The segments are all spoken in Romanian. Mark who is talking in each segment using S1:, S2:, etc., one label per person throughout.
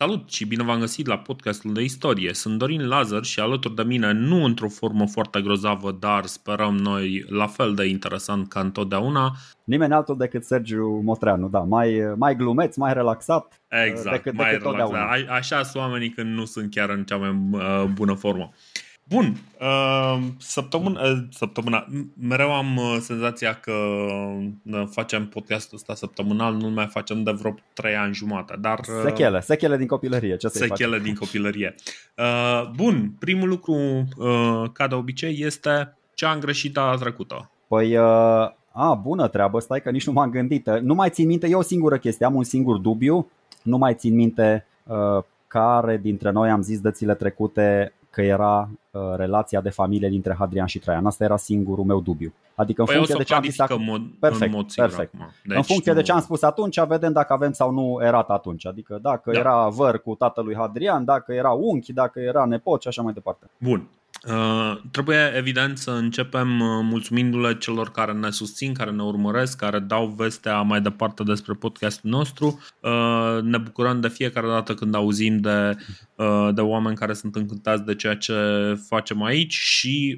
S1: Salut și bine v-am găsit la podcastul de istorie. Sunt Dorin Lazar și alături de mine, nu într-o formă foarte grozavă, dar sperăm noi la fel de interesant ca întotdeauna.
S2: Nimeni altul decât Sergiu Motreanu, da, mai, mai glumeț, mai relaxat
S1: uh, exact, decât, mai decât relaxat. totdeauna. A, așa sunt oamenii când nu sunt chiar în cea mai uh, bună formă. Uh, Bun, uh, uh, săptămâna, săptămâna, mereu am uh, senzația că facem podcastul ăsta săptămânal, nu mai facem de vreo 3 ani jumate, dar... Sechele,
S2: sechele din copilărie, ce să Sechele
S1: din copilărie.
S2: Bun, primul lucru,
S1: ca de obicei, este ce am greșit a trecută.
S2: Păi, a, bună treabă, stai că nici nu m-am gândit. Nu mai țin minte, eu o singură chestie, am un singur dubiu, nu mai țin minte care dintre noi am zis dățile trecute că era uh, relația de familie dintre Hadrian și Traian. Asta era singurul meu dubiu. Adică în păi funcție de ce am zis ac- mod, perfect, mod perfect. Acum. Deci în funcție de ce am spus atunci, vedem dacă avem sau nu erat atunci. Adică dacă da. era văr cu tatălui Hadrian, dacă era unchi, dacă era nepot și așa mai departe.
S1: Bun. Uh, trebuie, evident, să începem uh, mulțumindu-le celor care ne susțin, care ne urmăresc, care dau vestea mai departe despre podcastul nostru. Uh, ne bucurăm de fiecare dată când auzim de, de oameni care sunt încântați de ceea ce facem aici și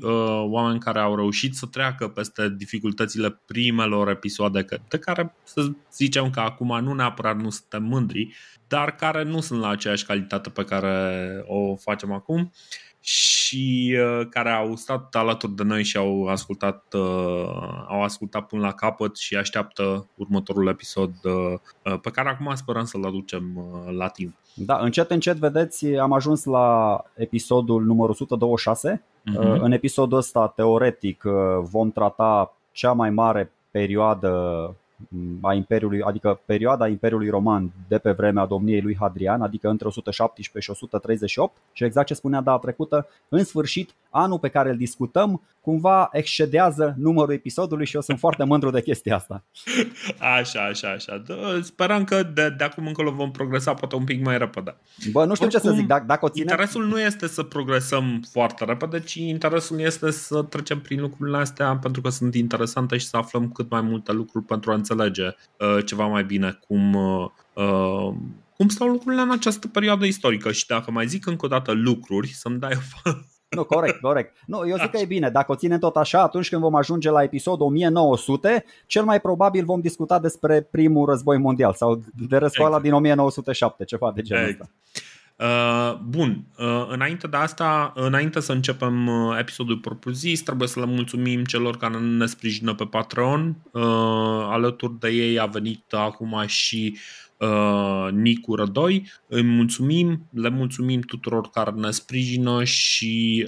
S1: oameni care au reușit să treacă peste dificultățile primelor episoade, de care să zicem că acum nu neapărat nu suntem mândri, dar care nu sunt la aceeași calitate pe care o facem acum. Uh, și uh, care au stat alături de noi și au ascultat, uh, au ascultat până la capăt și așteaptă următorul episod uh, pe care acum sperăm să-l aducem la timp.
S2: Da, încet, încet, vedeți, am ajuns la episodul numărul 126. Mhm. Uh-huh. În episodul ăsta, teoretic, vom trata cea mai mare perioadă a Imperiului, adică perioada Imperiului Roman de pe vremea domniei lui Hadrian, adică între 117 și 138 și exact ce spunea data trecută, în sfârșit, anul pe care îl discutăm cumva excedează numărul episodului și eu sunt foarte mândru de chestia asta.
S1: Așa, așa, așa. Da, sperăm că de, de acum încolo vom progresa poate un pic mai repede. Bă, nu știu Oricum, ce să zic. Dacă, dacă o ține... Interesul nu este să progresăm foarte repede, ci interesul este să trecem prin lucrurile astea pentru că sunt interesante și să aflăm cât mai multe lucruri pentru a înțelege înțelege uh, ceva mai bine cum, uh, uh, cum stau lucrurile în această perioadă istorică și dacă mai zic încă o dată lucruri, să-mi dai o
S2: nu, corect, corect. Nu, eu zic că e bine. Dacă o ținem tot așa, atunci când vom ajunge la episodul 1900, cel mai probabil vom discuta despre primul război mondial sau de răscoala exact. din 1907, ceva de genul exact. ăsta.
S1: Uh, bun, uh, înainte de asta, înainte să începem uh, episodul propriu-zis, trebuie să le mulțumim celor care ne sprijină pe Patreon. Alături de ei a venit acum și Nicu Rădoi. Îi mulțumim, le mulțumim tuturor care ne sprijină și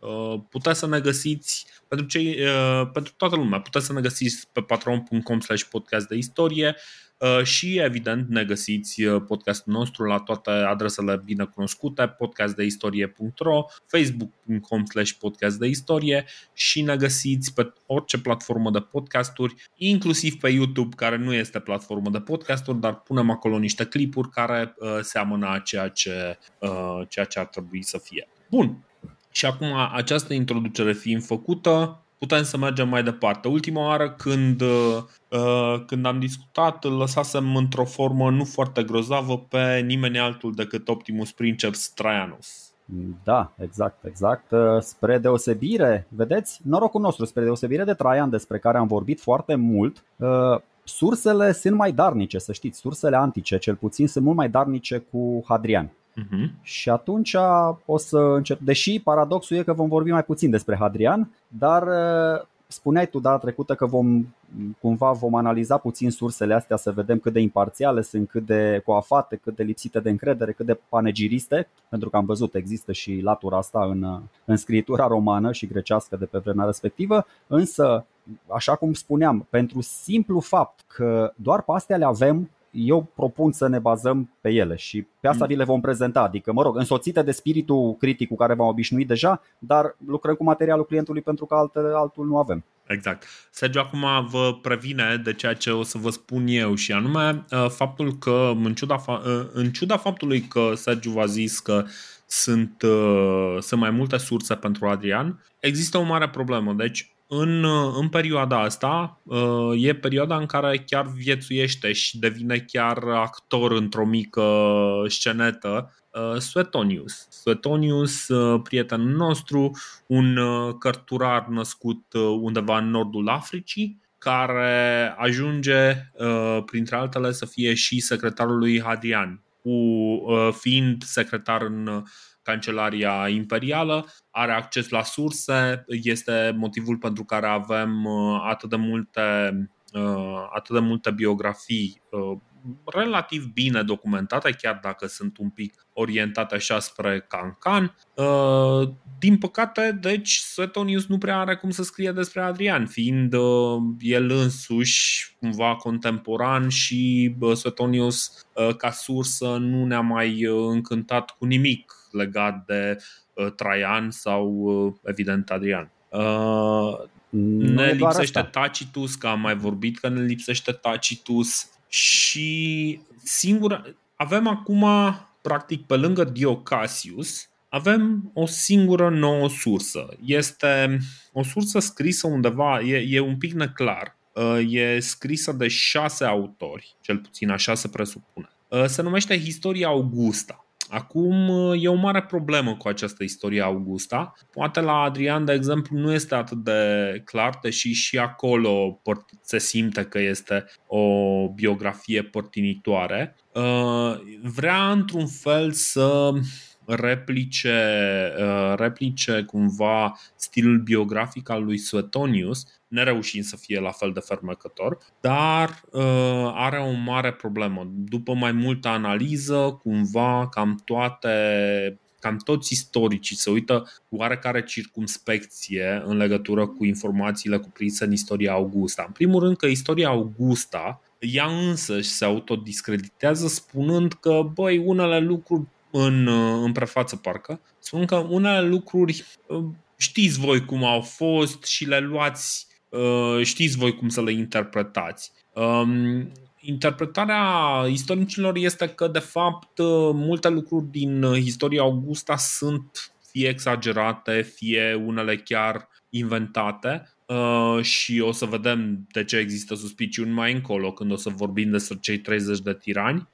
S1: Uh, puteți să ne găsiți, pentru, cei, uh, pentru toată lumea, puteți să ne găsiți pe patron.com slash podcast de istorie uh, și evident ne găsiți podcastul nostru la toate adresele binecunoscute podcastdeistorie.ro facebook.com slash podcastdeistorie și ne găsiți pe orice platformă de podcasturi, inclusiv pe YouTube care nu este platformă de podcasturi, dar punem acolo niște clipuri care seamănă ceea ce, ceea ce ar trebui să fie. Bun, și acum, această introducere fiind făcută, putem să mergem mai departe. Ultima oară când, uh, uh, când am discutat, îl lăsasem într-o formă nu foarte grozavă pe nimeni altul decât Optimus Princeps Traianus.
S2: Da, exact, exact. Uh, spre deosebire, vedeți, norocul nostru, spre deosebire de Traian, despre care am vorbit foarte mult, uh, sursele sunt mai darnice, să știți, sursele antice, cel puțin, sunt mult mai darnice cu Hadrian. Uh-huh. Și atunci o să încep. Deși paradoxul e că vom vorbi mai puțin despre Hadrian, dar uh, spuneai tu data trecută că vom cumva vom analiza puțin sursele astea să vedem cât de imparțiale sunt, cât de coafate, cât de lipsite de încredere, cât de panegiriste, pentru că am văzut există și latura asta în, în scritura romană și grecească de pe vremea respectivă, însă așa cum spuneam, pentru simplu fapt că doar pe astea le avem eu propun să ne bazăm pe ele și pe asta mm. vi le vom prezenta. Adică, mă rog, însoțite de spiritul critic cu care v-am obișnuit deja, dar lucrăm cu materialul clientului pentru că alt, altul nu avem. Exact. Sergio acum
S1: vă previne de ceea ce o să vă spun eu și anume uh, faptul că, în ciuda, fa- uh, în ciuda faptului că Sergio v-a zis că sunt, uh, sunt mai multe surse pentru Adrian, există o mare problemă. Deci, în, în perioada asta uh, e perioada în care chiar viețuiește și devine chiar actor într-o mică scenetă uh, Suetonius. Suetonius, uh, prietenul nostru, un cărturar născut undeva în nordul Africii, care ajunge, printre altele, să fie și secretarul lui Hadrian, cu, fiind secretar în Cancelaria Imperială, are acces la surse, este motivul pentru care avem uh, atât de multe, uh, atât de multe biografii uh, relativ bine documentate, chiar dacă sunt un pic orientate așa spre Cancan. Din păcate, deci, Suetonius nu prea are cum să scrie despre Adrian, fiind el însuși cumva contemporan și Suetonius ca sursă nu ne-a mai încântat cu nimic legat de uh, Traian sau, uh, evident, Adrian. Uh, ne lipsește Tacitus, că am mai vorbit că ne lipsește Tacitus și singura... Avem acum, practic, pe lângă Dio Cassius, avem o singură nouă sursă. Este o sursă scrisă undeva, e, e un pic neclar, e scrisă de șase autori, cel puțin așa se presupune. Se numește Historia Augusta. Acum e o mare problemă cu această istorie Augusta. Poate la Adrian, de exemplu, nu este atât de clar, deși și acolo se simte că este o biografie părtinitoare. Uh, vrea într-un fel să replice, uh, replice cumva stilul biografic al lui Suetonius, nereușind să fie la fel de fermecător, dar uh, are o mare problemă. După mai multă analiză, cumva cam toate cam toți istoricii se uită cu oarecare circumspecție în legătură cu informațiile cuprinse în istoria Augusta. În primul rând că istoria Augusta ea însă se autodiscreditează spunând că, băi, unele lucruri în, uh, în prefață parcă, spun că unele lucruri uh, știți voi cum au fost și le luați Uh, știți voi cum să le interpretați. Um, interpretarea istoricilor este că, de fapt, uh, multe lucruri din uh, istoria Augusta sunt fie exagerate, fie unele chiar inventate, și o să vedem de ce există suspiciuni mai încolo când o să vorbim despre cei 30 de tirani.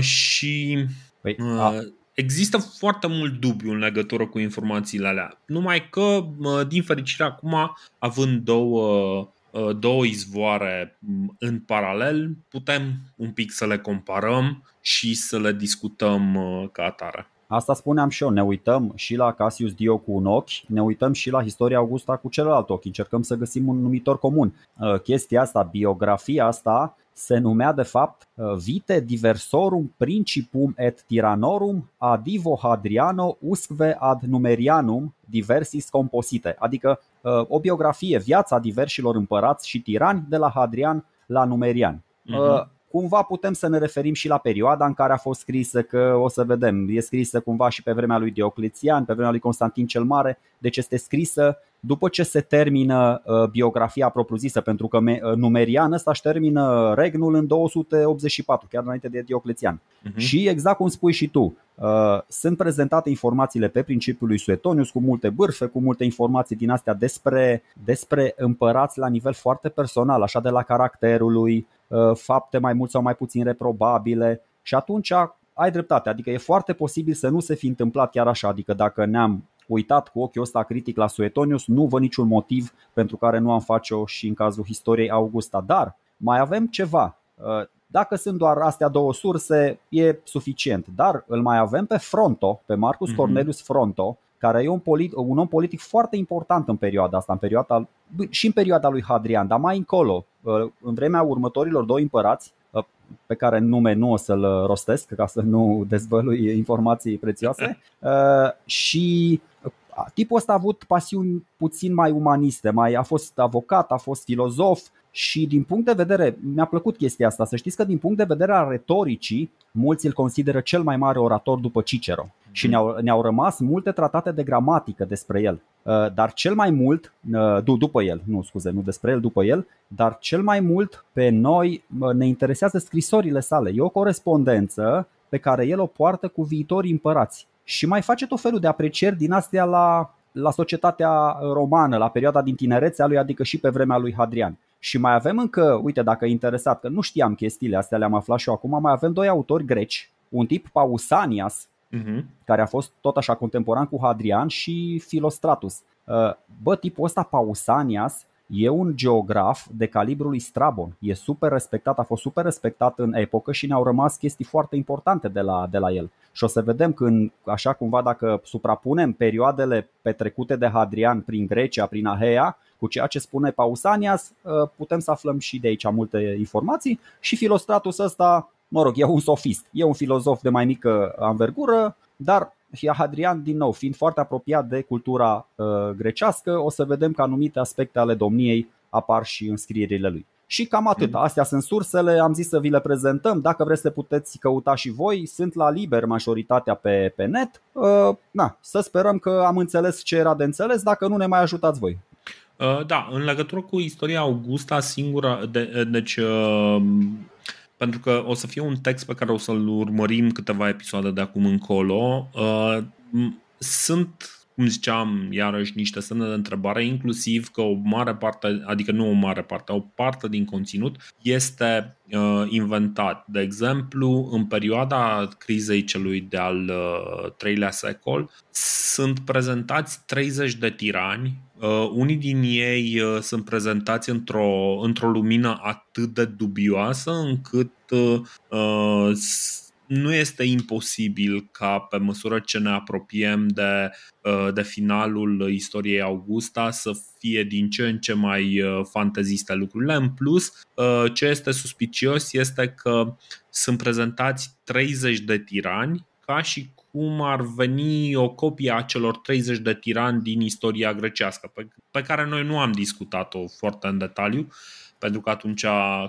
S1: Și. Păi, a, Există foarte mult dubiu în legătură cu informațiile alea. Numai că, din fericire, acum, având două, ă, două izvoare în paralel, putem un pic să le comparăm și să le
S2: discutăm ă, ca atare. Asta spuneam și eu, ne uităm și la Cassius Dio cu un ochi, ne uităm și la istoria Augusta cu celălalt ochi, încercăm să găsim un numitor comun. Uh, chestia asta, biografia asta, se numea de fapt uh, Vite diversorum principum et tiranorum adivo Hadriano usque ad numerianum diversis composite, adică uh, o biografie, viața diversilor împărați și tirani de la Hadrian la Numerian. Uh-huh cumva putem să ne referim și la perioada în care a fost scrisă, că o să vedem, e scrisă cumva și pe vremea lui Dioclețian, pe vremea lui Constantin cel Mare, deci este scrisă după ce se termină uh, biografia propriu-zisă, pentru că uh, Numerian ăsta își termină regnul în 284, chiar înainte de Dioclețian. Uh-huh. Și exact cum spui și tu, uh, sunt prezentate informațiile pe principiul lui Suetonius cu multe bârfe, cu multe informații din astea despre, despre împărați la nivel foarte personal, așa de la caracterul lui, fapte mai mult sau mai puțin reprobabile și atunci ai dreptate, adică e foarte posibil să nu se fi întâmplat chiar așa, adică dacă ne-am uitat cu ochiul ăsta critic la Suetonius, nu văd niciun motiv pentru care nu am face-o și în cazul istoriei Augusta. Dar mai avem ceva. Uh, dacă sunt doar astea două surse, e suficient. Dar îl mai avem pe Fronto, pe Marcus mhm. Cornelius Fronto, care e un, polit, un om politic foarte important în perioada asta, în perioada, și în perioada lui Hadrian, dar mai încolo, uh, în vremea următorilor doi împărați, uh, pe care nume nu o să-l rostesc ca să nu dezvălui informații prețioase și Tipul ăsta a avut pasiuni puțin mai umaniste, mai a fost avocat, a fost filozof și din punct de vedere, mi-a plăcut chestia asta, să știți că din punct de vedere al retoricii, mulți îl consideră cel mai mare orator după Cicero mm-hmm. și ne-au, ne-au rămas multe tratate de gramatică despre el. Uh, dar cel mai mult, uh, după el, nu scuze, nu despre el, după el, dar cel mai mult pe noi uh, ne interesează scrisorile sale. E o corespondență pe care el o poartă cu viitorii împărați și mai face tot felul de aprecieri din astea la, la societatea romană, la perioada din tinerețea lui, adică și pe vremea lui Hadrian. Și mai avem încă, uite dacă e interesat, că nu știam chestiile astea, le-am aflat și eu acum, mai avem doi autori greci, un tip Pausanias, uh-huh. care a fost tot așa contemporan cu Hadrian și Filostratus. Ă, bă, tipul ăsta Pausanias E un geograf de calibrul lui Strabon. E super respectat, a fost super respectat în epocă și ne-au rămas chestii foarte importante de la, de la el. Și o să vedem când, așa cumva, dacă suprapunem perioadele petrecute de Hadrian prin Grecia, prin Ahea, cu ceea ce spune Pausanias, ă, putem să aflăm și de aici multe informații și Filostratus ăsta, mă rog, e un sofist, e un filozof de mai mică anvergură, dar Hadrian, din nou, fiind foarte apropiat de cultura uh, grecească, o să vedem că anumite aspecte ale domniei apar și în scrierile lui. Și cam atât. Mm. Astea sunt sursele, am zis să vi le prezentăm. Dacă vreți să puteți căuta și voi, sunt la liber majoritatea pe, pe net. Uh, na, să sperăm că am înțeles ce era de înțeles, dacă nu ne mai ajutați voi.
S1: Uh, da, în legătură cu istoria Augusta singura, de, deci pentru că o să fie un text pe care o să-l urmărim câteva episoade de acum încolo. Uh, sunt, cum ziceam, iarăși niște semne de întrebare, inclusiv că o mare parte, adică nu o mare parte, o parte din conținut este uh, inventat. De exemplu, în perioada crizei celui de-al uh, treilea secol, sunt prezentați 30 de tirani Uh, unii din ei uh, sunt prezentați într-o, într-o lumină atât de dubioasă încât uh, uh nu este imposibil ca pe măsură ce ne apropiem de, uh, de finalul istoriei Augusta să fie din ce în ce mai uh, fanteziste lucrurile. În plus, ce este suspicios este că sunt prezentați 30 de tirani ca și cum ar veni o copie a celor 30 de tirani din istoria grecească, pe, pe care noi nu am discutat-o foarte în detaliu, pentru că atunci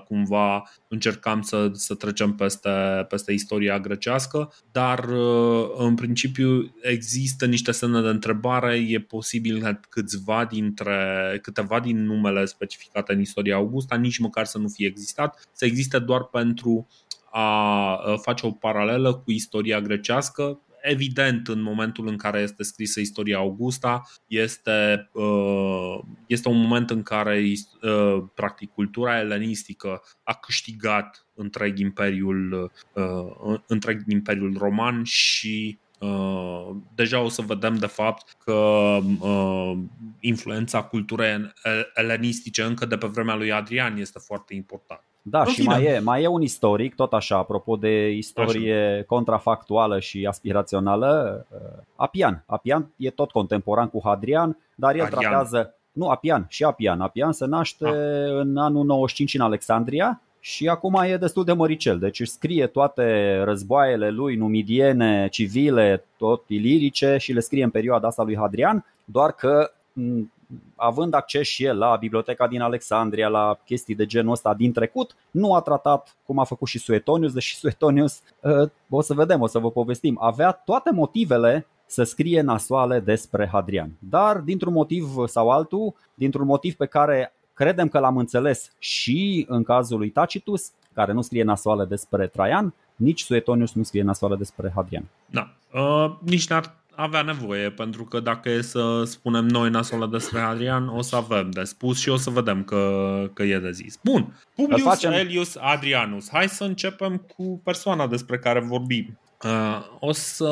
S1: cumva încercam să, să trecem peste, peste istoria grecească, dar uh, în principiu există niște semne de întrebare, e posibil că câțiva dintre, câteva din numele specificate în istoria Augusta nici măcar să nu fie existat, să existe doar pentru a uh, face o paralelă cu istoria grecească, evident în momentul în care este scrisă istoria Augusta, este, uh, este un moment în care uh, practic cultura elenistică a câștigat întreg imperiul, uh, întreg imperiul roman și Uh, deja o să vedem de fapt că uh,
S2: influența
S1: culturii elenistice încă de pe vremea lui Adrian este foarte importantă.
S2: Da, În și mai e, mai e un istoric, tot așa, apropo de istorie așa. contrafactuală și aspirațională, uh, Apian. Apian e tot contemporan cu Hadrian, dar el Arian. tratează... Nu, Apian, și Apian. Apian se naște A. Ah. în anul 95 în Alexandria, și acum e destul de măricel, deci își scrie toate războaiele lui, numidiene, civile, tot ilirice și le scrie în perioada asta lui Hadrian, doar că având acces și el la biblioteca din Alexandria, la chestii de genul ăsta din trecut, nu a tratat cum a făcut și Suetonius, deși Suetonius, uh, o să vedem, o să vă povestim, avea toate motivele să scrie nasoale despre Hadrian. Dar, dintr-un motiv sau altul, dintr-un motiv pe care credem că l-am înțeles și în cazul lui Tacitus, care nu scrie nasoale despre Traian, nici Suetonius nu scrie nasoale despre Hadrian.
S1: Da. Uh, nici n-ar avea nevoie, pentru că dacă e să spunem noi nasolă despre Adrian, o să avem de spus și o să vedem că, că e de zis. Bun, Publius facem... Elius Adrianus, hai să începem cu persoana despre care vorbim. Uh, o, să,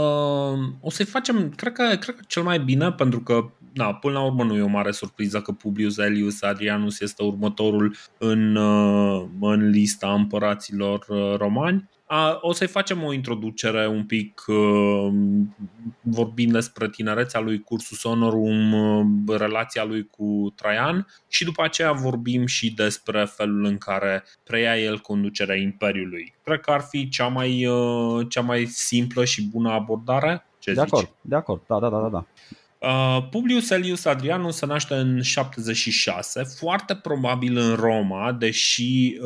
S1: o să-i facem, cred că, cred că cel mai bine, pentru că da, până la urmă nu e o mare surpriză că Publius Elius Adrianus este următorul în, uh, în lista împăraților uh, romani. A, o să-i facem o introducere un pic, uh, vorbim despre tinerețea lui Cursus Honorum, uh, relația lui cu Traian și după aceea vorbim și despre felul în care preia el conducerea Imperiului. Cred că ar fi cea mai, uh, cea mai simplă și bună abordare. Ce de zici? acord, de acord, da, da, da, da. da. Publius Elius Adrianus se naște în 76, foarte probabil în Roma, deși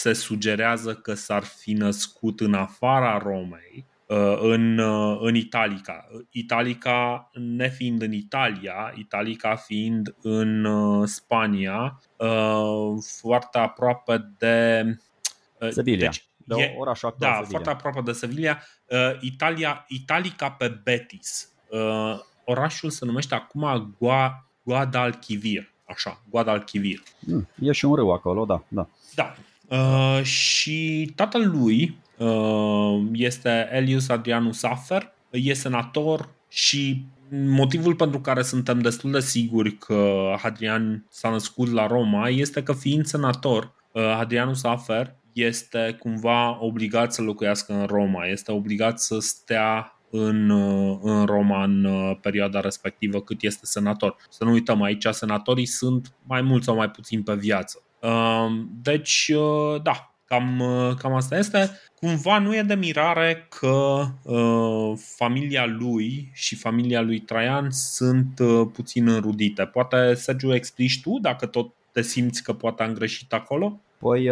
S1: se sugerează că s-ar fi născut în afara Romei, uh, în, uh, în Italica. Italica nefiind în Italia, Italica fiind în uh, Spania, foarte aproape de. Sevilla. Deci, de orașul actual da, Sevilla. foarte aproape de Sevilla. Italia, Italica pe Betis. Orașul se numește acum Gua, Guadalquivir. Așa, Guadalquivir.
S2: Hmm, e și un râu acolo, da. Da, da Uh, și și lui uh,
S1: este Elius Adrianus Safer, e senator și motivul pentru care suntem destul de siguri că Hadrian s-a născut la Roma este că fiind senator, Hadrianus uh, Safer este cumva obligat să locuiască în Roma, este obligat să stea în, uh, în Roma în perioada respectivă cât este senator. Să nu uităm, aici senatorii sunt mai mult sau mai puțin pe viață. Deci, uh, da, cam, uh, cam asta este. Cumva nu e de mirare că uh, familia lui și familia lui Traian sunt puțin înrudite. Poate, Sergiu, explici tu dacă tot te simți că poate am greșit acolo?
S2: Păi,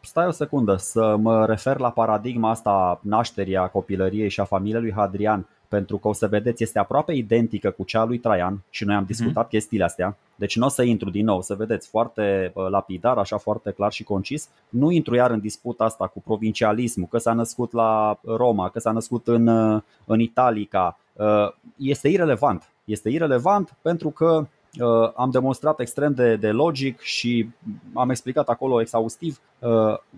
S2: stai o secundă, să mă refer la paradigma asta nașterii a copilăriei și a familiei lui Hadrian pentru că o să vedeți este aproape identică cu cea lui Traian și noi am mhm. discutat mm-hmm. chestiile astea. Deci nu o să intru din nou, să vedeți foarte uh, lapidar, așa foarte clar și concis. Nu intru iar în disputa asta cu provincialismul, că s-a născut la Roma, că s-a născut în, uh, în Italica. Uh, este irelevant. Este irelevant pentru că am demonstrat extrem de, de logic și am explicat acolo exhaustiv.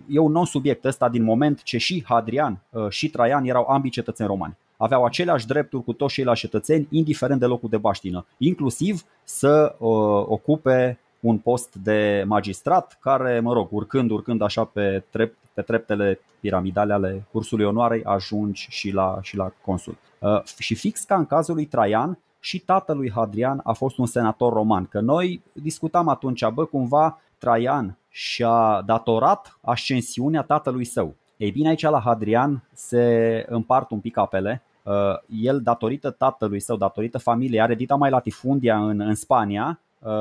S2: E un non-subiect ăsta din moment ce și Hadrian și Traian erau ambii cetățeni romani aveau aceleași drepturi cu toți ceilalți cetățeni, indiferent de locul de baștină, inclusiv să uh, ocupe un post de magistrat care, mă rog, urcând, urcând așa pe, trep, pe treptele piramidale ale cursului onoarei, ajungi și la, și la consul. Uh, și fix ca în cazul lui Traian, și tatălui Hadrian a fost un senator roman, că noi discutam atunci, bă, cumva Traian și-a datorat ascensiunea tatălui său. Ei bine, aici la Hadrian se împart un pic apele. Uh, el, datorită tatălui său, datorită familiei, are dita mai latifundia în, în Spania, uh,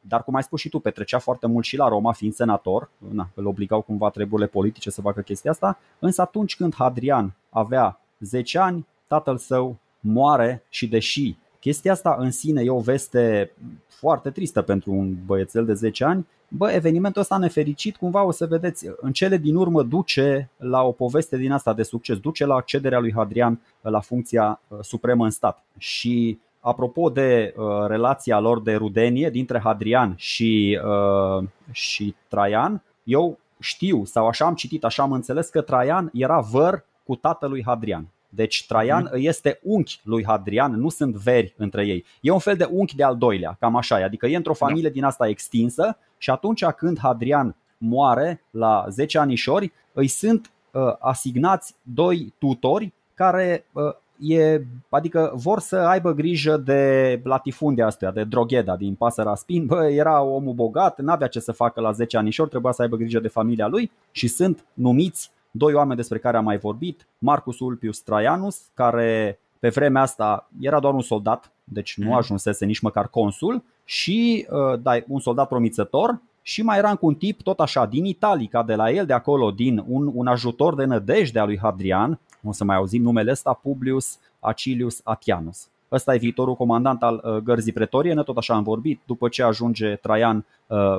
S2: dar cum ai spus și tu, petrecea foarte mult și la Roma, fiind senator, na, îl obligau cumva treburile politice să facă chestia asta, însă atunci când Hadrian avea 10 ani, tatăl său moare și deși Chestia asta în sine e o veste foarte tristă pentru un băiețel de 10 ani. Bă, evenimentul ăsta nefericit, cumva o să vedeți, în cele din urmă duce la o poveste din asta de succes, duce la accederea lui Hadrian la funcția uh, supremă în stat. Și apropo de uh, relația lor de rudenie dintre Hadrian și, uh, și Traian, eu știu sau așa am citit, așa am înțeles că Traian era văr cu tatălui Hadrian. Deci Traian mm. este unchi lui Hadrian, nu sunt veri între ei. E un fel de unchi de al doilea, cam așa e. Adică e într-o da. familie da. din asta extinsă și atunci când Hadrian moare la 10 anișori, îi sunt uh, asignați doi tutori care uh, e, adică vor să aibă grijă de latifundia astea, de drogheda din Pasăra Spin. Bă, era omul bogat, n-avea ce să facă la 10 anișori, trebuia să aibă grijă de familia lui și sunt numiți doi oameni despre care am mai vorbit, Marcus Ulpius Traianus, care pe vremea asta era doar un soldat, deci nu mhm. ajunsese nici măcar consul, și da, un soldat promițător, și mai era cu un tip tot așa din Italica, de la el de acolo, din un, un ajutor de nădejde a lui Hadrian, o să mai auzim numele ăsta, Publius Acilius Atianus. Ăsta e viitorul comandant al uh, gărzii pretoriene, tot așa am vorbit, după ce ajunge Traian uh,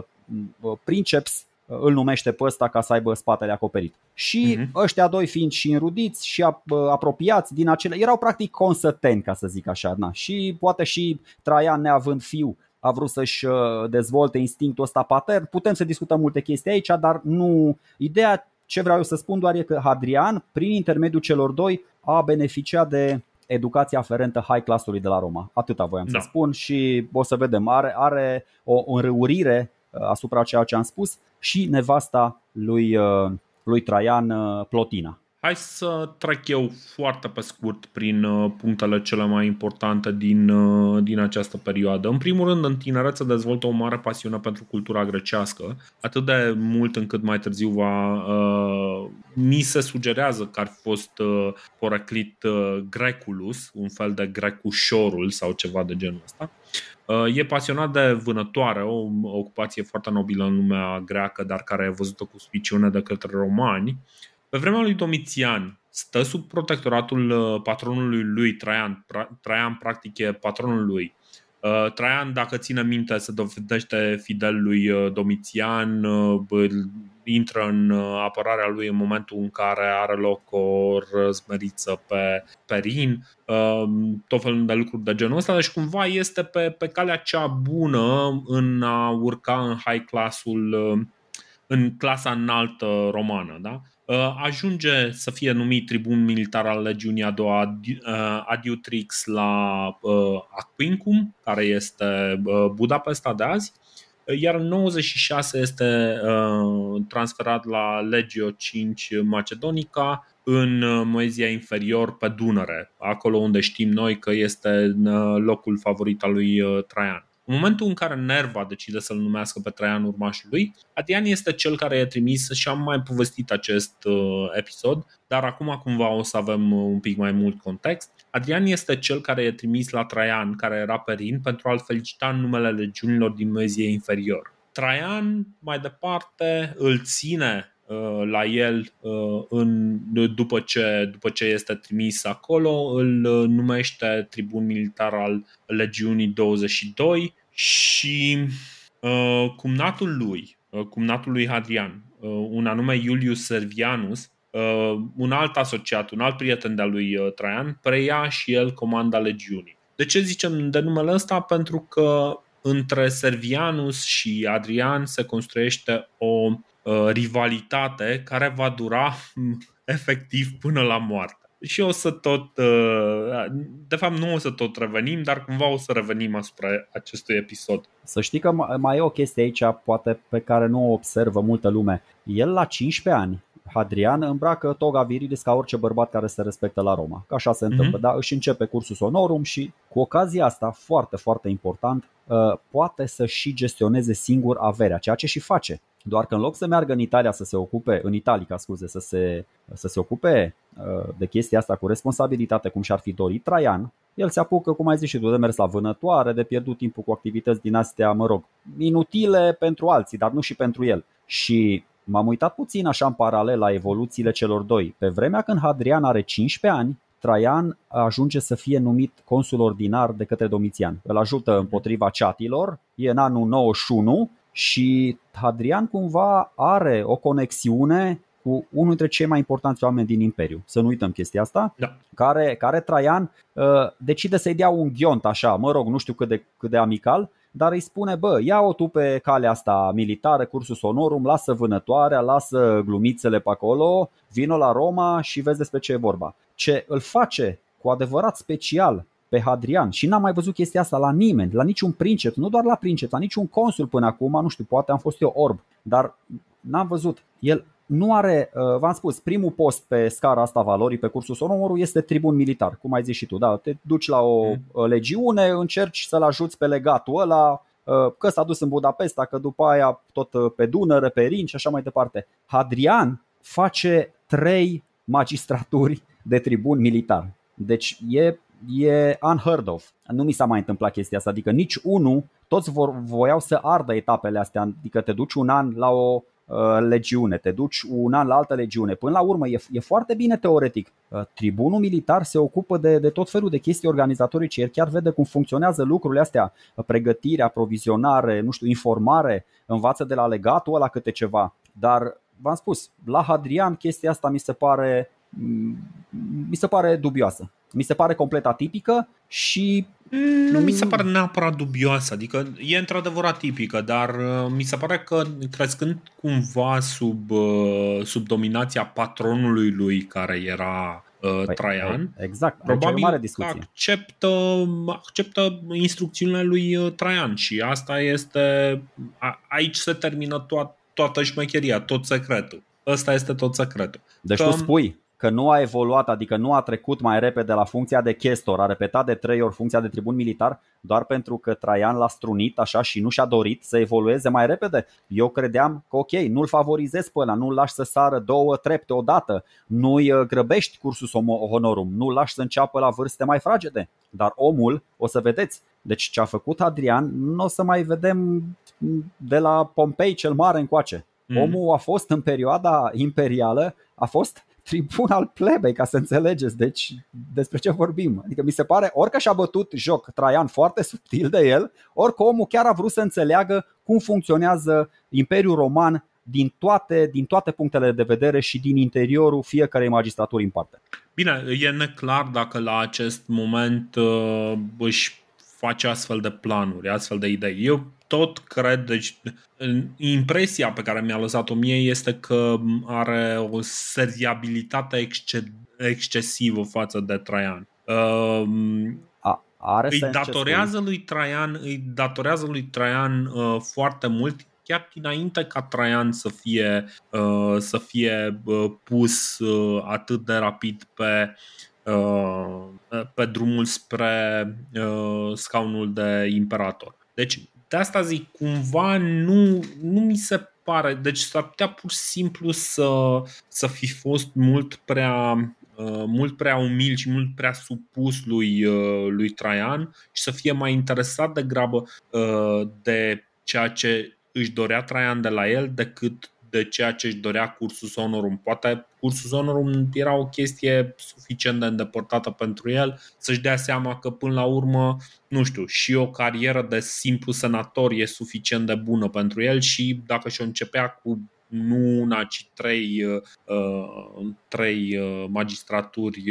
S2: uh princeps, îl numește pe ăsta ca să aibă spatele acoperit. Și uh-huh. ăștia doi fiind și înrudiți și apropiați din acele, erau practic consăteni, ca să zic așa. Na. Și poate și Traian, neavând fiu, a vrut să-și uh, dezvolte instinctul ăsta patern. Putem să discutăm multe chestii aici, dar nu. Ideea ce vreau eu să spun doar e că Hadrian, prin intermediul celor doi, a beneficiat de educația aferentă high class-ului de la Roma. Atâta voiam da. să spun și o să vedem. Are, are o înrăurire uh, asupra ceea ce am spus și nevasta lui, uh, lui Traian uh, Plotina.
S1: Hai să trec eu foarte pe scurt prin uh,
S2: punctele cele mai importante din, uh, din această
S1: perioadă. În primul rând, în tinerețe dezvoltă o mare pasiune pentru cultura grecească, atât de mult încât mai târziu va, uh, mi se sugerează că ar fi fost uh, poraclit uh, Greculus, un fel de grecușorul sau ceva de genul ăsta. Uh, e pasionat de vânătoare, o ocupație foarte nobilă în lumea greacă, dar care e văzută cu suspiciune de către romani. Uh, pe vremea lui Domitian, stă sub protectoratul uh, patronului lui Traian. Traian, practic, e patronul lui. Uh, Traian, dacă ține minte, se dovedește fidel lui uh, Domitian, intră în apărarea lui în momentul în care are loc o răzmeriță pe Perin, tot felul de lucruri de genul ăsta, deci cumva este pe, pe calea cea bună în a urca în high classul în clasa înaltă romană. Da? Ă, ajunge să fie numit tribun militar al legiunii a doua ă, Adiutrix la ă, Aquincum, care este Budapesta de azi, iar în 96 este transferat la Legio 5 Macedonica în Moezia inferior pe Dunăre, acolo unde știm noi că este locul favorit al lui Traian. În momentul în care Nerva decide să-l numească pe Traian urmașul lui, Adrian este cel care i-a trimis și am mai povestit acest uh, episod, dar acum cumva o să avem uh, un pic mai mult context. Adrian este cel care e trimis la Traian, care era perin, pentru a-l felicita în numele legiunilor din Mezie Inferior. Traian, mai departe, îl ține Uh, la el uh, în, după, ce, după ce este trimis acolo, îl uh, numește tribun militar al legiunii 22 și cumnatul lui, cumnatul lui Hadrian, un anume Iulius Servianus, un alt asociat, un alt prieten de-a lui Traian, preia și el comanda legiunii. De ce zicem de numele ăsta? Pentru că între Servianus și Adrian se construiește o Uh, rivalitate care va dura mm, efectiv până la moarte. Și o să tot, uh, de fapt nu o să tot revenim, dar cumva o să revenim asupra acestui episod.
S2: Să știi că mai e o chestie aici, poate pe care nu o observă multă lume. El la 15 ani, Hadrian îmbracă toga virilis ca orice bărbat care se respectă la Roma. Ca așa se întâmplă, mm-hmm. da? Își începe cursus honorum și cu ocazia asta, foarte, foarte important, ă, poate să și gestioneze singur averea, ceea ce și face. Doar că în loc să meargă în Italia să se ocupe, în Italica, scuze, să se, să se ocupe ă, de chestia asta cu responsabilitate, cum și-ar fi dorit Traian, el se apucă, cum ai zis și tu, de mers la vânătoare, de pierdut timpul cu activități din astea, mă rog, inutile pentru alții, dar nu și pentru el. Și m-am uitat puțin așa în paralel la evoluțiile celor doi. Pe vremea când Hadrian are 15 ani, Traian ajunge să fie numit consul ordinar de către Domitian. Îl ajută împotriva ceatilor, e în anul 91 și Hadrian cumva are o conexiune cu unul dintre cei mai importanți oameni din Imperiu. Să nu uităm chestia asta, da. care, care Traian uh, decide să-i dea un ghiont așa, mă rog, nu știu cât de, cât de amical, dar îi spune, bă, ia-o tu pe calea asta militară, cursus honorum, lasă vânătoarea, lasă glumițele pe acolo, vino la Roma și vezi despre ce e vorba. Ce îl face cu adevărat special pe Hadrian și n-am mai văzut chestia asta la nimeni, la niciun princet, nu doar la princet, la niciun consul până acum, nu știu, poate am fost eu orb, dar n-am văzut. El nu are, uh, v-am spus, primul post pe scara asta valorii, pe cursul sonorului, este tribun militar, cum ai zis și tu, da, te duci la o mm. uh, legiune, încerci să-l ajuți pe legatul ăla, uh, că s-a dus în Budapesta, că după aia tot pe Dunăre, pe Rin și așa mai departe. Hadrian face trei magistraturi de tribun militar. Deci e, e unheard of. Nu mi s-a mai întâmplat chestia asta, adică nici unul, toți vor, voiau să ardă etapele astea, adică te duci un an la o Uh, legiune, te duci una la altă legiune. Până la urmă, e, e foarte bine teoretic. Uh, tribunul militar se ocupă de, de tot felul de chestii organizatorice el chiar vede cum funcționează lucrurile astea, uh, pregătire provizionare, nu știu, informare, învață de la legatul ăla câte ceva. Dar, v-am spus, la Hadrian chestia asta mi se pare uh, Mm, mi se pare dubioasă. Mi se pare complet atipică și... Nu mi se mm. pare neapărat
S1: dubioasă, adică e într-adevăr atipică, dar uh, mi se pare că crescând cumva sub, uh, sub dominația patronului lui care era uh, păi,
S2: Traian. Exact. Probabil mare discuție.
S1: Acceptă, acceptă instrucțiunile lui Traian și asta este. A, aici se termină toat, toată șmecheria, tot secretul. Ăsta este tot secretul. Deci că, tu spui
S2: că nu a evoluat, adică nu a trecut mai repede la funcția de chestor, a repetat de trei ori funcția de tribun militar, doar pentru că Traian l-a strunit așa și nu și-a dorit să evolueze mai repede. Eu credeam că ok, nu-l favorizez pe ăla, nu-l lași să sară două trepte odată, nu-i uh, grăbești cursus honorum, nu-l lași să înceapă la vârste mai fragede. Dar omul, o să vedeți, deci ce a făcut Adrian, nu o să mai vedem de la Pompei cel Mare încoace. Mm. Omul a fost în perioada imperială, a fost tribun al plebei, ca să înțelegeți deci despre ce vorbim. Adică mi se pare, orică și-a bătut joc Traian foarte subtil de el, orică omul chiar a vrut să înțeleagă cum funcționează Imperiul Roman din toate, din toate punctele de vedere și din interiorul fiecarei magistraturi în parte.
S1: Bine, e neclar dacă la acest moment uh, își face astfel de planuri, astfel de idei. Eu tot cred, deci impresia pe care mi-a lăsat-o mie este că are o seriabilitate exce- excesivă față de Traian. Um, are îi datorează lui Traian, îi datorează lui Traian uh, foarte mult chiar dinainte ca Traian să fie, uh, să fie uh, pus uh, atât de rapid pe, uh, pe drumul spre uh, scaunul de imperator. Deci, de asta zic, cumva nu, nu mi se pare. Deci s-ar putea pur și simplu să, să fi fost mult prea uh, mult prea umil și mult prea supus lui, uh, lui Traian și să fie mai interesat de grabă uh, de ceea ce își dorea Traian de la el decât de ceea ce își dorea cursus honorum. Poate cursus honorum era o chestie suficient de îndepărtată pentru el să-și dea seama că până la urmă, nu știu, și o carieră de simplu senator e suficient de bună pentru el și dacă și-o începea cu nu una, ci trei, uh, uh, trei uh, magistraturi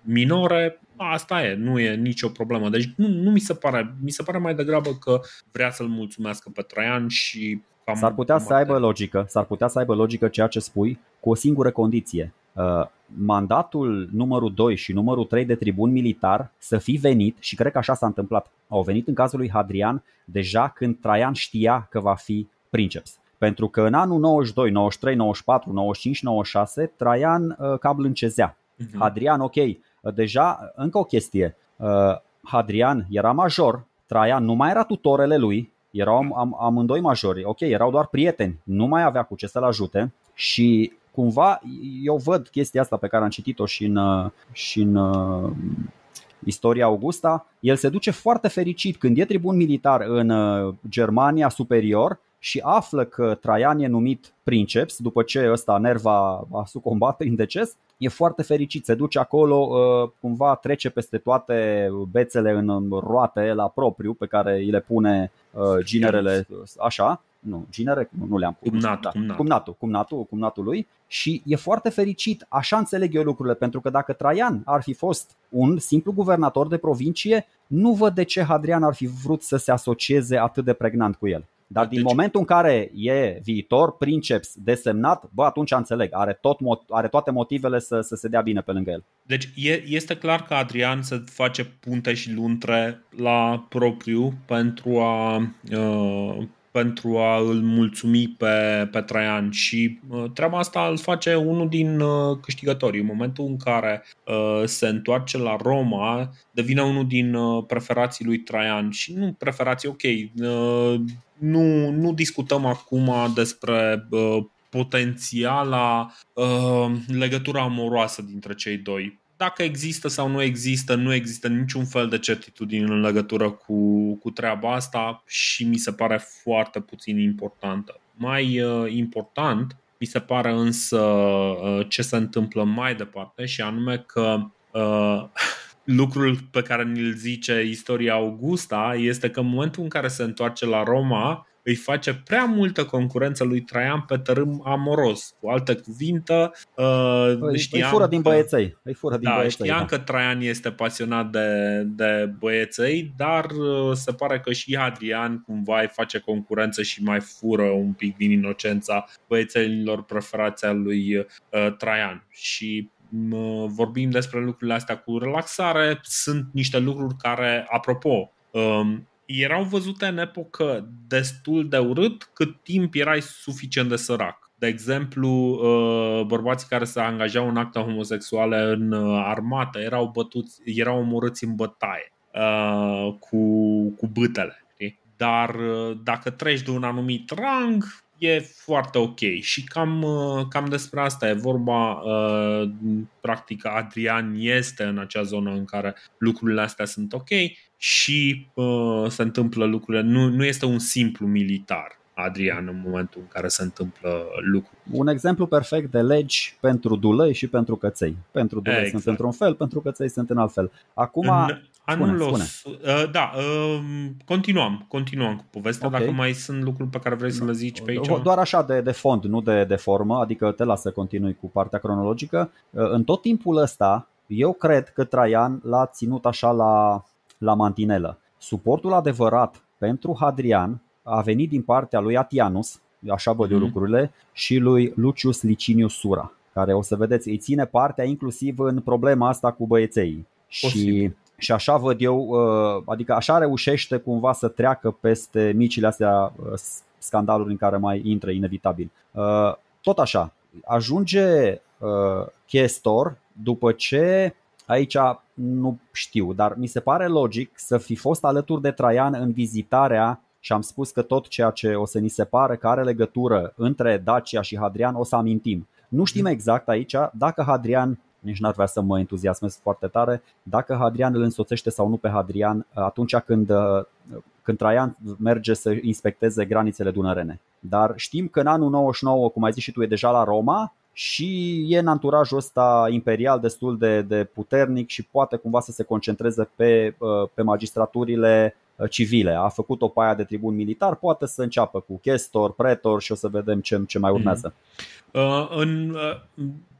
S1: minore, asta e, nu e nicio problemă. Deci nu, nu mi se pare, mi se pare mai degrabă că vrea să-l mulțumească pe Traian și Cam, s-ar
S2: putea să aibă logică, s-ar putea să aibă logică ceea ce spui cu o singură condiție. Uh, mandatul numărul 2 și numărul 3 de tribun militar să fi venit și cred că așa s-a întâmplat. Au venit în cazul lui Hadrian deja când Traian știa că va fi princeps. Pentru că în anul 92, 93, 94, 95, 96 Traian uh, cam lâncezea. Uh-huh. Hadrian, ok, deja încă o chestie. Uh, Hadrian era major, Traian nu mai era tutorele lui, erau am, amândoi majori, ok, erau doar prieteni, nu mai avea cu ce să-l ajute și cumva eu văd chestia asta pe care am citit-o și în, uh, și în uh, istoria Augusta, el se duce foarte fericit când e tribun militar în uh, Germania superior și află că Traian e numit princeps după ce ăsta Nerva a sucombat prin deces e foarte fericit, se duce acolo, uh, cumva trece peste toate bețele în roate la propriu pe care îi le pune uh, ginerele uh, așa, nu, ginere, nu, nu le-am pus. cum da. cumnat. Cumnatul, cumnatul, cumnatul lui și e foarte fericit, așa înțeleg eu lucrurile, pentru că dacă Traian ar fi fost un simplu guvernator de provincie, nu văd de ce Hadrian ar fi vrut să se asocieze atât de pregnant cu el. Dar din deci... momentul în care e viitor, princeps desemnat, bă, atunci înțeleg, are, tot, are toate motivele să, să se dea bine pe lângă el.
S1: Deci e, este clar că Adrian se face punte și luntre la propriu pentru a uh, pentru a îl mulțumi pe, pe Traian și uh, treaba asta îl face unul din uh, câștigătorii. În momentul în care uh, se întoarce la Roma, devine unul din uh, preferații lui Traian și nu preferații, ok, uh, nu, nu discutăm acum despre uh, potențiala uh, legătura amoroasă dintre cei doi dacă există sau nu există, nu există niciun fel de certitudine în legătură cu, cu treaba asta și mi se pare foarte puțin importantă. Mai uh, important mi se pare însă uh, ce se întâmplă mai departe și anume că uh, lucrul pe care ni-l zice istoria Augusta este că în momentul în care se întoarce la Roma, îi face prea multă concurență lui Traian pe tărâm amoros. Cu altă cuvintă, uh, îi, păi, păi știam îi fură că, din băieței.
S2: Îi fură din da, băieței, știam da.
S1: că Traian este pasionat de, de băieței, dar uh, se pare că și Adrian cumva îi face concurență și mai fură un pic din inocența băiețelilor preferația lui uh, Traian. Și mm, vorbim despre lucrurile astea cu relaxare, sunt niște lucruri care, apropo, um, erau văzute în epocă destul de urât cât timp erai suficient de sărac. De exemplu, uh, bărbații care se angajau în acte homosexuale în uh, armată erau, bătuți, erau omorâți în bătaie uh, cu, cu bâtele. Dar dacă treci de un anumit rang, e foarte ok și cam, uh, cam despre asta e vorba. Uh, practic, Adrian este în acea zonă în care lucrurile astea sunt ok și uh, se întâmplă lucrurile. Nu, nu este un simplu militar. Adrian în momentul în care se întâmplă lucrul.
S2: Un exemplu perfect de legi pentru dulăi și pentru căței. Pentru dulăi exact. sunt într-un fel, pentru căței sunt în alt fel. Acum, în Anul spune, Spune.
S1: Uh, da, uh, continuăm. continuăm cu povestea, okay. dacă mai sunt lucruri pe care vrei să le da. zici pe aici. Doar
S2: așa de, de fond, nu de, de formă, adică te las să continui cu partea cronologică. Uh, în tot timpul ăsta, eu cred că Traian l-a ținut așa la, la mantinelă. Suportul adevărat pentru Hadrian a venit din partea lui Atianus, așa văd mm-hmm. lucrurile, și lui Lucius Licinius Sura, care o să vedeți, îi ține partea inclusiv în problema asta cu băieței. Posibil. Și și așa văd eu, uh, adică așa reușește cumva să treacă peste micile astea uh, scandaluri în care mai intră inevitabil. Uh, tot așa, ajunge chestor după ce aici nu știu, dar mi se pare logic să fi fost alături de Traian în vizitarea și am spus că tot ceea ce o să ni se pare că are legătură între Dacia și Hadrian o să amintim. Nu știm mhm. exact aici dacă Hadrian nici n-ar vrea să mă entuziasmez foarte tare, dacă Hadrian îl însoțește sau nu pe Hadrian atunci când, când Traian merge să inspecteze granițele dunărene. Dar știm că în anul 99, cum ai zis și tu, e deja la Roma, și e în anturajul ăsta imperial destul de, de puternic și poate cumva să se concentreze pe, pe magistraturile uh, civile. A făcut-o paia de tribun militar, poate să înceapă cu chestor, pretor și o să vedem ce, ce mai mhm. urmează. Mm-hmm.
S1: Uh, în, uh,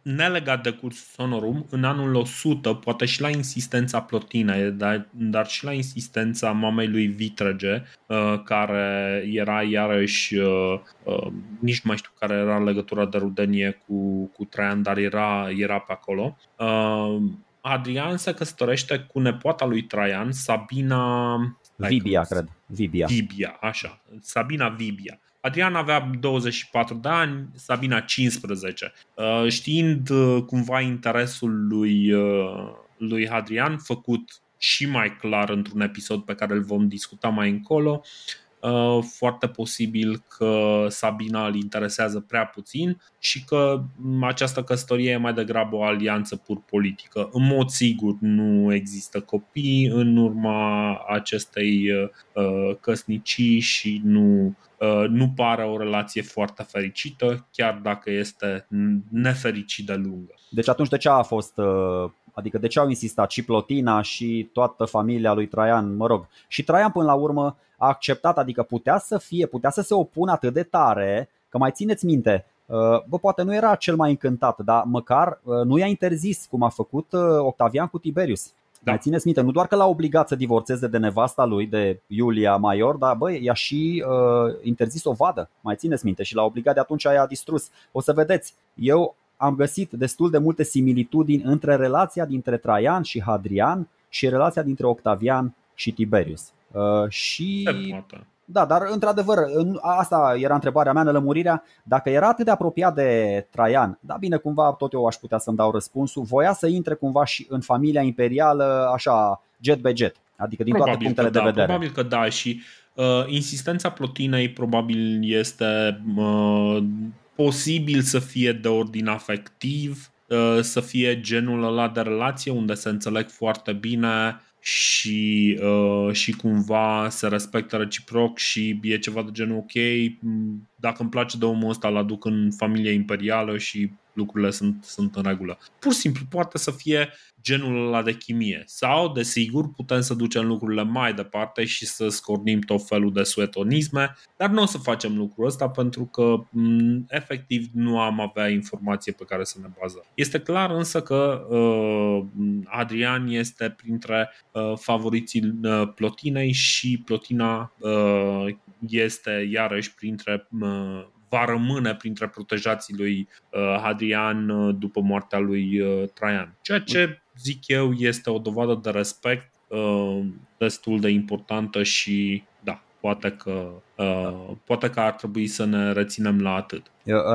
S1: nelegat de cursul sonorum, în anul 100, poate și la insistența Plotinei, dar, dar și la insistența mamei lui Vitrege, uh, care era iarăși, uh, uh, nici nu mai știu care era legătura de rudenie cu, cu Traian, dar era, era pe acolo. Uh, Adrian se căsătorește cu nepoata lui Traian, Sabina... Vibia, cred. Vibia. Vibia, așa. Sabina Vibia Adrian avea 24 de ani, Sabina 15. Uh, știind uh, cumva interesul lui, uh, lui Adrian, făcut și mai clar într-un episod pe care îl vom discuta mai încolo, uh, Uh, foarte posibil că Sabina îl interesează prea puțin și că această căsătorie e mai degrabă o alianță pur politică. În mod sigur nu există copii în urma acestei uh, căsnicii și nu uh, nu pare o relație foarte fericită, chiar dacă este nefericit de lungă.
S2: Deci atunci de ce a fost Adică de ce au insistat și Plotina și toată familia lui Traian, mă rog. Și Traian până la urmă a acceptat, adică putea să fie, putea să se opună atât de tare, că mai țineți minte, uh, Bă, poate nu era cel mai încântat, dar măcar uh, nu i-a interzis cum a făcut uh, Octavian cu Tiberius. Da. Mai țineți minte, nu doar că l-a obligat să divorțeze de nevasta lui, de Iulia Maior, dar băi i-a și uh, interzis o vadă. Mai țineți minte și l-a obligat de atunci, aia a distrus. O să vedeți, eu am găsit destul de multe similitudini între relația dintre Traian și Hadrian și relația dintre Octavian și Tiberius. Uh, și da, dar într-adevăr, asta era întrebarea mea, lămurirea, dacă era atât de apropiat de Traian, da bine, cumva tot eu aș putea să-mi dau răspunsul, voia să intre cumva și în familia imperială, așa, jet by jet, adică din probabil toate punctele de da, vedere. Probabil
S1: că da și uh, insistența plotinei probabil este uh, posibil să fie de ordin afectiv, uh, să fie genul ăla de relație unde se înțeleg foarte bine și, uh, și cumva se respectă reciproc și e ceva de genul ok, dacă îmi place de omul ăsta, îl aduc în familia imperială și lucrurile sunt, sunt în regulă. Pur și simplu poate să fie genul ăla de chimie. Sau, desigur, putem să ducem lucrurile mai departe și să scornim tot felul de suetonisme, dar nu o să facem lucrul ăsta pentru că m- mm, efectiv nu am avea informație pe care să ne bazăm. Este clar însă că uh, Adrian este printre uh, favoriții uh, Plotinei și Plotina uh, este iarăși printre uh, va rămâne printre protejații lui uh, Hadrian uh, după moartea lui uh, Traian. Ceea ce, zic eu, este o dovadă de respect destul de importantă și da, poate că, poate că ar trebui să ne reținem la atât.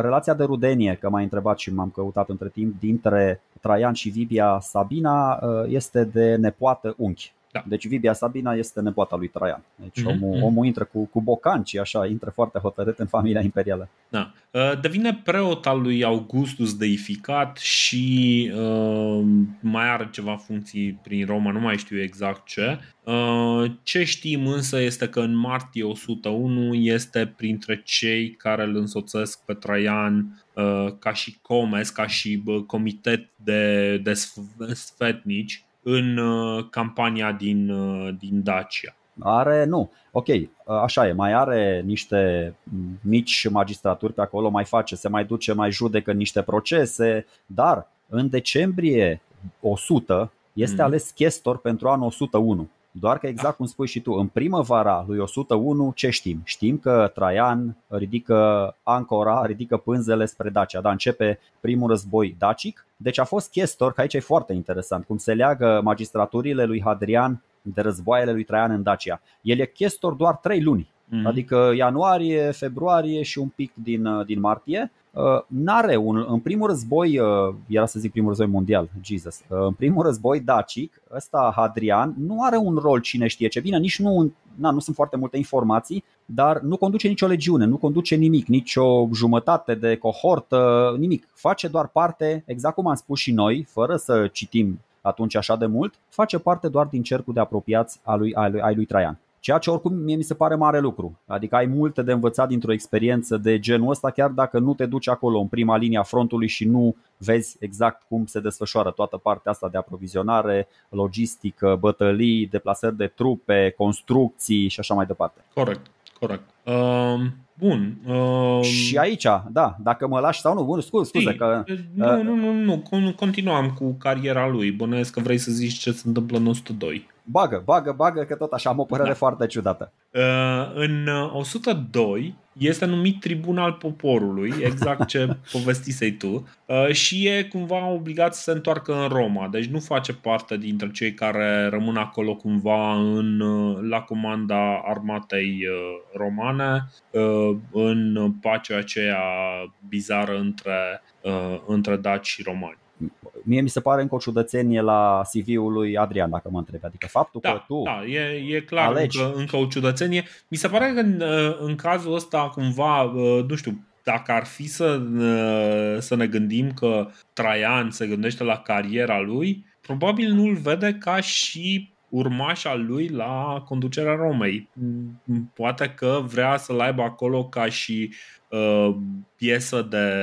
S2: Relația de rudenie, că m-ai întrebat și m-am căutat între timp, dintre Traian și Vibia Sabina este de nepoată unchi. Da. Deci Vibia Sabina este nepoata lui Traian. Deci mm-hmm. omul, mhm. omul intră cu, cu bocanci, așa, intră foarte hotărât în familia imperială.
S1: Da. Uh, devine preot al lui Augustus deificat și uh, mai are ceva funcții prin Roma, nu mai știu exact ce. Uh, ce știm însă este că în martie 101 este printre cei care îl însoțesc pe Traian uh, ca și comes, ca și comitet de, de sfetnici în uh, campania din, uh, din Dacia.
S2: Are, nu, ok, uh, așa e, mai are niște mici magistraturi pe acolo, mai face, se mai duce, mai judecă niște procese, dar în decembrie 100 este mm. ales chestor pentru anul 101. Doar că exact cum spui și tu, în primăvara lui 101 ce știm? Știm că Traian ridică ancora, ridică pânzele spre Dacia, dar începe primul război dacic. Deci a fost chestor, că aici e foarte interesant, cum se leagă magistraturile lui Hadrian de războaiele lui Traian în Dacia. El e chestor doar trei luni, mm-hmm. adică ianuarie, februarie și un pic din, din martie Uh, n-are un, în primul război, uh, era să zic primul război mondial, Jesus, uh, în primul război dacic, ăsta Hadrian, nu are un rol cine știe ce bine, nici nu, na, nu sunt foarte multe informații, dar nu conduce nicio legiune, nu conduce nimic, nicio jumătate de cohortă, nimic. Face doar parte, exact cum am spus și noi, fără să citim atunci așa de mult, face parte doar din cercul de apropiați al lui, al lui, al lui Traian. Ceea ce oricum mie mi se pare mare lucru. Adică ai multe de învățat dintr-o experiență de genul ăsta, chiar dacă nu te duci acolo în prima linie a frontului și nu vezi exact cum se desfășoară toată partea asta de aprovizionare, logistică, bătălii, deplasări de trupe, construcții și așa mai departe. Corect, corect. Um... Bun. Uh... Și aici, da, dacă mă lași sau nu,
S1: bun, scuze, scuze că... Eh, nu, nu, nu, nu, continuam cu cariera lui. Bănuiesc că vrei să zici
S2: ce se întâmplă în 102 bagă, bagă, bagă, că tot așa am o părere da. foarte ciudată.
S1: Uh, în 102 uh, este numit tribunal poporului, exact ce povestisei tu, uh, și e cumva obligat să se întoarcă în Roma, deci nu face parte dintre cei care rămân acolo cumva în, uh, la comanda armatei uh, romane, uh, în pacea aceea bizară între,
S2: între daci și romani mie mi se pare încă o ciudățenie la CV-ul lui Adrian, dacă mă întrebi. Adică faptul da, că tu Da,
S1: e, e clar alegi. Încă,
S2: încă o ciudățenie. Mi se
S1: pare că în, uh, în cazul ăsta cumva, uh, nu știu, dacă ar fi să, uh, să ne gândim că Traian se gândește la cariera lui, probabil nu-l vede ca și urmașa lui la conducerea Romei. Mm, poate că vrea să-l aibă acolo ca și uh, piesă de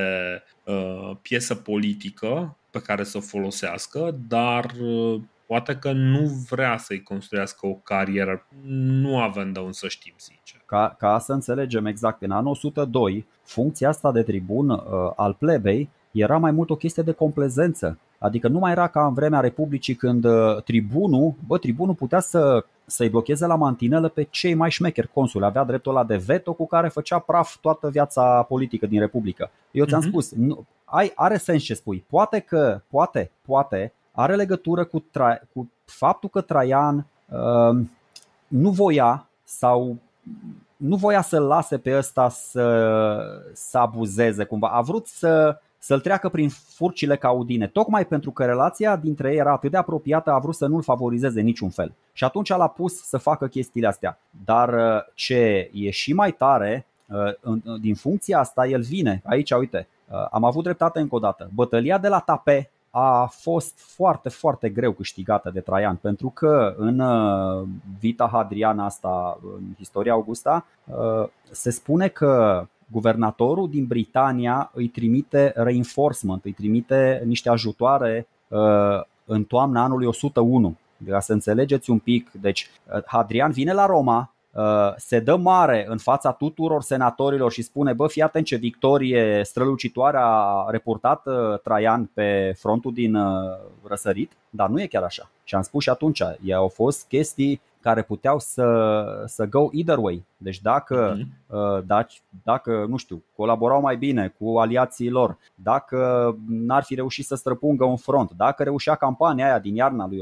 S1: uh, piesă politică, pe care să o folosească, dar uh, poate
S2: că nu vrea să-i construiască o carieră. Nu avem de unde să știm, sincer. Ca, ca să înțelegem exact, în anul 102, funcția asta de tribun uh, al plebei era mai mult o chestie de complezență Adică nu mai era ca în vremea Republicii când uh, tribunul, bă, tribunul putea să, să-i blocheze la mantinelă pe cei mai șmecheri consuli. Avea dreptul la de veto cu care făcea praf toată viața politică din Republică. Eu ți-am uh-huh. spus, nu, ai, are sens ce spui. Poate că, poate, poate, are legătură cu, tra, cu faptul că Traian uh, nu voia sau nu voia să lase pe ăsta să, să abuzeze cumva. A vrut să să-l treacă prin furcile caudine, tocmai pentru că relația dintre ei era atât de apropiată, a vrut să nu-l favorizeze niciun fel. Și atunci l-a pus să facă chestiile astea. Dar uh, ce e și mai tare, uh, din funcția asta el vine. Aici, uite, uh, am avut dreptate încă o dată. Bătălia de la Tape a fost foarte, foarte greu câștigată de Traian, pentru că în Vita Hadriana asta, în istoria Augusta, se spune că guvernatorul din Britania îi trimite reinforcement, îi trimite niște ajutoare uh, în toamna anului 101. Ca să înțelegeți un pic, deci uh, Hadrian vine la Roma, uh, se dă mare în fața tuturor senatorilor și spune, bă, fii atent ce victorie strălucitoare a reportat Traian pe frontul din răsărit, dar nu e chiar așa. Și am spus și atunci, ei au fost chestii care puteau să, să go either way. Deci dacă, mhm. uh, dacă, dacă, nu știu, colaborau mai bine cu aliații lor, dacă n-ar fi reușit să străpungă un front, dacă reușea campania aia din iarna lui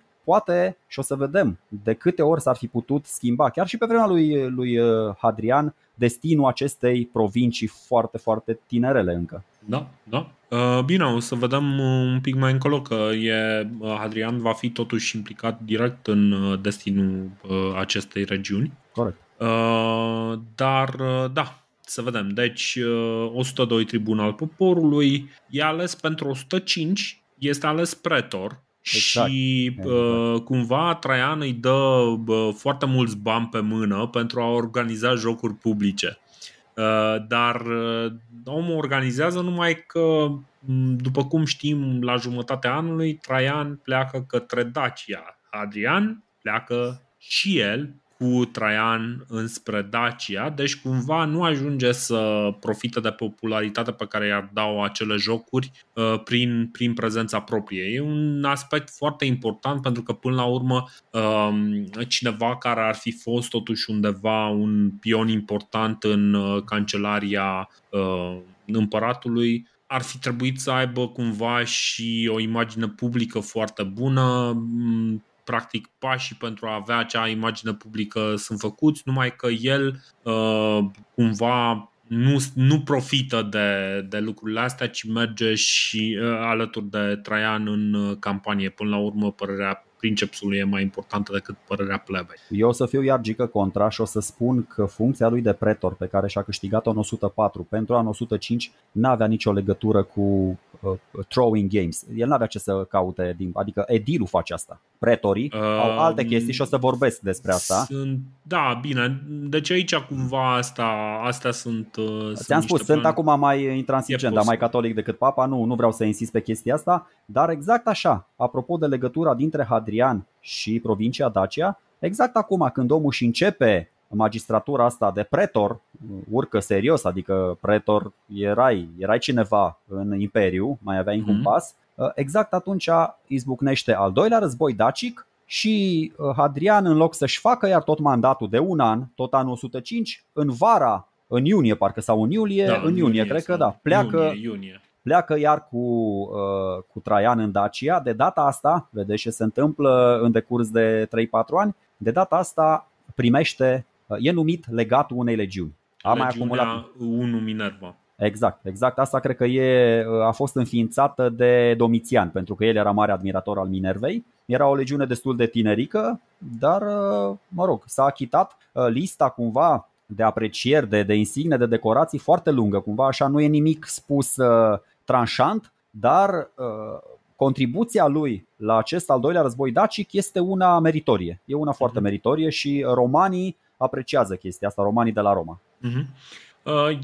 S2: 101-102, poate, și o să vedem, de câte ori s-ar fi putut schimba, chiar și pe vremea lui, lui uh, Hadrian, destinul acestei provincii foarte, foarte tinerele încă. Da,
S1: da. Uh, bine, o să vedem uh, un pic mai încolo că e, uh, Adrian va fi totuși implicat direct în destinul acestei regiuni. Corect. Dar, da, să vedem. Deci, 102 tribunal poporului, e ales pentru 105, este ales pretor, Exact. Și exact. cumva Traian îi dă foarte mulți bani pe mână pentru a organiza jocuri publice. Uh, dar uh, omul organizează numai că, mm, după cum știm, la jumătatea anului, Traian pleacă către Dacia. Adrian pleacă și el cu Traian înspre Dacia, deci cumva nu ajunge să profite de popularitatea pe care i-ar dau acele jocuri uh, prin, prin prezența proprie. E un aspect foarte important pentru că până la urmă um, cineva care ar fi fost totuși undeva un pion important în uh, cancelaria uh, împăratului ar fi trebuit să aibă cumva și o imagine publică foarte bună, practic pașii pentru a avea acea imagine publică sunt făcuți, numai că el uh, cumva nu, nu profită de, de lucrurile astea, ci merge și uh, alături de Traian în uh, campanie. Până la urmă, părerea princepsului e mai importantă decât părerea plebei.
S2: Eu o să fiu iar gică contra și o să spun că funcția lui de pretor pe care și-a câștigat-o în 104 pentru anul 105 n-avea nicio legătură cu Uh, throwing games. El nu avea ce să caute, din, adică Edilu face asta. Pretorii uh, au um, alte chestii și o să vorbesc despre asta.
S1: Sunt, da, bine. Deci aici cumva asta, astea sunt uh, Ți-am spus, sunt acum
S2: mai intransigent, dar mai catolic decât papa. Nu, nu vreau să insist pe chestia asta, dar exact așa, apropo de legătura dintre Hadrian și provincia Dacia, exact acum când omul și începe magistratura asta de pretor urcă serios, adică pretor erai, erai cineva în imperiu, mai aveai mm-hmm. un mhm. pas, uh, exact atunci izbucnește al doilea război dacic și uh, Hadrian în loc să-și facă iar tot mandatul de un an, tot anul 105, în vara, în iunie parcă sau în iulie, da, în, iunie, iunie cred că da, pleacă, iunie, iunie. pleacă iar cu, uh, cu Traian în Dacia. De data asta, vedeți ce se întâmplă în decurs de 3-4 ani, de data asta primește Uh, e numit legatul unei legiuni. A mai acumulat.
S1: un Minerva.
S2: Exact, exact. Asta cred că e, uh, a fost înființată de Domitian, pentru că el era mare admirator al Minervei. Era o legiune destul de tinerică, dar, uh, mă rog, s-a achitat lista cumva de aprecieri, de, de insigne, de decorații foarte lungă. Cumva așa nu e nimic spus uh, tranșant, dar uh, contribuția lui la acest al doilea război dacic este una meritorie. E una foarte mhm. meritorie și romanii apreciază chestia asta, romanii de la Roma.
S1: Uh-huh.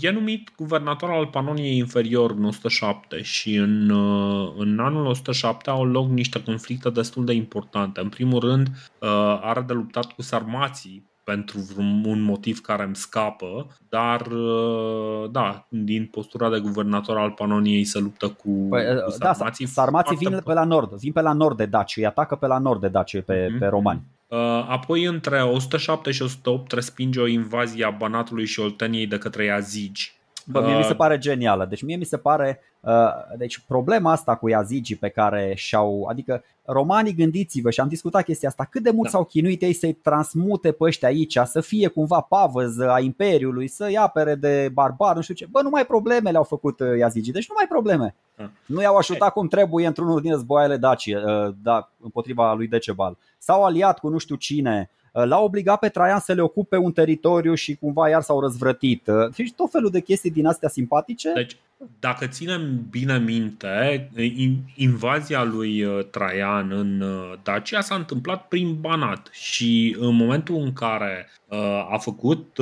S1: E numit guvernator al Panoniei Inferior în 107 și în, uh, în anul 107 au loc niște conflicte destul de importante. În primul rând, uh, are de luptat cu sarmații pentru un motiv care îmi scapă, dar uh, da, din postura de guvernator al
S2: Panoniei se luptă cu, păi, cu sarmații. Da, sarmații vin pe la nord, vin pe la nord de Daci, îi atacă pe la nord de Daci pe, mm-hmm. pe romani.
S1: Uh, apoi între 107 și 108 respinge o invazie a Banatului și Olteniei de către Yazigi.
S2: Bă, mie uh... mi se pare genială. Deci mie mi se pare, uh, deci problema asta cu iazigii pe care și-au, adică romanii gândiți-vă și am discutat chestia asta, cât de mult da. s-au chinuit ei să-i transmute pe ăștia aici, să fie cumva pavăză a imperiului, să-i apere de barbar, nu știu ce. Bă, numai probleme le-au făcut uh, iazigii, deci numai probleme. Uh. Nu i-au ajutat cum trebuie într-unul din războaiele Daci, uh, da, împotriva lui Decebal. S-au aliat cu nu știu cine, Uh, l-a obligat pe Traian să le ocupe un teritoriu și cumva iar s-au răzvrătit. Uh, deci tot felul de chestii din astea simpatice. Deci, dacă
S1: ținem bine minte, invazia lui uh, Traian în Dacia s-a întâmplat prin Banat și în momentul în care a făcut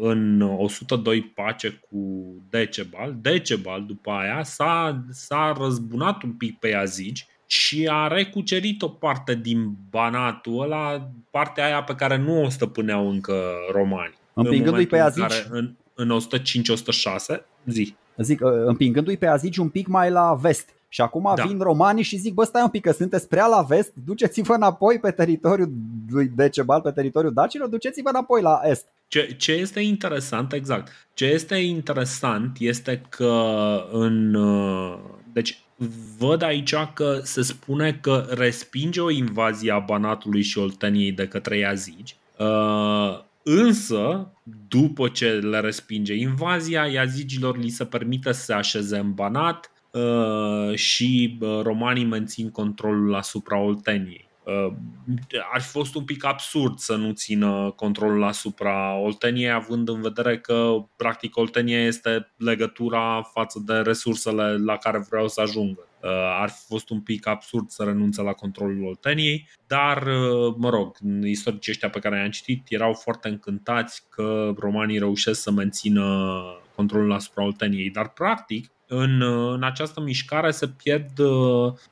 S1: în 102 pace cu Decebal, Decebal după aia s-a, s-a răzbunat un pic pe Iazici și a recucerit o parte din banatul ăla, partea aia pe care nu o stăpâneau încă romani.
S2: Împingându-i în pe azici? Care, în, în 105-106, zi. Zic, uh, împingându-i pe azici un pic mai la vest. Și acum da. vin romanii și zic, bă, stai un pic, că sunteți prea la vest, duceți-vă înapoi pe teritoriul lui Decebal, pe teritoriul dacilor, duceți-vă înapoi la est.
S1: Ce, ce este interesant, exact, ce este interesant este că în uh, deci văd aici că se spune că respinge o invazie a Banatului și Olteniei de către Iazici, uh, însă după ce le respinge invazia, Iazigilor li se permite să se așeze în Banat uh, și uh, romanii mențin controlul asupra Olteniei ar fi fost un pic absurd să nu țină controlul asupra Olteniei, având în vedere că, practic, Oltenia este legătura față de resursele la care vreau să ajungă. Uh, ar fi fost un pic absurd să renunțe la controlul Olteniei, dar, uh, mă rog, istoricii ăștia pe care i-am citit erau foarte încântați că romanii reușesc să mențină controlul asupra Olteniei, dar practic în, în această mișcare se, pierd,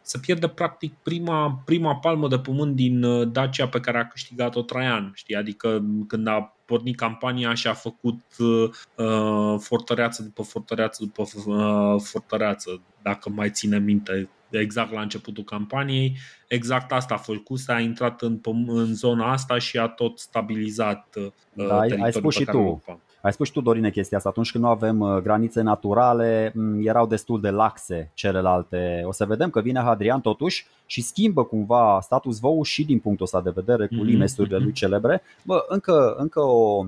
S1: se pierde practic prima, prima palmă de pământ din uh, Dacia pe care a câștigat-o Traian. Știi? Adică când a pornit campania și a făcut uh, uh, fortăreață după fortăreață după uh, fortăreață, dacă mai ține minte exact la începutul campaniei. Exact asta a făcut, a intrat în, în zona asta și a tot stabilizat uh, da, ai, ai spus și tu. Europa.
S2: Ai spus și tu, Dorine, chestia asta. Atunci când nu avem uh, granițe naturale, mm, erau destul de laxe celelalte. O să vedem că vine Hadrian totuși și schimbă cumva status vou și din punctul ăsta de vedere cu mhm. limesurile lui mhm. celebre. Bă, încă, încă o,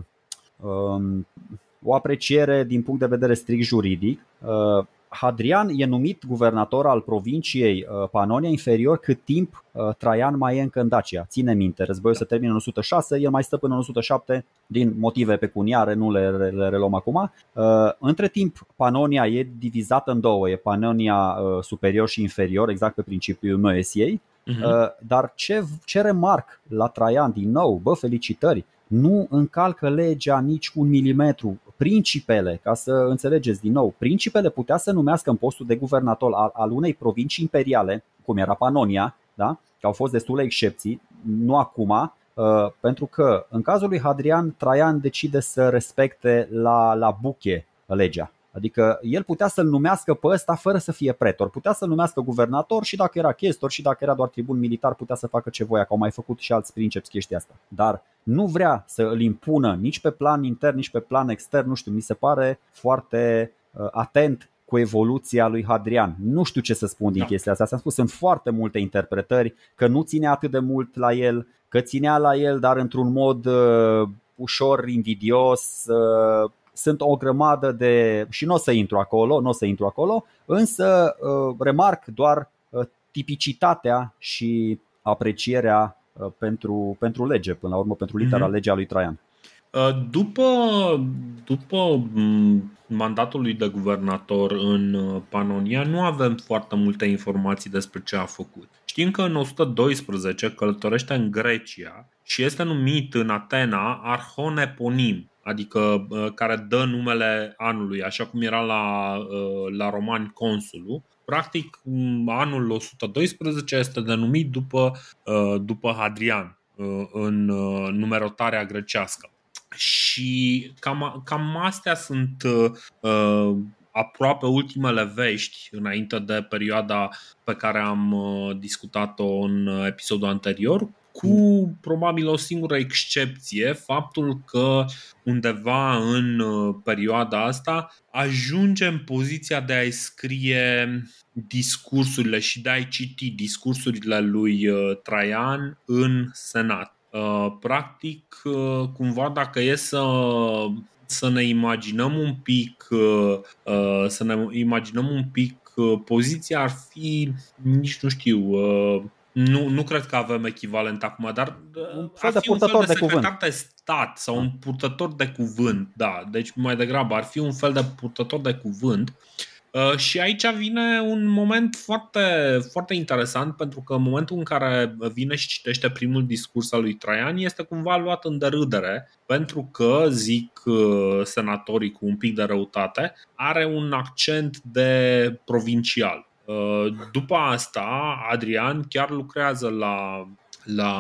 S2: um, o apreciere din punct de vedere strict juridic. Uh, Hadrian e numit guvernator al provinciei uh, Panonia Inferior cât timp uh, Traian mai e încă în Dacia. Ține minte, războiul se termină în 106, el mai stă până în 107 din motive pecuniare, nu le, le reluăm acum. Uh, între timp, Panonia e divizată în două, e Panonia superior și inferior, exact pe principiul Moesiei, Uh-huh. Dar ce, ce remarc la Traian din nou, bă, felicitări, nu încalcă legea nici un milimetru. Principele, ca să înțelegeți din nou, principele putea să numească în postul de guvernator al, al unei provincii imperiale, cum era Panonia, da? că au fost destule excepții, nu acum, uh, pentru că în cazul lui Hadrian, Traian decide să respecte la, la buche legea. Adică el putea să-l numească pe ăsta fără să fie pretor, putea să-l numească guvernator și dacă era chestor și dacă era doar tribun militar putea să facă ce voia, că au mai făcut și alți princeps chestia asta. Dar nu vrea să îl impună nici pe plan intern, nici pe plan extern, nu știu, mi se pare foarte uh, atent cu evoluția lui Hadrian. Nu știu ce să spun din da. chestia asta. Am spus, sunt foarte multe interpretări, că nu ține atât de mult la el, că ținea la el, dar într-un mod uh, ușor invidios, uh, sunt o grămadă de. și nu o să intru acolo, nu o să intru acolo, însă uh, remarc doar uh, tipicitatea și aprecierea uh, pentru, pentru lege, până la urmă, pentru litera mm-hmm. legea lui Traian.
S1: După, după mm, mandatul lui de guvernator în Panonia, nu avem foarte multe informații despre ce a făcut. Știm că în 112 călătorește în Grecia și este numit în Atena Arhon Eponim, adică care dă numele anului, așa cum era la, ă, la romani consulul. Practic, anul 112 este denumit după, ă, după Hadrian ă, în numerotarea grecească. Și cam, cam astea sunt aproape ultimele vești înainte de perioada pe care am discutat-o în episodul anterior, cu probabil o singură excepție, faptul că undeva în uh, perioada asta ajunge în poziția de a-i scrie discursurile și de a-i citi discursurile lui uh, Traian în Senat. Uh, practic, cumva dacă e să să ne imaginăm un pic să ne imaginăm un pic poziția ar fi nici nu știu nu, nu cred că avem echivalent acum, dar da, uh, un fel ar fi de un fel de, de cuvânt. de stat sau un purtător de cuvânt, da. Deci mai degrabă ar fi un fel de purtător de cuvânt. Uh, și aici vine un moment foarte, foarte interesant pentru că în momentul în care vine și citește primul discurs al lui Traian este cumva luat în derâdere pentru că, zic uh, senatorii cu un pic de răutate, are un accent de provincial Uh, după asta, Adrian chiar lucrează la la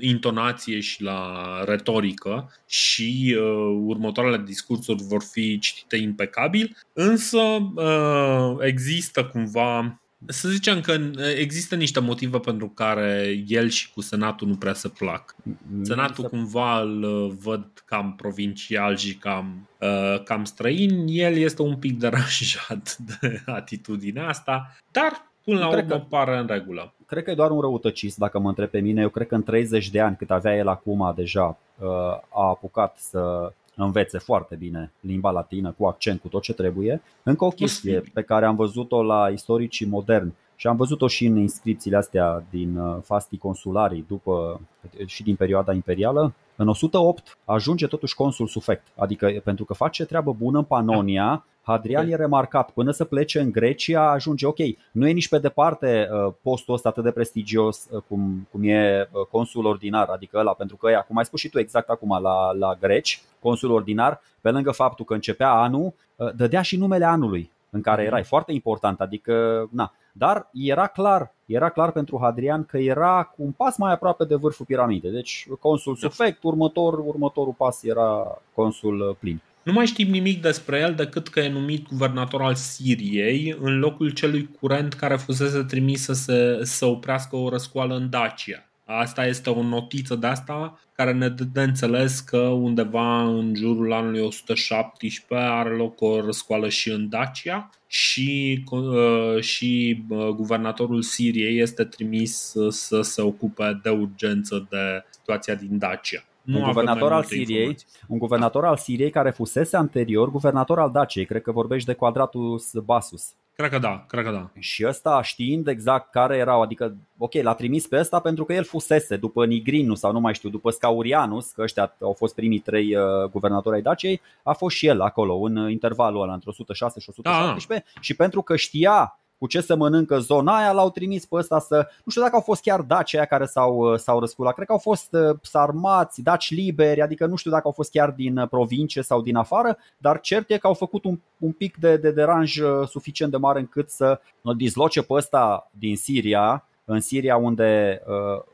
S1: intonație și la retorică și uh, următoarele discursuri vor fi citite impecabil, însă uh, există cumva să zicem că uh, există niște motive pentru care el și cu Senatul nu prea se plac. Mm-hmm. Senatul cumva îl uh, văd cam provincial și cam, uh, cam străin. El este un pic deranjat de atitudinea asta, dar până la cred urmă că, pare în regulă.
S2: Cred că e doar un răutăcist, dacă mă întreb pe mine. Eu cred că în 30 de ani, cât avea el acum deja, uh, a apucat să învețe foarte bine limba latină cu accent, cu tot ce trebuie. Încă o chestie pe care am văzut-o la istoricii moderni și am văzut-o și în inscripțiile astea din uh, fastii consularii după, și din perioada imperială. În 108 ajunge totuși consul sufect, adică pentru că face treabă bună în Panonia, Hadrian e remarcat, până să plece în Grecia ajunge, ok, nu e nici pe departe uh, postul ăsta atât de prestigios uh, cum, cum e uh, consul ordinar, adică ăla, pentru că, ea, cum ai spus și tu exact acum la, la greci, consul ordinar, pe lângă faptul că începea anul, dădea și numele anului în care erai, foarte important, adică, na, dar era clar, era clar pentru Hadrian că era cu un pas mai aproape de vârful piramidei. Deci consul sufect, următor, următorul pas era consul plin.
S1: Nu mai știm nimic despre el decât că e numit guvernator al Siriei în locul celui curent care fusese trimis să, se, să oprească o răscoală în Dacia. Asta este o notiță de asta care ne dă de înțeles că undeva în jurul anului 117 are loc o răscoală și în Dacia și, uh, și uh, guvernatorul Siriei este trimis să se ocupe de urgență de situația din Dacia. Nu un guvernator al Siriei, informații.
S2: un guvernator al Siriei care fusese anterior guvernator al Daciei, cred că vorbești de quadratul Basus. Cred că da, cred că da. Și ăsta știind exact care erau, adică, ok, l-a trimis pe ăsta pentru că el fusese după Nigrinu sau nu mai știu, după Scaurianus, că ăștia au fost primii trei uh, guvernatori ai Daciei, a fost și el acolo în intervalul ăla, între 106 și 117 da. Ah, ah. și pentru că știa cu ce să mănâncă zona aia, l-au trimis pe ăsta să... Nu știu dacă au fost chiar daci aia care s-au, uh, s-au răsculat, cred că au fost uh, sarmați, daci liberi, adică nu știu dacă au fost chiar din uh, provincie sau din afară, dar cert e că au făcut un, un pic de, de deranj suficient de mare încât să îl disloce pe ăsta din Siria, în Siria unde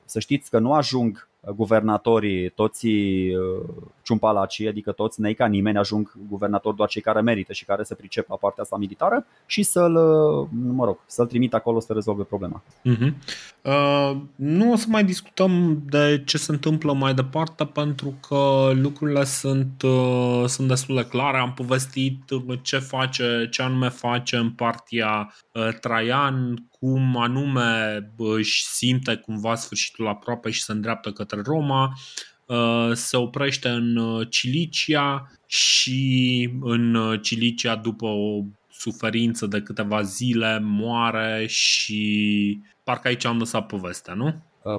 S2: să știți că nu ajung guvernatorii, toți ciumpalacii, adică toți nei ca nimeni ajung guvernator doar cei care merită și care se pricep la partea asta militară și să-l, uh, mă rog, să-l trimit acolo să rezolve problema. Uh-huh. Uh, nu o să mai
S1: discutăm de ce se întâmplă mai departe pentru că lucrurile sunt, uh, sunt destul de clare. Am povestit uh, ce face, ce anume face în partia uh, Traian, cum anume uh, își simte cumva sfârșitul aproape și se îndreaptă către Roma. Uh, se oprește în uh, Cilicia și în uh, Cilicia după o suferință de câteva
S2: zile moare și parcă aici am lăsat povestea, nu?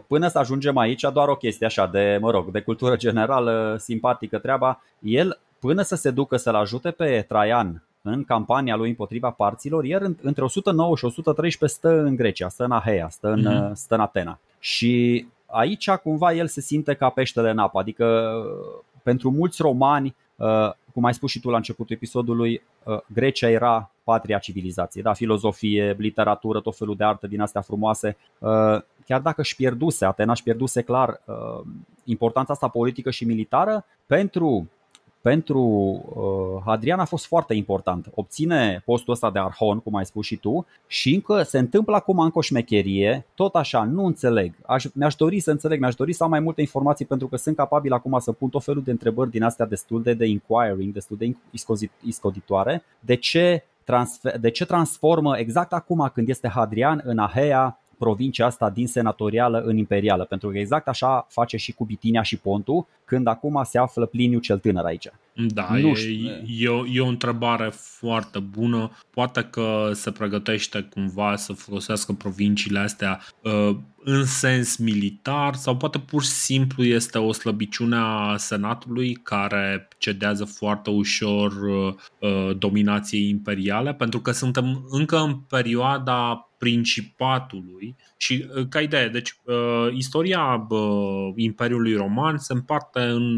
S2: Până să ajungem aici, doar o chestie așa de, mă rog, de cultură generală, simpatică treaba. El, până să se ducă să-l ajute pe Traian în campania lui împotriva parților, el între 109 și 113 stă în Grecia, stă în Ahea, stă în, mm-hmm. stă în Atena. Și aici cumva el se simte ca peștele în apă, adică pentru mulți romani, uh, cum ai spus și tu la începutul episodului, uh, Grecia era patria civilizației, da, filozofie, literatură, tot felul de artă din astea frumoase. Uh, chiar dacă își pierduse, Atena își pierduse clar importanța asta politică și militară, pentru pentru uh, Adrian a fost foarte important. Obține postul ăsta de arhon, cum ai spus și tu, și încă se întâmplă acum încă o șmecherie, tot așa, nu înțeleg. Aș, mi-aș dori să înțeleg, mi-aș dori să am mai multe informații pentru că sunt capabil acum să pun tot felul de întrebări din astea destul de, de inquiring, destul de iscoditoare. De ce, transfer, de ce transformă exact acum când este Hadrian în Ahea provincia asta din senatorială în imperială, pentru că exact așa face și cu Bitinia și Pontul, când acum se află Pliniu cel tânăr aici. Da, nu
S1: E, e, o, e o întrebare foarte bună. Poate că se pregătește cumva să folosească provinciile astea uh, în sens militar sau poate pur și simplu este o slăbiciune a Senatului care cedează foarte ușor uh, dominației imperiale pentru că suntem încă în perioada principatului și uh, ca idee, deci uh, istoria uh, Imperiului Roman se împarte în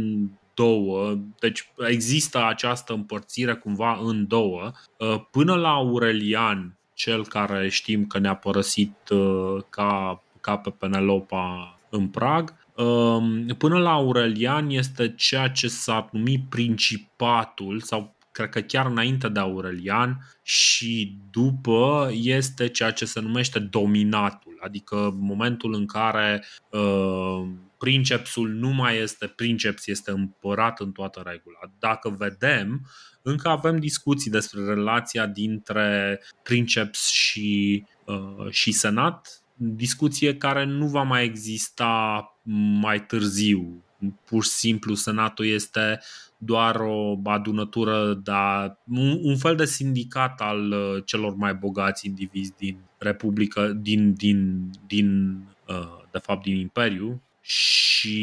S1: două, deci există această împărțire cumva în două. Uh, până la Aurelian, cel care știm că ne-a părăsit uh, ca, ca pe Penelopa în prag, um, până la Aurelian este ceea ce s-ar numi principatul sau cred că chiar înainte de Aurelian și după, este ceea ce se numește dominatul, adică momentul în care uh, princepsul nu mai este princeps, este împărat în toată regula. Dacă vedem, încă avem discuții despre relația dintre princeps și, uh, și senat, discuție care nu va mai exista mai târziu pur și simplu Senatul este doar o adunătură, dar un, un fel de sindicat al uh, celor mai bogați indivizi din Republică, din, din, din uh, de fapt din Imperiu și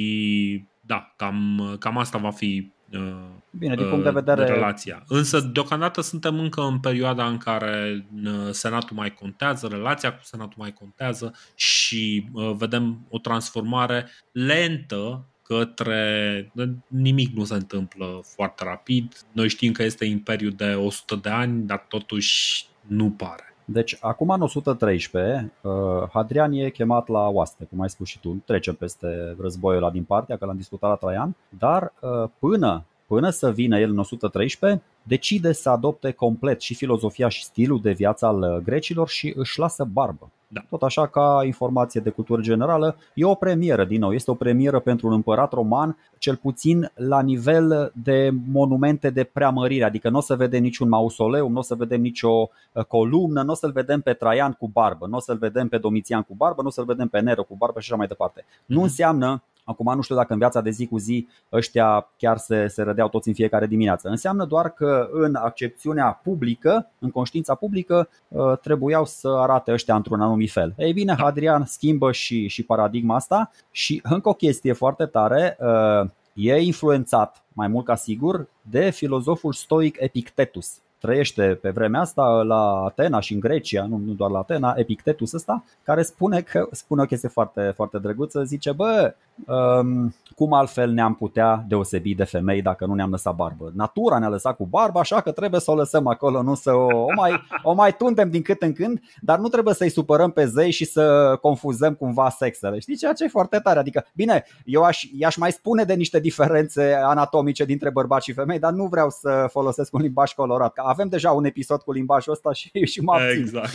S1: da, cam, cam asta va fi uh, Bine, din punct de vedere... relația. Însă, deocamdată suntem încă în perioada în care Senatul mai contează, relația cu Senatul mai contează și vedem o transformare lentă către nimic nu se întâmplă foarte rapid. Noi știm că este imperiu de 100 de ani, dar totuși nu pare.
S2: Deci, acum în 113, uh, Hadrian e chemat la oaste, cum ai spus și tu, trecem peste războiul ăla din partea, că l-am discutat la Traian, dar uh, până, până să vină el în 113, decide să adopte complet și filozofia și stilul de viață al uh, grecilor și își lasă barbă. Da. Tot așa ca informație de cultură generală, e o premieră din nou, este o premieră pentru un împărat roman, cel puțin la nivel de monumente de preamărire, adică nu o să vedem niciun mausoleu, nu o să vedem nicio uh, columnă, nu o să-l vedem pe Traian cu barbă, nu o să-l vedem pe Domitian cu barbă, nu o să-l vedem pe Nero cu barbă și așa mai departe. Mm-hmm. Nu mhm. înseamnă Acum nu știu dacă în viața de zi cu zi ăștia chiar se, se rădeau toți în fiecare dimineață. Înseamnă doar că în accepțiunea publică, în conștiința publică, uh, trebuiau să arate ăștia într-un anumit fel. Ei bine, Hadrian schimbă și, și paradigma asta și încă o chestie foarte tare, uh, e influențat, mai mult ca sigur, de filozoful stoic Epictetus trăiește pe vremea asta la Atena și în Grecia, nu, nu doar la Atena, Epictetus ăsta, care spune că spune o chestie foarte, foarte drăguță, zice, bă, Ehm, cum altfel ne-am putea deosebi de femei dacă nu ne-am lăsat barbă? Natura ne-a lăsat cu barba, așa că trebuie să o lăsăm acolo, nu să o, o, mai, o mai tundem din cât în când, dar nu trebuie să-i supărăm pe zei și să confuzăm cumva sexele. Știi, ceea ce e foarte tare. Adică, bine, eu aș, i-aș mai spune de niște diferențe anatomice dintre bărbați și femei, dar nu vreau să folosesc un limbaj colorat. Că avem deja un episod cu limbajul ăsta și, și mă abțin. Exact.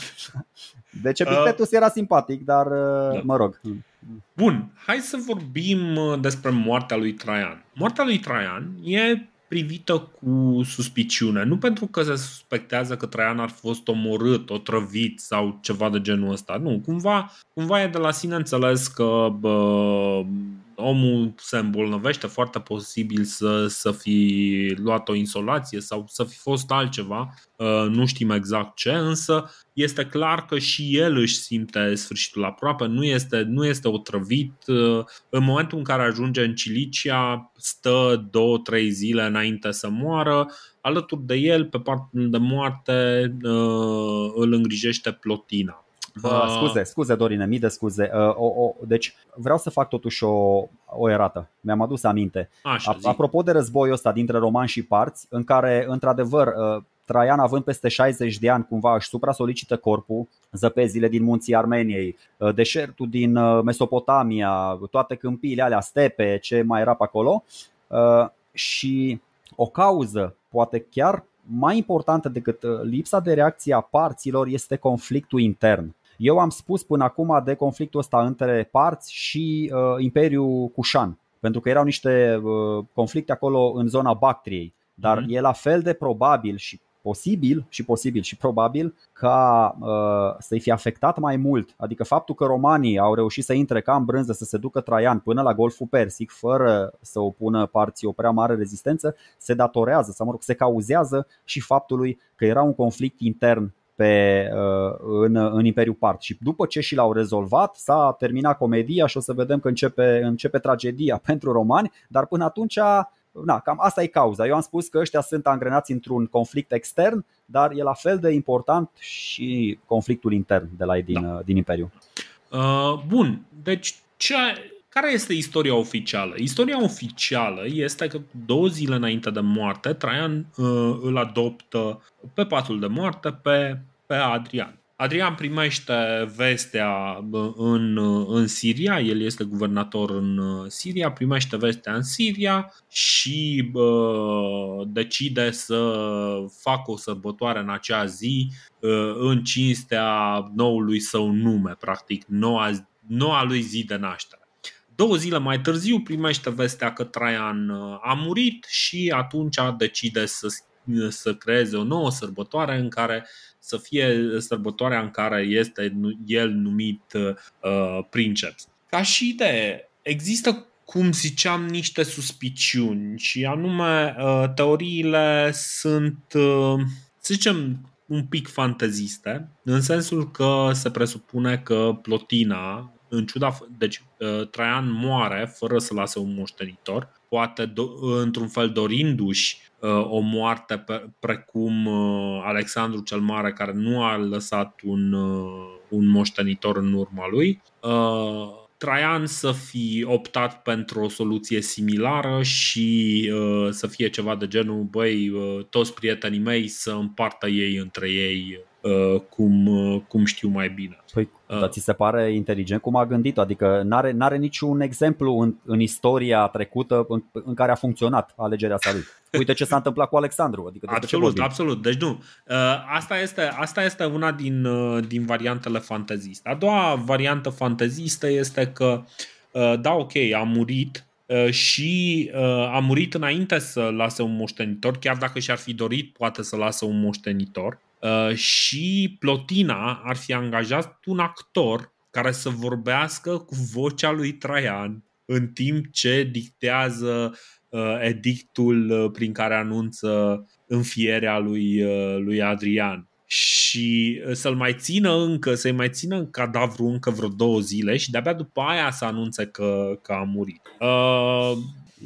S2: Deci epictetus uh, era simpatic, dar uh, da. mă rog. Bun, hai
S1: să vorbim uh, despre moartea lui Traian. Moartea lui Traian e privită cu suspiciune, nu pentru că se suspectează că Traian ar fost omorât, otrăvit sau ceva de genul ăsta. Nu, cumva, cumva e de la sine înțeles că bă, omul se îmbolnăvește, foarte posibil să, să fi luat o insolație sau să fi fost altceva, uh, nu știm exact ce, însă este clar că și el își simte sfârșitul aproape, nu este, nu este otrăvit. Uh, în momentul în care ajunge în Cilicia, stă două, trei zile înainte să moară, alături de el, pe partea de moarte, uh, îl îngrijește
S2: Plotina, Uh, scuze, scuze Dorine, mii de scuze. Uh, o, o, deci vreau să fac totuși o, o erată. Mi-am adus aminte. Așa, A, Apropo de războiul ăsta dintre romani și parți, în care într-adevăr uh, Traian având peste 60 de ani cumva își supra-solicită corpul, zăpezile din munții Armeniei, uh, deșertul din uh, Mesopotamia, toate câmpiile alea, stepe, ce mai era pe acolo uh, și o cauză poate chiar mai importantă decât lipsa de reacție a parților este conflictul intern. Eu am spus până acum de conflictul ăsta între parți și uh, Imperiul Cușan, pentru că erau niște uh, conflicte acolo în zona Bactriei, dar mm-hmm. e la fel de probabil și posibil și posibil și probabil ca uh, să-i fi afectat mai mult. Adică faptul că romanii au reușit să intre ca în brânză, să se ducă Traian până la Golful Persic, fără să opună parții o prea mare rezistență, se datorează, sau mă rog, se cauzează și faptului că era un conflict intern pe, uh, în, în Imperiu Part. Și după ce și l-au rezolvat, s-a terminat comedia și o să vedem că începe, începe tragedia pentru romani, dar până atunci na, cam asta e cauza. Eu am spus că ăștia sunt angrenați într-un conflict extern, dar e la fel de important și conflictul intern de la ei din, da. din Imperiu.
S1: Uh, bun, deci ce, care este istoria oficială? Istoria oficială este că două zile înainte de moarte, Traian uh, îl adoptă pe patul de moarte pe, pe Adrian. Adrian primește vestea uh, în, uh, în Siria, el este guvernator în uh, Siria, primește vestea în Siria și bă, decide să facă o sărbătoare în acea zi în cinstea noului său nume, practic, noua, noua lui zi de naștere. Două zile mai târziu primește vestea că Traian uh, a murit și atunci decide să, să creeze o nouă sărbătoare în care să fie sărbătoarea în care este el numit uh, princeps. Ca și idee, există cum ziceam, niște suspiciuni și anume uh, teoriile sunt, uh, să zicem, un pic fanteziste, în sensul că se presupune că Plotina, în ciuda, deci ă, Traian moare fără să lase un moștenitor, poate do- într-un fel dorindu-și ă, o moarte precum ă, Alexandru cel Mare care nu a lăsat un, un moștenitor în urma lui. Traian să fi optat pentru o soluție similară și uh, să fie ceva de genul, băi, uh, toți prietenii mei să împartă ei între ei Uh,
S2: cum, uh, cum știu mai bine. Păi, uh. dar ți se pare inteligent cum a gândit? Adică n-are, n-are niciun exemplu în, în istoria trecută în, în care a funcționat alegerea sa lui. Uite ce s-a întâmplat cu Alexandru. Adică absolut, ce absolut. Deci nu.
S1: Uh, asta este, asta este una din, din variantele fanteziste. A doua variantă fantezistă este că da, ok, a murit, Uh, și uh, a murit înainte să lase un moștenitor, chiar dacă și-ar fi dorit poate să lase un moștenitor. Uh, și Plotina ar fi angajat un actor care să vorbească cu vocea lui Traian în timp ce dictează edictul prin care anunță înfierea lui, lui Adrian și uh, să-l mai țină încă, să-i mai țină în cadavru încă vreo două zile și de-abia după aia să anunțe că, că
S2: a murit. Uh,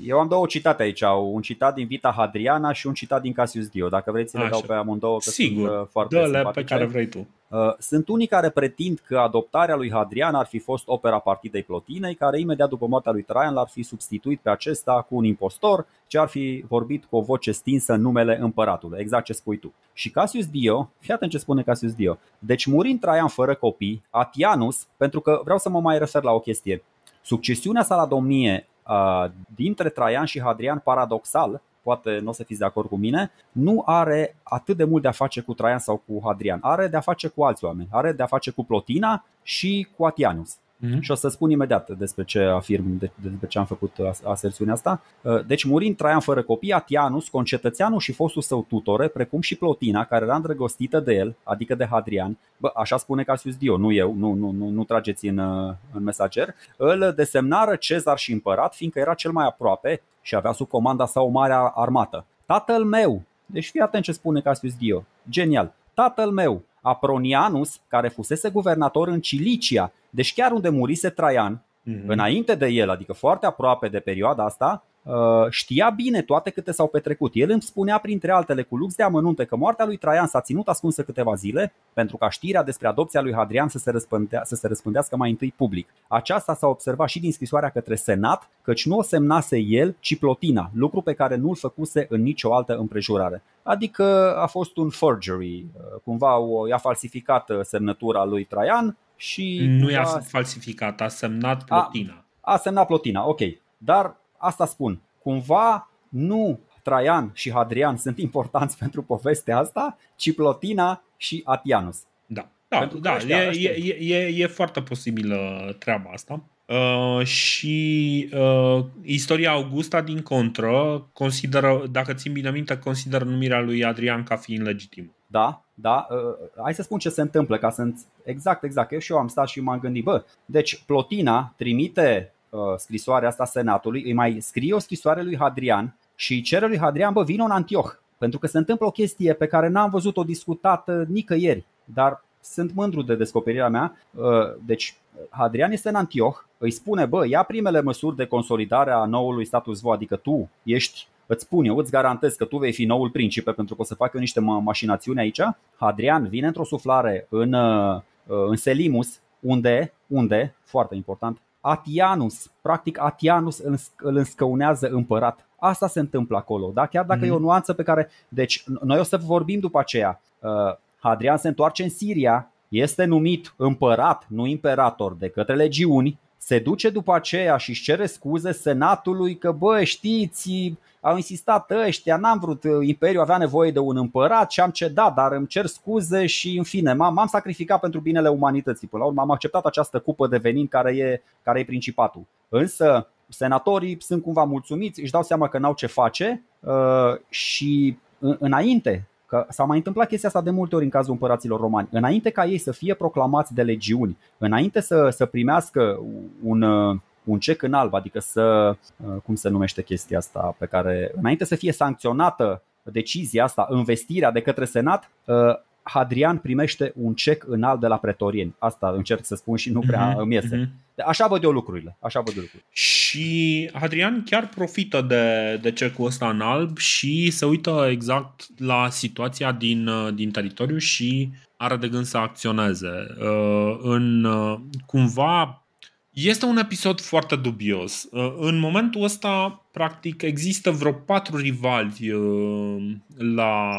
S2: eu am două citate aici, un citat din Vita Hadriana și un citat din Cassius Dio. Dacă vreți să le dau pe amândouă, că Sigur, sunt uh, foarte dă pe care vrei tu. Uh, sunt unii care pretind că adoptarea lui Hadrian ar fi fost opera partidei Plotinei, care imediat după moartea lui Traian l-ar fi substituit pe acesta cu un impostor, ce ar fi vorbit cu o voce stinsă în numele împăratului, exact ce spui tu. Și Cassius Dio, fii atent ce spune Cassius Dio, deci murind Traian fără copii, Atianus, pentru că vreau să mă mai refer la o chestie, Succesiunea sa la domnie dintre Traian și Hadrian, paradoxal, poate nu o să fiți de acord cu mine, nu are atât de mult de a face cu Traian sau cu Hadrian. Are de a face cu alți oameni. Are de a face cu Plotina și cu Atianus. Mm-hmm. Și o să spun imediat despre ce afirm, despre ce am făcut aserțiunea asta. Uh, deci, murind Traian fără copii, Atianus, concetățeanul și fostul său tutore, precum și Plotina, care era îndrăgostită de el, adică de Hadrian, bă, așa spune Casius Dio, nu eu, nu, nu, nu, nu trageți în, uh, în mesager, îl desemnară cezar și împărat, fiindcă era cel mai aproape și avea sub comanda sa o mare armată. Tatăl meu! Deci fii atent ce spune Casius Dio. Genial! Tatăl meu, Apronianus, care fusese guvernator în Cilicia, deci chiar unde murise Traian, mm-hmm. înainte de el, adică foarte aproape de perioada asta, Uh, știa bine toate câte s-au petrecut. El îmi spunea printre altele cu lux de amănunte că moartea lui Traian s-a ținut ascunsă câteva zile pentru ca știrea despre adopția lui Hadrian să se, răspândea, să se răspândească mai întâi public. Aceasta s-a observat și din scrisoarea către Senat, căci nu o semnase el, ci Plotina, lucru pe care nu-l făcuse în nicio altă împrejurare. Adică a fost un forgery, uh, cumva i-a falsificat uh, semnătura lui Traian și... Nu i-a a... falsificat, a semnat Plotina. A, a semnat Plotina, ok. Dar Asta spun, cumva nu Traian și Hadrian sunt importanți pentru povestea asta, ci Plotina și Atianus. Da, da, da e,
S1: e, e, e foarte posibilă treaba asta. Uh, și uh, istoria Augusta, din contră, consideră, dacă țin bine minte, consideră
S2: numirea lui Adrian ca fiind legitimă. Da, da. Uh, hai să spun ce se întâmplă, ca să exact, exact. Eu și eu am stat și m-am gândit, bă, deci Plotina trimite Uh, scrisoarea asta Senatului, îi mai scrie o scrisoare lui Hadrian și cere lui Hadrian, bă, vină în Antioch, pentru că se întâmplă o chestie pe care n-am văzut-o discutată nicăieri, dar sunt mândru de descoperirea mea. Uh, deci, Hadrian este în Antioch. îi spune, bă, ia primele măsuri de consolidare a noului status quo, adică tu ești Îți spun eu, îți garantez că tu vei fi noul principe pentru că o să fac eu niște mașinațiuni aici. Hadrian vine într-o suflare în, uh, în Selimus, unde, unde, foarte important, Atianus, practic Atianus îl, înscăunează împărat. Asta se întâmplă acolo, da? chiar dacă mm-hmm. e mhm. o nuanță pe care... Deci noi o să vorbim după aceea. Uh, Hadrian se întoarce în Siria, este numit împărat, nu imperator, de către legiuni, se duce după aceea și își cere scuze senatului că bă știți, au insistat ăștia, n-am vrut, uh, imperiul avea nevoie de un împărat și am cedat, dar îmi cer scuze și în fine, m-am, m-am sacrificat pentru binele umanității. Până la urmă am acceptat această cupă de venin care e, care e principatul. Însă senatorii sunt cumva mulțumiți, își dau seama că n-au ce face uh, și înainte Că s-a mai întâmplat chestia asta de multe ori în cazul împăraților romani. Înainte ca ei să fie proclamați de legiuni, înainte să, să primească un, uh, un cec în alb, adică să, uh, cum se numește chestia asta, pe care înainte să fie sancționată decizia asta, investirea de către Senat, uh, Hadrian primește un cec înalt de la pretorieni. Asta încerc să spun și nu prea uh-huh, îmi iese. Uh-huh. Așa văd eu lucrurile. Așa văd eu lucrurile.
S1: Și Hadrian chiar profită de, de cecul ăsta în alb și se uită exact la situația din, din teritoriu și are de gând să acționeze. Uh, în, uh, cumva este un episod foarte dubios. Uh, în momentul ăsta, practic, există vreo patru rivali la,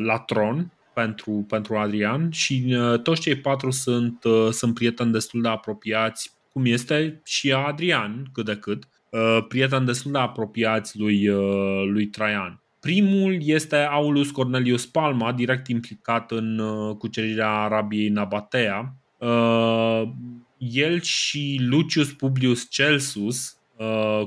S1: la tron pentru, pentru Adrian și uh, toți cei patru sunt, uh, sunt prieteni destul de apropiați, cum este și Adrian cât de cât, uh, prieteni destul de apropiați lui, lui Traian. Primul este Aulus Cornelius Palma, direct implicat în cucerirea Arabiei Nabatea. El și Lucius Publius Celsus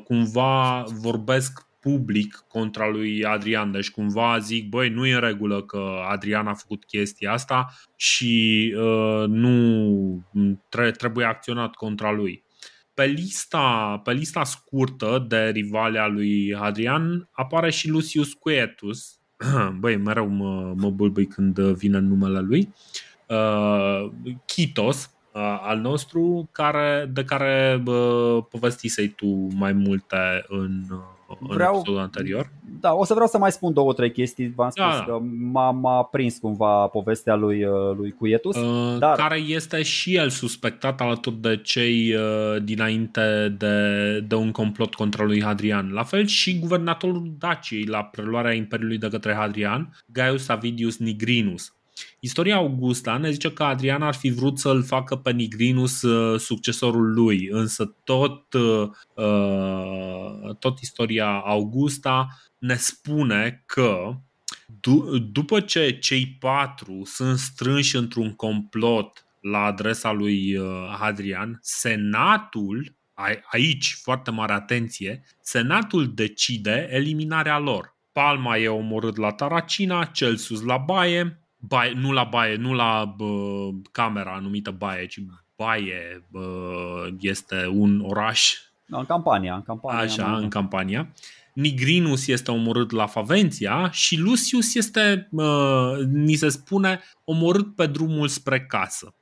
S1: cumva vorbesc public contra lui Adrian. Deci cumva zic, băi, nu e în regulă că Adrian a făcut chestia asta și uh, nu tre- trebuie acționat contra lui. Pe lista, pe lista scurtă de rivale a lui Adrian apare și Lucius Quietus. Băi, mereu mă, mă bulbui când vine numele lui. Uh, Chitos, ă, al nostru, care, de care uh, povestisei tu mai multe în, vreau, episodul anterior.
S2: Da, o să vreau să mai spun două, trei chestii. V-am da, spus da. că m-a, m-a prins cumva povestea lui, uh, lui Cuietus. Uh, dar... Care
S1: este și el suspectat alături de cei uh, dinainte de, de un complot contra lui Hadrian. La fel și guvernatorul Daciei la preluarea Imperiului de către Hadrian, Gaius Avidius Nigrinus Istoria Augusta ne zice că Adrian ar fi vrut să-l facă pe Nigrinus uh, succesorul lui, însă tot, uh, uh, tot istoria Augusta ne spune că după ce cei patru sunt strânși într-un complot la adresa lui Adrian, Senatul, aici foarte mare atenție, Senatul decide eliminarea lor. Palma e omorât la Taracina, Celsus la Baie, baie, nu la baie, nu la bă, camera anumită baie, ci baie bă, este un oraș. Da, în campania. În campania Așa, da. în campania. Nigrinus este omorât la Favenția și Lucius este, bă, ni se spune, omorât pe drumul spre casă.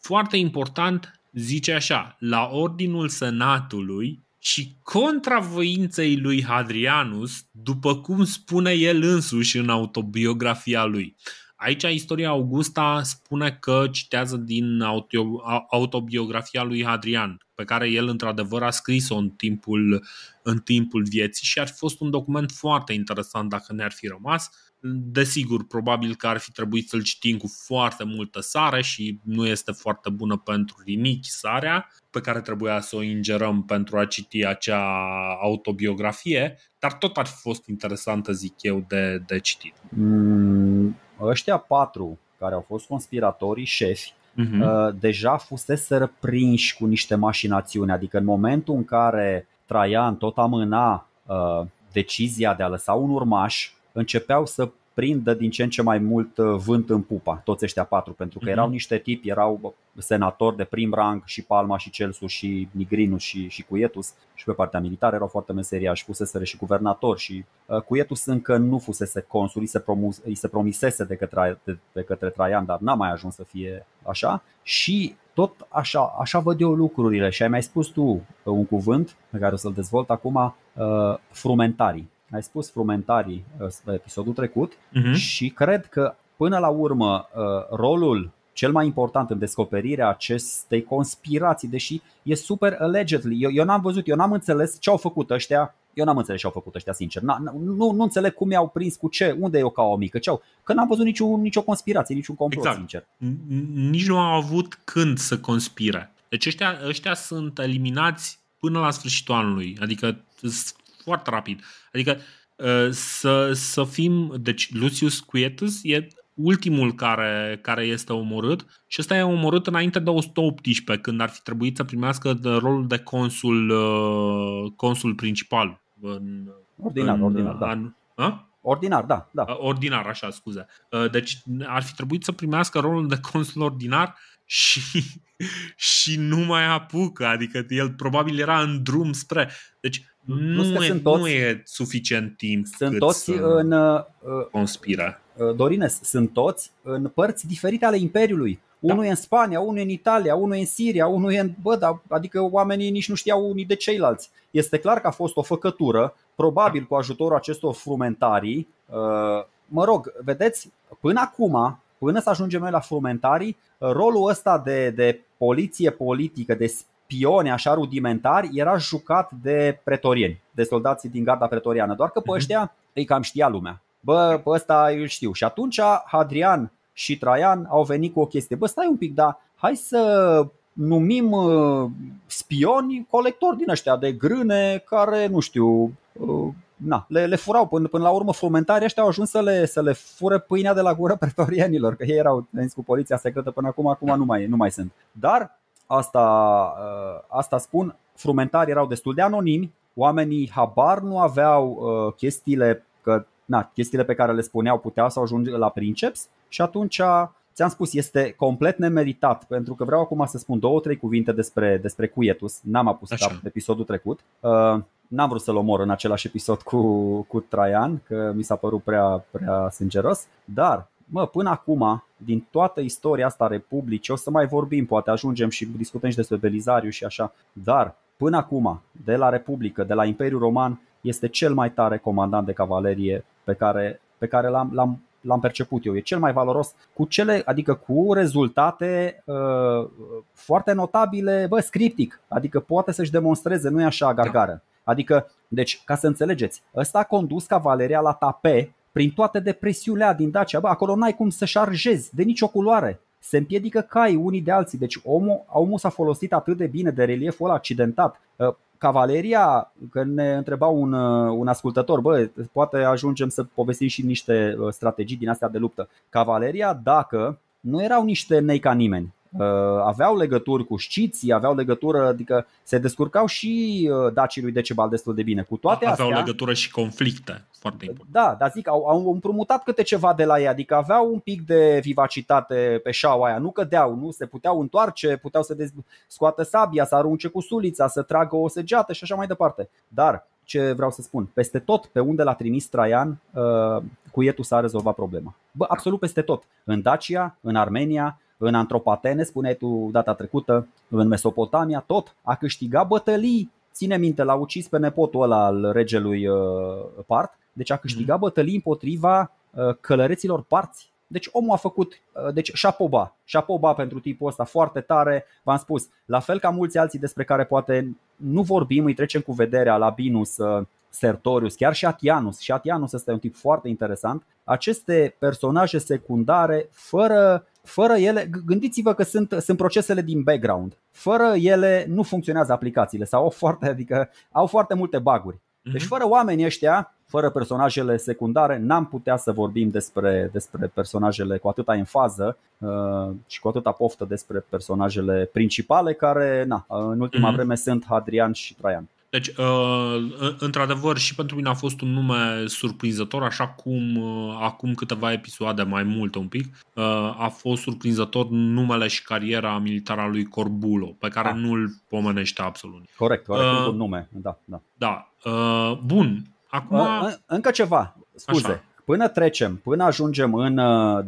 S1: Foarte important, zice așa, la ordinul senatului și contra voinței lui Hadrianus, după cum spune el însuși în autobiografia lui. Aici istoria Augusta spune că citează din autobiografia lui Hadrian, pe care el într-adevăr a scris-o în timpul, în timpul vieții și ar fi fost un document foarte interesant dacă ne-ar fi rămas. Desigur, probabil că ar fi trebuit să-l citim cu foarte multă sare și nu este foarte bună pentru nimic sarea pe care trebuia să o ingerăm pentru a citi acea autobiografie, dar tot ar fi fost interesantă, zic eu, de, de citit.
S2: Mm Ăștia patru care au fost conspiratorii șefi uh-huh. deja fusese prinși cu niște mașinațiuni, adică în momentul în care Traian tot amâna uh, decizia de a lăsa un urmaș, începeau să prindă din ce în ce mai mult uh, vânt în pupa, toți ăștia patru, pentru că mhm. erau niște tipi, erau senatori de prim rang și Palma și Celsu și Nigrinus și, și Cuietus și pe partea militară erau foarte meseriași, fuseseră și guvernator și uh, Cuietus încă nu fusese consul, îi se, promus, îi se promisese de către, de, de către Traian, dar n-a mai ajuns să fie așa și tot așa, așa văd eu lucrurile și ai mai spus tu uh, un cuvânt pe care o să-l dezvolt acum, uh, frumentarii ai spus frumentarii uh, episodul trecut uh-huh. și cred că până la urmă uh, rolul cel mai important în descoperirea acestei conspirații, deși e super allegedly. Eu, eu n-am văzut, eu n-am înțeles ce au făcut ăștia, eu n-am înțeles ce au făcut ăștia, sincer. N-a, nu, nu înțeleg cum i-au prins, cu ce, unde e o ca o mică, ce au. Că n-am văzut nicio, nicio conspirație, niciun complot, exact. sincer.
S1: Nici nu au avut când să conspire. Deci ăștia, ăștia sunt eliminați până la sfârșitul anului, adică foarte rapid. Adică uh, să, să fim, deci Lucius Quietus e ultimul care, care este omorât și ăsta e omorât înainte de 118 când ar fi trebuit să primească de rolul de consul, uh, consul principal în, ordinar, în, ordinar, da. An,
S2: a? Ordinar, da, da.
S1: Ordinar, așa, scuze. Uh, deci ar fi trebuit să primească rolul de consul ordinar și, și nu mai apucă, adică el probabil era în drum spre. Deci nu, nu, e, sunt toți, nu
S2: e suficient timp. Sunt toți în. Uh, uh, Conspira. Uh, Dorines, sunt toți în părți diferite ale Imperiului. Da. Unul e în Spania, unul e în Italia, unul e în Siria, unul e în. Bă, da, adică oamenii nici nu știau unii de ceilalți. Este clar că a fost o făcătură, probabil da. cu ajutorul acestor frumentarii. Mă rog, vedeți, până acum, până să ajungem noi la frumentarii, rolul ăsta de, de poliție politică, de pioni așa rudimentari era jucat de pretorieni, de soldații din garda pretoriană, doar că pe mhm. ăștia îi cam știa lumea. Bă, pe ăsta îl știu. Și atunci Hadrian și Traian au venit cu o chestie. Bă, stai un pic, dar hai să numim uh, spioni colectori din ăștia de grâne care, nu știu, uh, na, le, le furau până, până la urmă frumentarii ăștia au ajuns să le, să le fure pâinea de la gură pretorienilor, că ei erau prins cu poliția secretă până acum, acum nu mai, nu mai sunt. Dar asta, uh, asta spun, frumentari erau destul de anonimi, oamenii habar nu aveau uh, chestiile, că, na, chestiile pe care le spuneau puteau să ajungă la princeps și atunci ți-am spus, este complet nemeritat, pentru că vreau acum să spun două, trei cuvinte despre, despre Cuietus. N-am apus cap episodul trecut. Uh, n-am vrut să-l omor în același episod cu, cu Traian, că mi s-a părut prea, prea sângeros, dar, mă, până acum din toată istoria asta a Republicii, o să mai vorbim, poate ajungem și discutăm și despre Belizariu și așa, dar până acum, de la Republică, de la Imperiul Roman, este cel mai tare comandant de cavalerie pe care, pe care l-am, l-am, l-am perceput eu. E cel mai valoros, cu cele, adică cu rezultate uh, foarte notabile, bă, scriptic, adică poate să-și demonstreze, nu e așa, gargară. Adică, deci, ca să înțelegeți, ăsta a condus cavaleria la tape prin toate depresiunea din Dacia, bă, acolo n-ai cum să șarjezi de nicio culoare. Se împiedică cai unii de alții, deci omul, omul s-a folosit atât de bine de relieful ăla accidentat. Ă, cavaleria, când ne întreba un, ă, un ascultător, bă, poate ajungem să povestim și niște ă, strategii din astea de luptă. Cavaleria, dacă nu erau niște nei ca nimeni, Uh, aveau legături cu șciții, aveau legătură, adică se descurcau și uh, dacii lui Decebal destul de bine. Cu toate aveau astea, legătură și conflicte, foarte uh, important. Da, dar zic, au, au împrumutat câte ceva de la ei, adică aveau un pic de vivacitate pe șaua aia, nu cădeau, nu se puteau întoarce, puteau să scoată sabia, să arunce cu sulița, să tragă o segeată și așa mai departe. Dar ce vreau să spun, peste tot pe unde l-a trimis Traian, cuietul s-a rezolvat problema. Bă, absolut peste tot. În Dacia, în Armenia, în Antropatene, spuneai tu data trecută, în Mesopotamia, tot a câștigat bătălii. Ține minte, l-a ucis pe nepotul ăla al regelui uh, Part, deci a câștigat mhm. bătălii împotriva uh, călăreților parți. Deci omul a făcut, uh, deci șapoba, șapoba pentru tipul ăsta foarte tare, v-am spus, la fel ca mulți alții despre care poate nu vorbim, îi trecem cu vederea la Binus, Sertorius, chiar și Atianus. Și Atianus este un tip foarte interesant. Aceste personaje secundare, fără fără ele, gândiți-vă că sunt, sunt procesele din background. Fără ele nu funcționează aplicațiile sau au foarte, adică, au foarte multe baguri. Mhm. Deci fără oamenii ăștia, fără personajele secundare, n-am putea să vorbim despre, despre personajele cu atâta în fază uh, și cu atâta poftă despre personajele principale care, na, în ultima mm-hmm. vreme sunt Adrian și Traian.
S1: Deci, uh, într-adevăr, și pentru mine a fost un nume surprinzător, așa cum uh, acum câteva episoade, mai multe un pic, uh, a fost surprinzător numele și cariera militară a lui Corbulo, pe care da. nu-l pomenește absolut. Corect, oarecum uh, nume, da. Da,
S2: da. Uh, bun, acum... Uh, încă ceva, scuze. Așa. Până trecem, până ajungem în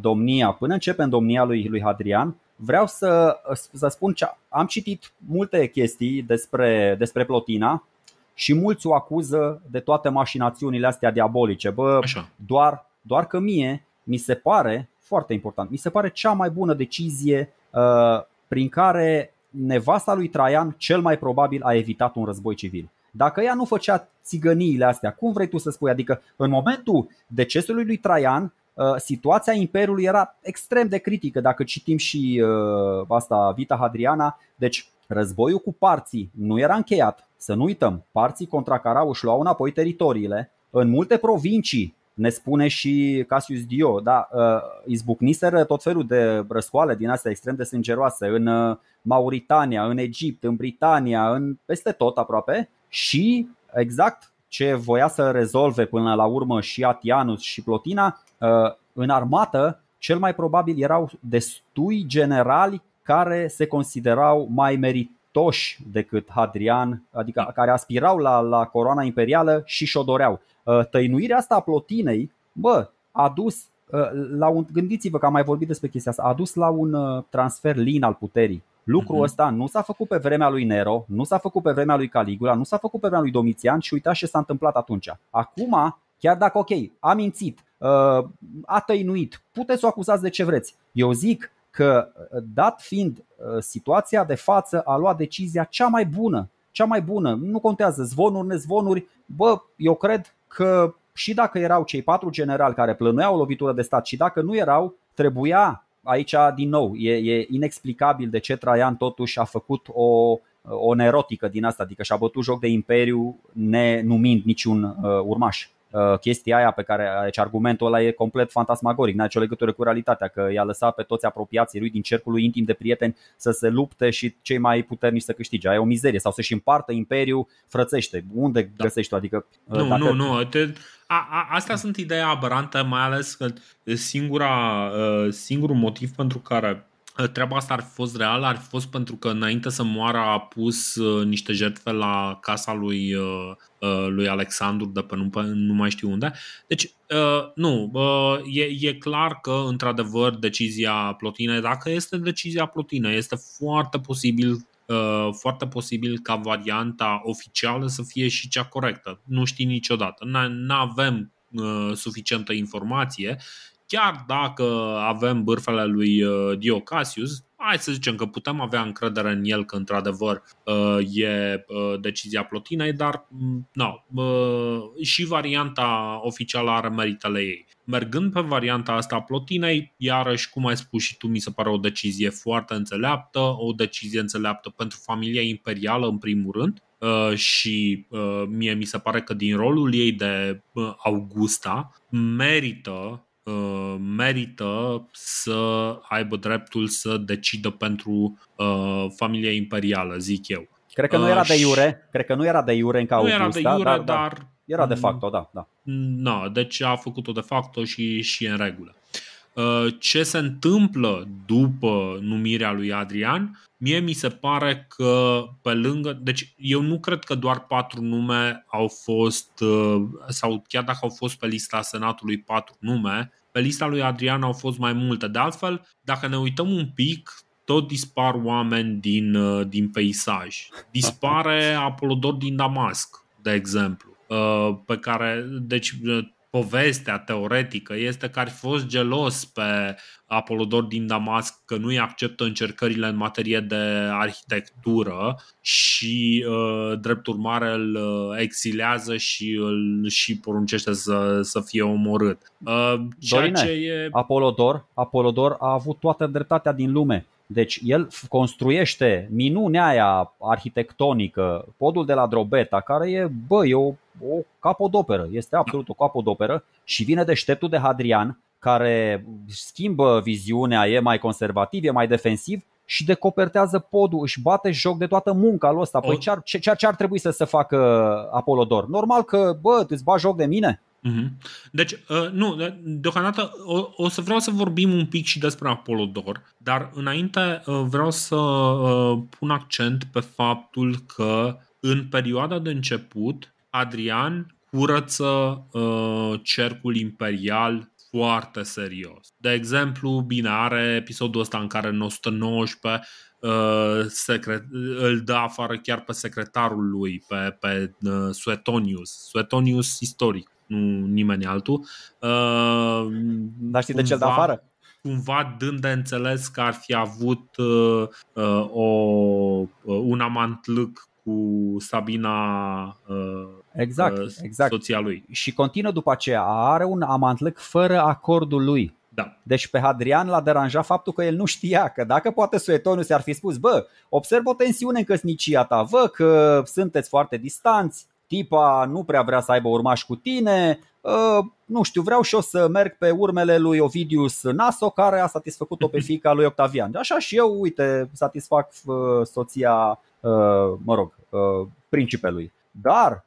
S2: domnia, până începem domnia lui, lui Hadrian, vreau să, să spun ce am citit multe chestii despre, despre Plotina și mulți o acuză de toate mașinațiunile astea diabolice. Bă, Așa. doar doar că mie mi se pare foarte important, mi se pare cea mai bună decizie uh, prin care nevasta lui Traian cel mai probabil a evitat un război civil. Dacă ea nu făcea țigăniile astea, cum vrei tu să spui? Adică în momentul decesului lui Traian, uh, situația imperiului era extrem de critică, dacă citim și uh, asta Vita Hadriana, deci războiul cu parții nu era încheiat, să nu uităm, parții contracarau își luau înapoi teritoriile. În multe provincii, ne spune și Cassius Dio, da, uh, izbucniseră tot felul de răscoale din astea extrem de sângeroase în uh, Mauritania, în Egipt, în Britania, în peste tot aproape și exact ce voia să rezolve până la urmă și Atianus și Plotina, uh, în armată cel mai probabil erau destui generali care se considerau mai merit. Toș decât Hadrian, adică care aspirau la, la coroana imperială și și-o doreau. Uh, tăinuirea asta a plotinei, bă, a dus uh, la un, gândiți-vă că am mai vorbit despre chestia asta, a dus la un uh, transfer lin al puterii. Lucrul uh-huh. ăsta nu s-a făcut pe vremea lui Nero, nu s-a făcut pe vremea lui Caligula, nu s-a făcut pe vremea lui Domitian și uitați ce s-a întâmplat atunci. Acum, chiar dacă, ok, a mințit, a tăinuit, puteți să o acuzați de ce vreți. Eu zic, că, uh, dat fiind uh, situația de față, a luat decizia cea mai bună. Cea mai bună, nu contează zvonuri, nezvonuri, bă, eu cred că și dacă erau cei patru generali care plănuiau o lovitură de stat și dacă nu erau, trebuia aici din nou, e, e inexplicabil de ce Traian totuși a făcut o, o nerotică din asta, adică și-a bătut joc de imperiu nenumind niciun uh, urmaș. Uh, chestia aia pe care, deci argumentul ăla e complet fantasmagoric, n-are nicio legătură cu realitatea, că i-a lăsat pe toți apropiații lui din cercul lui intim de prieteni să se lupte și cei mai puternici să câștige. Aia e o mizerie sau să-și împartă imperiul frățește. Unde da. găsești tu? Adică, uh, nu, dacă... nu, nu.
S1: Te... A, a, astea sunt idei aberantă, mai ales că singura, uh, singurul motiv pentru care Ă, treaba asta ar fi fost reală, ar fi fost pentru că înainte să moară a pus ă, niște jertfe la casa lui, ă, lui Alexandru de pe nu, nu mai știu unde. Deci, nu, e, e clar că, într-adevăr, decizia Plotinei, dacă este decizia Plotinei, este foarte posibil foarte posibil ca varianta oficială să fie și cea corectă. Nu știi niciodată. Nu avem suficientă informație chiar dacă avem bârfele lui uh, Dio Cassius, hai să zicem că putem avea încredere în el că într-adevăr uh, e uh, decizia plotinei, dar nu. Mm, no, și varianta oficială are meritele ei. Mergând pe varianta asta a plotinei, iarăși, cum ai spus și tu, mi se pare o decizie foarte înțeleaptă, o decizie înțeleaptă pentru familia imperială, în primul rând, și mie mi se pare că din rolul ei de Augusta merită merită să aibă dreptul să decidă pentru uh, familia imperială, zic eu. Cred că nu era de iure,
S2: cred că nu era de iure în cauza era de iure, dar, dar, dar era de facto,
S1: da, da. Na, deci a făcut-o de facto și, și în regulă. Uh, Uh, ce se întâmplă după numirea lui Adrian, mie mi se pare că pe lângă. Deci, eu nu cred că doar patru nume au fost, uh, sau chiar dacă au fost pe lista Senatului patru nume, pe lista lui Adrian au fost mai multe. De altfel, dacă ne uităm un pic, tot dispar oameni din, uh, din peisaj. Dispare Apolodor din Damasc, de exemplu pe care, deci povestea teoretică este că ar fi fost gelos pe Apolodor din Damasc că nu-i acceptă încercările în materie de arhitectură și, uh, drept urmare, îl uh,
S2: exilează și îl și poruncește să, să fie omorât. Uh, ceea Dorine, ce e... Apolodor, Apolodor a avut toată dreptatea din lume deci el construiește minunea aia arhitectonică, podul de la Drobeta, care e, bă, e o, o capodoperă, este absolut o capodoperă și vine deșteptul de Hadrian, care schimbă viziunea, e mai conservativ, e mai defensiv și decopertează podul, își bate joc de toată munca lui ăsta. Păi ce ar, ce, ce ar trebui să se facă Apolodor? Normal că, bă, îți bagi joc de mine? Mhm.
S1: Deci, ă, nu, deocamdată o, o să vreau să vorbim un pic și despre Apolodor, dar înainte ă, vreau să ă, pun accent pe faptul că în perioada de început, Adrian curăță cercul imperial foarte serios. De exemplu, bine, are episodul ăsta în care în 119 secret, îl dă afară chiar pe secretarul lui, pe, pe Suetonius. Suetonius istoric nu nimeni altul. Ă, Dar știi de cel de afară? Cumva dând de înțeles că ar fi avut uh, o, un amantlâc cu Sabina uh,
S2: exact, uh, exact. soția lui. Și continuă după aceea, are un amantlâc fără acordul lui. Da. Deci pe Hadrian l-a deranjat faptul că el nu știa că dacă poate Suetonius i-ar fi spus, bă, observ o tensiune în căsnicia ta, vă că sunteți foarte distanți, tipa nu prea vrea să aibă urmași cu tine, uh, nu știu, vreau și eu să merg pe urmele lui Ovidius Naso, care a satisfăcut-o pe fica lui Octavian. Așa și eu, uite, satisfac uh, soția, uh, mă rog, principelui. Dar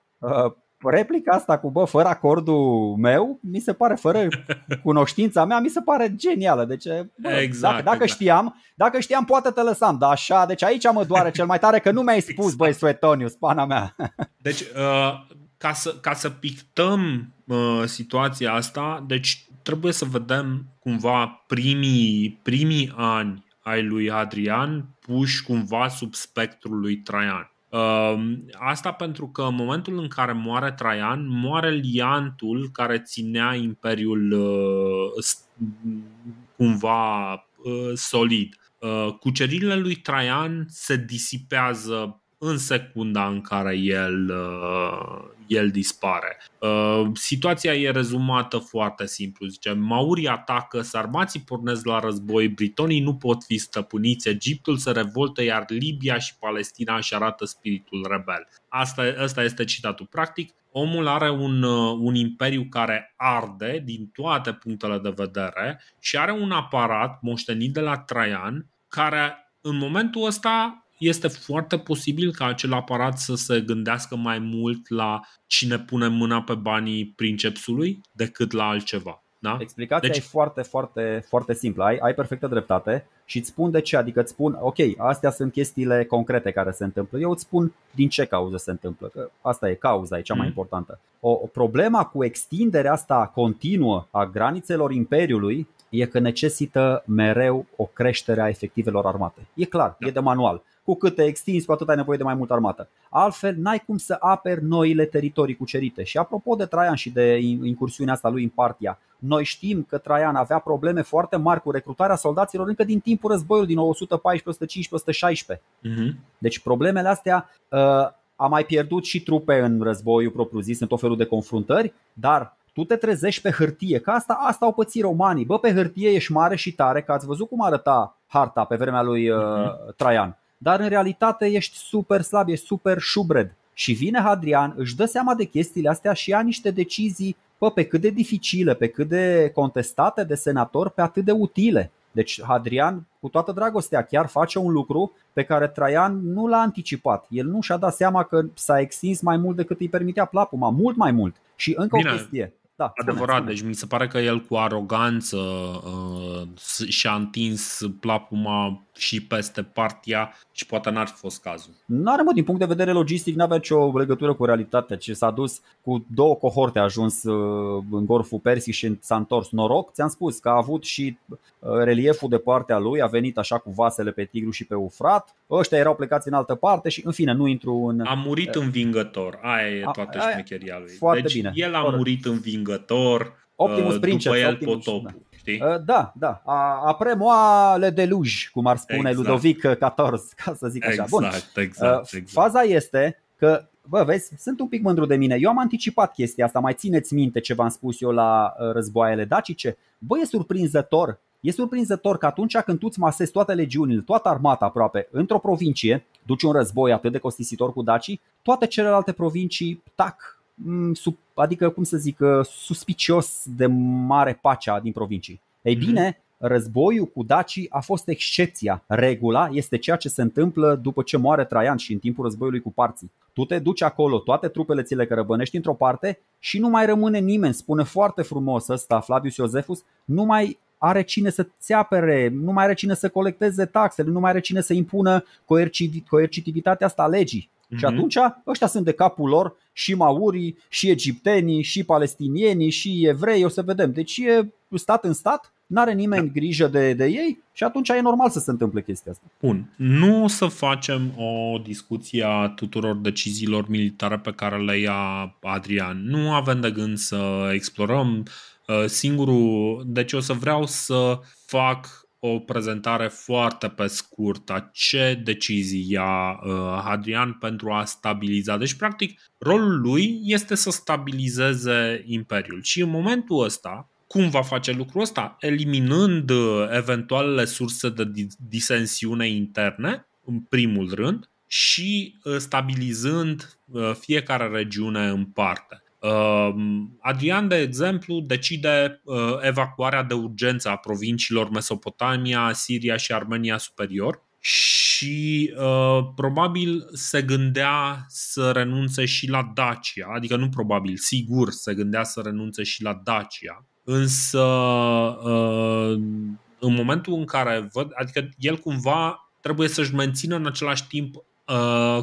S2: replica asta cu bă, fără acordul meu, mi se pare, fără cunoștința mea, mi se pare genială. Deci, bă, exact, dacă, dacă exact. știam, dacă știam, poate te lăsam, dar așa, deci aici mă doare cel mai tare că nu mi-ai spus, exact. băi, Suetonius, pana mea.
S1: deci, uh, ca, să, ca să pictăm uh, situația asta, deci trebuie să vedem cumva primii, primii ani ai lui Adrian puși cumva sub spectrul lui Traian. Ehm, asta pentru că în momentul în care moare Traian, moare liantul care ținea imperiul eh, cumva eh, solid. Eh, cuceririle lui Traian se disipează în secunda în care el el dispare. Uh, situația e rezumată foarte simplu. Zice, maurii atacă, sarmații pornesc la război, britonii nu pot fi stăpâniți, Egiptul se revoltă, iar Libia și Palestina își arată spiritul rebel. Asta, asta este citatul practic. Omul are un, uh, un imperiu care arde din toate punctele de vedere și are un aparat moștenit de la Traian care în momentul ăsta este foarte posibil ca acel aparat să se gândească mai mult la cine pune mâna pe banii princepsului decât la altceva. Da? Explicația deci... e
S2: foarte, foarte, foarte simplă. Ai, ai perfectă dreptate și îți spun de ce. Adică îți spun, ok, astea sunt chestiile concrete care se întâmplă. Eu îți spun din ce cauză se întâmplă. Că asta e cauza, e cea mai mm. importantă. O, o problema cu extinderea asta continuă a granițelor Imperiului e că necesită mereu o creștere a efectivelor armate. E clar, da. e de manual. Cu cât te extinzi, cu atât ai nevoie de mai multă armată. Altfel, n-ai cum să aperi noile teritorii cucerite. Și apropo de Traian și de incursiunea asta lui în partia, noi știm că Traian avea probleme foarte mari cu recrutarea soldaților încă din timpul războiului din 114, 115, 116. Uh-huh. Deci problemele astea uh, a mai pierdut și trupe în războiul propriu-zis, în tot felul de confruntări, dar tu te trezești pe hârtie, că asta, asta au pățit romanii. Bă, pe hârtie ești mare și tare, că ați văzut cum arăta harta pe vremea lui uh, mhm. Traian dar în realitate ești super slab, ești super șubred. Și vine Hadrian, își dă seama de chestiile astea și ia niște decizii pă, pe cât de dificile, pe cât de contestate de senator, pe atât de utile. Deci Hadrian, cu toată dragostea, chiar face un lucru pe care Traian nu l-a anticipat. El nu și-a dat seama că s-a extins mai mult decât îi permitea plapuma, mult mai mult. Și încă Bine, o chestie.
S1: Da, adevărat, deci mi se pare că el cu aroganță uh, și-a întins plapuma și peste partia și poate n-ar fi fost cazul.
S2: Nu are mă, din punct de vedere logistic n-avea nicio legătură cu realitatea, Ce s-a dus cu două cohorte, a ajuns uh, în Golful Persic și s-a întors noroc. Ți-am spus că a avut și uh, relieful de partea lui, a venit așa cu vasele pe Tigru și pe Ufrat, ăștia erau plecați în altă parte și în fine, nu intru în... A murit uh, învingător, aia e toată
S1: a, șmecheria lui. Foarte deci bine. el a Or... murit învingător, Optimus Princeps, după el Optimus, potopul. Da
S2: știi? Uh, da, da. Apre le deluj, cum ar spune exact. Ludovic XIV, ca să zic așa. Bun. Exact, uh, exact, exact. Faza este că Bă, vezi, sunt un pic mândru de mine. Eu am anticipat chestia asta. Mai țineți minte ce v-am spus eu la uh, războaiele dacice? Bă, e surprinzător E surprinzător că atunci când tu îți masezi toate legiunile, toată armata aproape, într-o provincie, duci un război atât de costisitor cu dacii, toate celelalte provincii, tac, Mm, sub, adică cum să zic, uh, suspicios de mare pacea din provincii. Ei mhm. bine, războiul cu dacii a fost excepția. Regula este ceea ce se întâmplă după ce moare Traian și în timpul războiului cu parții. Tu te duci acolo, toate trupele ți le cărăbănești într-o parte și nu mai rămâne nimeni. Spune foarte frumos ăsta Flavius Iosefus, nu mai are cine să-ți apere, nu mai are cine să colecteze taxele, nu mai are cine să impună coercitivitatea asta a legii. Mhm. Și atunci ăștia sunt de capul lor și maurii, și egiptenii, și palestinienii, și evrei, o să vedem. Deci e stat în stat, n-are nimeni da. grijă de, de ei și atunci e normal să se întâmple chestia asta.
S1: Bun. Nu o să facem o discuție a tuturor deciziilor militare pe care le ia Adrian. Nu avem de gând să explorăm uh, singurul, deci o să vreau să fac o prezentare foarte pe scurt a ce decizii ia Hadrian uh, pentru a stabiliza. Deci, practic, rolul lui este să stabilizeze Imperiul. Și în momentul ăsta, cum va face lucrul ăsta? Eliminând uh, eventualele surse de disensiune interne, în primul rând, și uh, stabilizând fiecare regiune în parte. Um, Adrian, de exemplu, decide uh, evacuarea de urgență a provinciilor Mesopotamia, Siria și Armenia Superior și uh, probabil se gândea să renunțe și la Dacia, adică nu probabil, sigur se gândea să renunțe și la Dacia, însă uh, în momentul în care văd, adică el cumva trebuie să-și mențină în același timp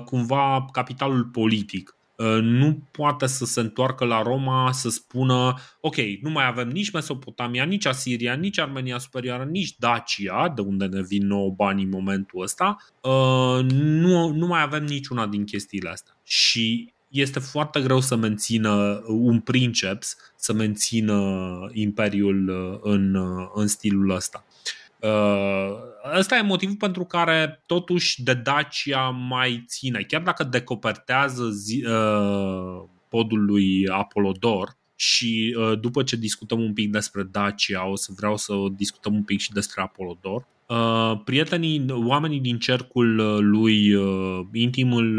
S1: cumva capitalul politic Ă, nu poate să se întoarcă la Roma să spună ok, nu mai avem nici Mesopotamia, nici Asiria, nici Armenia Superioară, nici Dacia, de unde ne vin nouă bani în momentul ăsta, ă, nu, nu mai avem niciuna din chestiile astea. Și este foarte greu să mențină un princeps, să mențină imperiul ă, în, în stilul ăsta. Uh, ăsta e motivul pentru care totuși de Dacia mai ține. Chiar dacă decopertează zi, uh, podul lui Apolodor și uh, după ce discutăm un pic despre Dacia, o să vreau să discutăm un pic și despre Apolodor. Prietenii, oamenii din cercul lui intim îl,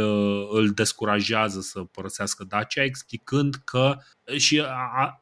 S1: îl descurajează să părăsească Dacia explicând că și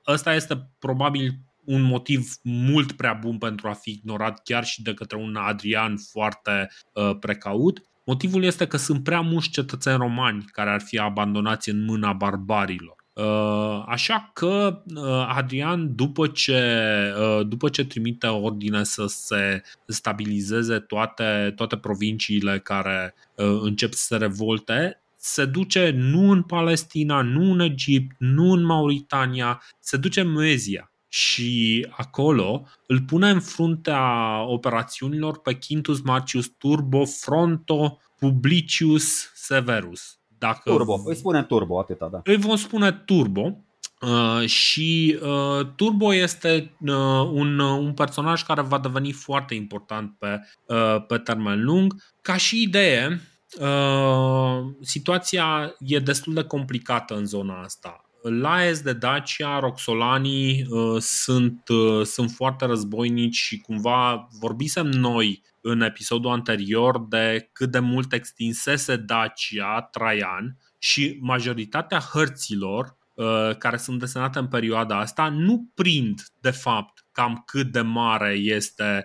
S1: ăsta este probabil un motiv mult prea bun pentru a fi ignorat chiar și de către un Adrian foarte uh, precaut. Motivul este că sunt prea mulți cetățeni romani care ar fi abandonați în mâna barbarilor. Uh, așa că uh, Adrian, după ce, uh, după ce trimite ordine să se stabilizeze toate, toate provinciile care încep să se revolte, se duce nu în Palestina, nu în Egipt, nu în Mauritania, se duce în Moezia și acolo îl pune în fruntea operațiunilor pe Quintus Marcius Turbo Fronto Publicius Severus. Dacă turbo,
S2: îi spune Turbo, atâta, da.
S1: Îi vom spune Turbo, Uh, și uh, Turbo este uh, un, uh, un personaj care va deveni foarte important pe, uh, pe termen lung. Ca și idee, uh, situația e destul de complicată în zona asta. Laez de Dacia, Roxolanii uh, sunt, uh, sunt foarte războinici și cumva vorbisem noi în episodul anterior de cât de mult extinsese Dacia Traian și majoritatea hărților uh, care sunt desenate în perioada asta nu prind de fapt cam cât de mare este,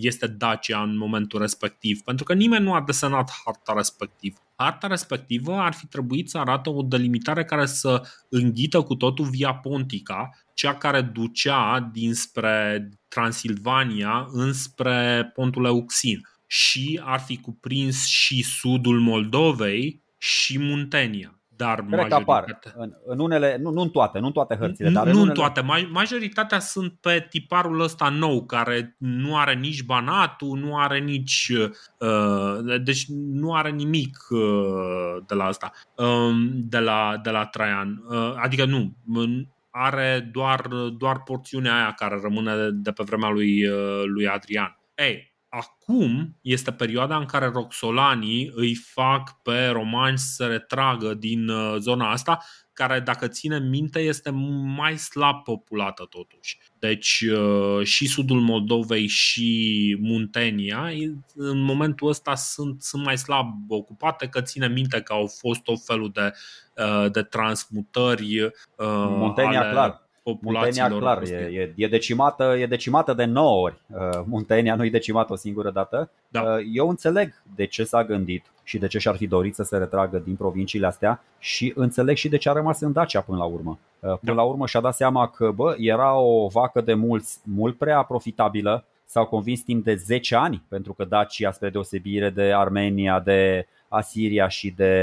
S1: este Dacia în momentul respectiv, pentru că nimeni nu a desenat harta respectivă arta respectivă ar fi trebuit să arată o delimitare care să înghită cu totul Via Pontica, cea care ducea dinspre Transilvania înspre pontul Euxin și ar fi cuprins
S2: și sudul Moldovei și Muntenia dar Cred majoritatea... Că apar. În, în unele, nu, nu în toate, nu în toate hărțile. Nu, dar în, nu unele... în
S1: toate, majoritatea sunt pe tiparul ăsta nou, care nu are nici banatul, nu are nici... Uh, deci nu are nimic uh, de la asta, uh, um, de, la, de la Traian. Uh, adică nu, are doar, doar porțiunea aia care rămâne de, de pe vremea lui, uh, lui Adrian. Ei, acum este perioada în care roxolanii îi fac pe romani să se retragă din uh, zona asta, care, dacă ține minte, este mai slab populată totuși. Deci uh, și sudul Moldovei și Muntenia în momentul ăsta sunt, sunt mai slab ocupate, că ține minte că au fost tot felul de, uh, de transmutări. Muntenia, ale... clar populațiilor. Muntenia, clar, e, e,
S2: e, decimată, e decimată de 9 ori. Uh, Muntenia nu e decimată o singură dată. Da. Uh, eu înțeleg de ce s-a gândit și de ce și-ar fi dorit să se retragă din provinciile astea și înțeleg și de ce a rămas în Dacia până la urmă. Uh, până da. la urmă și-a dat seama că bă, era o vacă de mulți, mult prea profitabilă, s-au convins timp de 10 ani, pentru că Dacia, spre deosebire de Armenia, de Asiria și de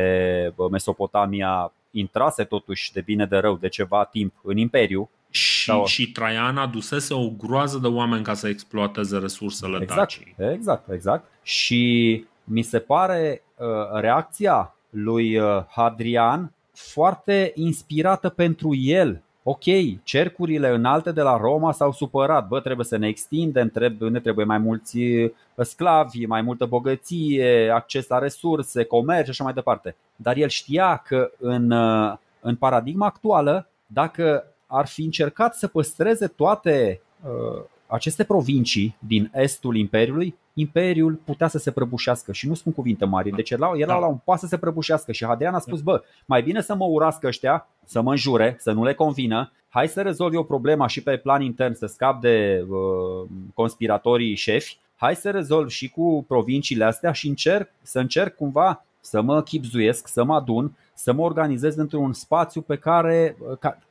S2: Mesopotamia, intrase totuși de bine de rău de ceva timp în Imperiu. Și, da, și Traian adusese o groază de oameni ca să exploateze resursele exact, Dacii. Exact, exact. Și mi se pare uh, reacția lui uh, Hadrian foarte inspirată pentru el. Ok, cercurile înalte de la Roma s-au supărat, bă, trebuie să ne extindem, trebuie, ne trebuie mai mulți uh, sclavi, mai multă bogăție, acces la resurse, comerț și așa mai departe dar el știa că în, uh, în paradigma actuală, dacă ar fi încercat să păstreze toate uh, aceste provincii din estul Imperiului, Imperiul putea să se prăbușească și nu spun cuvinte mari, deci erau, el da. la un pas să se prăbușească și Hadrian a spus, bă, mai bine să mă urască ăștia, să mă înjure, să nu le convină, hai să rezolv eu problema și pe plan intern, să scap de uh, conspiratorii șefi, hai să rezolv și cu provinciile astea și încerc, să încerc cumva să mă chipzuiesc, să mă adun, să mă organizez într-un spațiu pe care,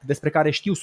S2: despre care știu 100%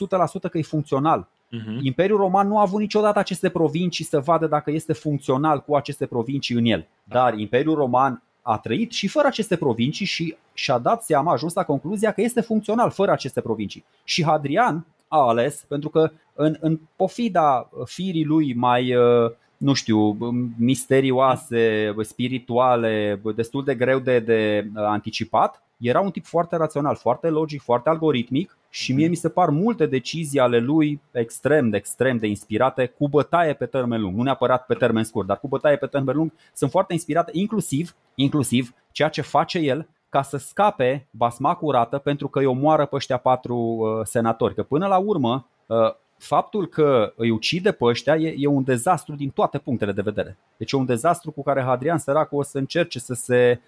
S2: că e funcțional. Uh-huh. Imperiul Roman nu a avut niciodată aceste provincii să vadă dacă este funcțional cu aceste provincii în el. Da. Dar Imperiul Roman a trăit și fără aceste provincii și și-a dat seama, a ajuns la concluzia că este funcțional fără aceste provincii. Și Hadrian a ales, pentru că în, în pofida firii lui mai uh, nu știu, misterioase, spirituale, destul de greu de, de uh, anticipat, era un tip foarte rațional, foarte logic, foarte algoritmic și mie mhm. mi se par multe decizii ale lui extrem de extrem de inspirate cu bătaie pe termen lung, nu neapărat pe termen scurt, dar cu bătaie pe termen lung sunt foarte inspirate inclusiv, inclusiv ceea ce face el ca să scape basma curată pentru că îi omoară pe ăștia patru uh, senatori. Că până la urmă, uh, faptul că îi ucide pe ăștia e, e un dezastru din toate punctele de vedere. Deci e un dezastru cu care Hadrian Săracu o să încerce să se,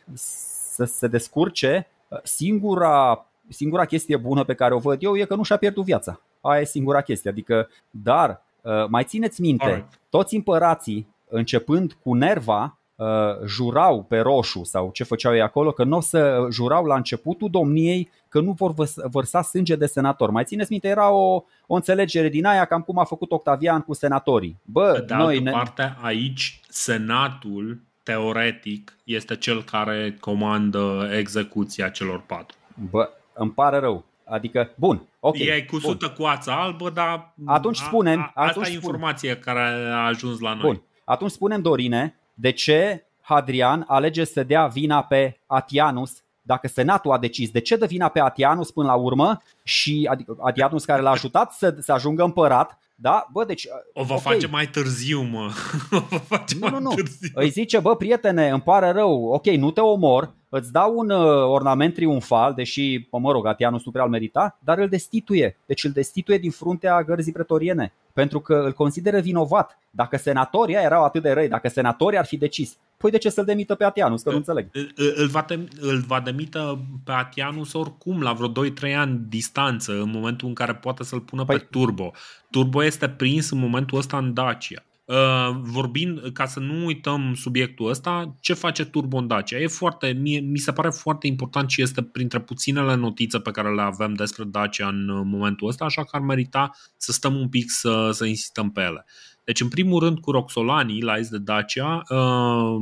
S2: să se descurce. Singura, singura chestie bună pe care o văd eu e că nu și-a pierdut viața. Aia e singura chestie. Adică, dar uh, mai țineți minte, toți împărații, începând cu Nerva, uh, jurau pe roșu sau ce făceau ei acolo că nu o să uh, jurau la începutul domniei că nu vor vărsa sânge de senator. Mai țineți minte, era o, o înțelegere din aia cam cum a făcut Octavian cu senatorii. Bă, Pe de noi altă ne...
S1: parte, aici senatul teoretic este cel care comandă execuția celor patru. Bă, îmi pare rău.
S2: Adică, bun, ok. E cu sută coața albă, dar atunci spunem, a, a, asta atunci e informația spune. care a ajuns la noi. Bun. Atunci spunem Dorine de ce Hadrian alege să dea vina pe Atianus dacă Senatul a decis, de ce dă vina pe Atianus până la urmă și Atianus care l-a ajutat să, să ajungă împărat, da? Bă, deci, o va okay. face
S1: mai târziu, mă. O va
S2: face nu, mai nu, nu. Târziu. Îi zice, bă, prietene, îmi pare rău, ok, nu te omor, îți dau un uh, ornament triunfal, deși, mă rog, Atianus nu prea îl merita, dar îl destituie. Deci îl destituie din fruntea gărzii pretoriene, pentru că îl consideră vinovat. Dacă senatorii erau atât de răi, dacă senatorii ar fi decis, păi de ce să-l demită pe Atianus, că nu înțeleg. Îl va, îl va demită pe Atianus oricum, la vreo 2-3 ani
S1: distanță, în momentul în care poate să-l pună păi... pe Turbo. Turbo este prins în momentul ăsta în Dacia. Uh, vorbind, ca să nu uităm subiectul ăsta, ce face Turbon Dacia? E foarte, mie, mi se pare foarte important și este printre puținele notițe pe care le avem despre Dacia în uh, momentul ăsta, așa că ar merita să stăm un pic să, să insistăm pe ele. Deci, în primul rând, cu Roxolani, la de Dacia, uh,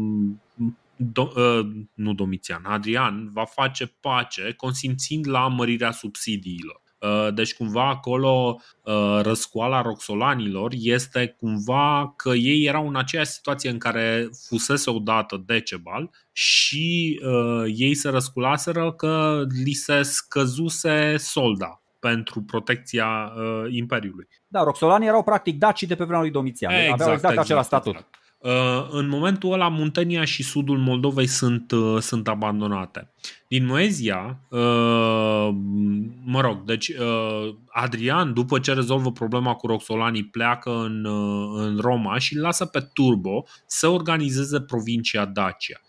S1: do, nu Domitian, Adrian va face pace consimțind la mărirea subsidiilor. Uh, deci cumva acolo uh, răscoala roxolanilor este cumva că ei erau în aceeași situație în care fusese odată Decebal și uh, ei se răsculaseră că li se scăzuse solda pentru protecția uh, Imperiului.
S2: Da, roxolani erau practic daci de pe vremea lui Domitian.
S1: Exact, aveau exact, exact acela exact, statut. Exact. Uh, în momentul ăla, Muntenia și sudul Moldovei sunt, uh, sunt abandonate. Din Moezia, uh, mă rog, deci Adrian, după ce rezolvă problema cu Roxolani, pleacă în, în Roma și lasă pe Turbo să organizeze provincia Dacia.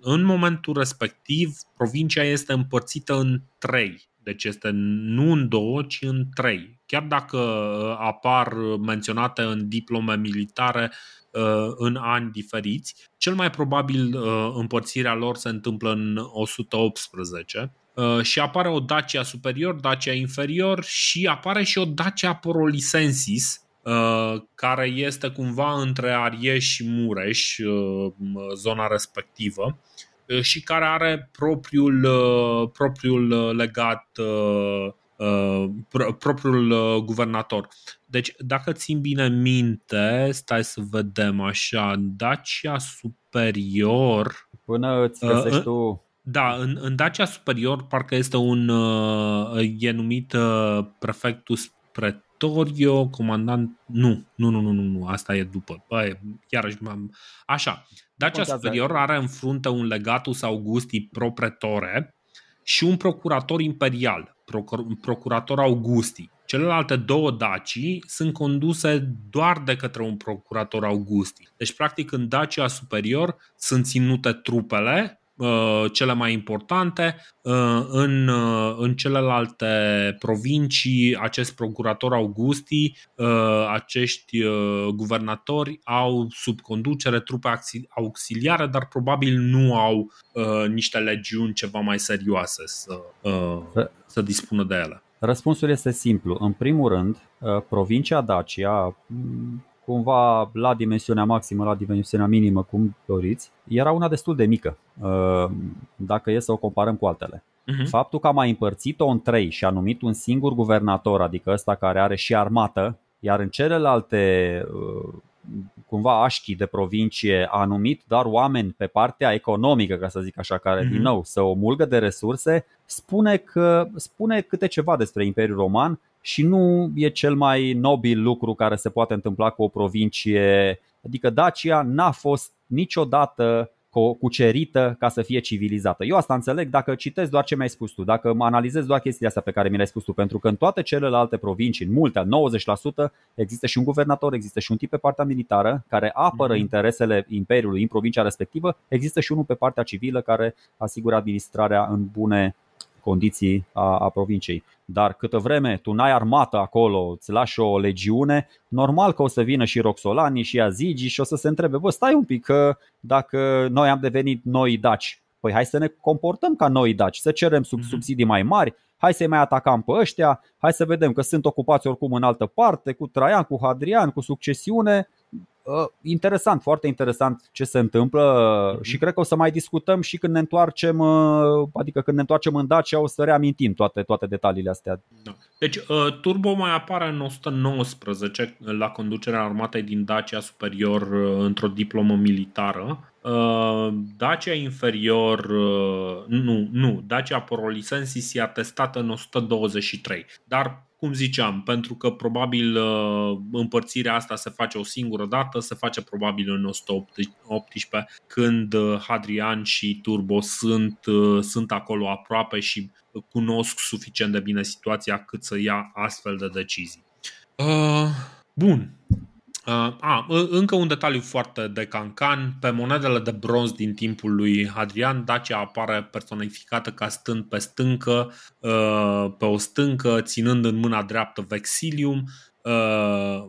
S1: În momentul respectiv, provincia este împărțită în trei deci este nu în două, ci în trei. Chiar dacă apar menționate în diplome militare Uh, în ani diferiți. Cel mai probabil uh, împărțirea lor se întâmplă în 118 uh, și apare o Dacia superior, Dacia inferior și apare și o Dacia Porolisensis, care este cumva între Arieș și Mureș, zona respectivă, și care are propriul, propriul legat Uh, propriul uh, guvernator. Deci, dacă țin bine minte, stai să vedem așa, Dacia Superior... Până îți uh, găsești uh, tu... Da, în, în Dacia Superior parcă este un... Uh, e numit uh, prefectus Pretorio, comandant... Nu, nu, nu, nu, nu, nu, asta e după. Băi, iarăși m-am... Așa, Dacia Superior are în frunte un legatus Augusti pro pretore, și un procurator imperial, procur- procurator Augusti. Celelalte două dacii sunt conduse doar de către un procurator Augusti. Deci, practic, în Dacia Superior sunt ținute trupele Uh, cele mai importante. Uh, în, uh, în celelalte provincii, acest procurator Augusti, acești guvernatori au sub conducere trupe auxiliare, dar probabil nu au niște legiuni ceva mai serioase să,
S2: să dispună de ele. Răspunsul este simplu. În primul rând, provincia Dacia, cumva la dimensiunea maximă, la dimensiunea minimă, cum doriți, era una destul de mică, uh, dacă e să o comparăm cu altele. Uh-huh. Faptul că a mai împărțit-o în trei și a numit un singur guvernator, adică ăsta care are și armată, iar în celelalte uh, cumva așchii de provincie a numit dar oameni pe partea economică, ca să zic așa, care uh-huh. din nou să o mulgă de resurse, spune că spune câte ceva despre Imperiul Roman și nu e cel mai nobil lucru care se poate întâmpla cu o provincie. Adică Dacia n-a fost niciodată cucerită ca să fie civilizată. Eu asta înțeleg dacă citesc doar ce mi-ai spus tu, dacă mă analizez doar chestiile asta pe care mi le-ai spus tu, pentru că în toate celelalte provincii, în multe, 90%, există și un guvernator, există și un tip pe partea militară care apără mm-hmm. interesele imperiului în provincia respectivă, există și unul pe partea civilă care asigură administrarea în bune condiții a, a provinciei. Dar câtă vreme tu n-ai armată acolo, îți lași o legiune, normal că o să vină și Roxolani și Azigi și o să se întrebe, bă, stai un pic că dacă noi am devenit noi daci, păi hai să ne comportăm ca noi daci, să cerem sub mhm. subsidii mai mari, hai să-i mai atacăm pe ăștia, hai să vedem că sunt ocupați oricum în altă parte, cu Traian, cu Hadrian, cu succesiune, Ă, interesant, foarte interesant ce se întâmplă mhm. și cred că o să mai discutăm și când ne întoarcem, ă, adică când ne întoarcem în Dacia o să reamintim toate, toate detaliile astea. Da.
S1: Deci ă, Turbo mai apare în 119 la conducerea armatei din Dacia Superior într-o diplomă militară. Dacia inferior, nu, nu, Dacia Porolisensis e a testat în 123, dar cum ziceam, pentru că probabil uh, împărțirea asta se face o singură dată, se face probabil în 118 când uh, Hadrian și Turbo sunt, uh, sunt acolo aproape și cunosc suficient de bine situația cât să ia astfel de decizii. Uh, bun, Uh, a, încă un detaliu foarte de cancan. Pe monedele de bronz din timpul lui Hadrian, Dacia apare personificată ca stând pe stâncă, uh, pe o stâncă, ținând în mâna dreaptă Vexilium, uh,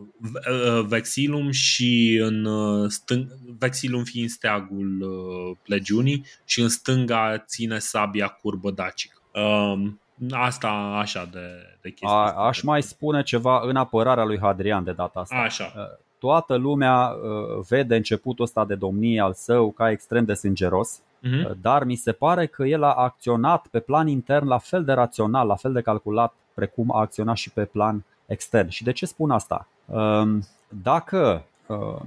S1: uh Vexilum și în uh, stâng- Vexilum fiind steagul uh, legiunii
S2: și în stânga ține sabia curbă dacică. Uh,
S1: asta așa
S2: de, de chestia. A, aș mai spune ceva în apărarea lui Hadrian de data asta. Așa. Uh, toată lumea uh, vede începutul ăsta de domnie al său ca extrem de sângeros, uh-huh. dar mi se pare că el a acționat pe plan intern la fel de rațional, la fel de calculat, precum a acționat și pe plan extern. Și de ce spun asta? Um, dacă, uh,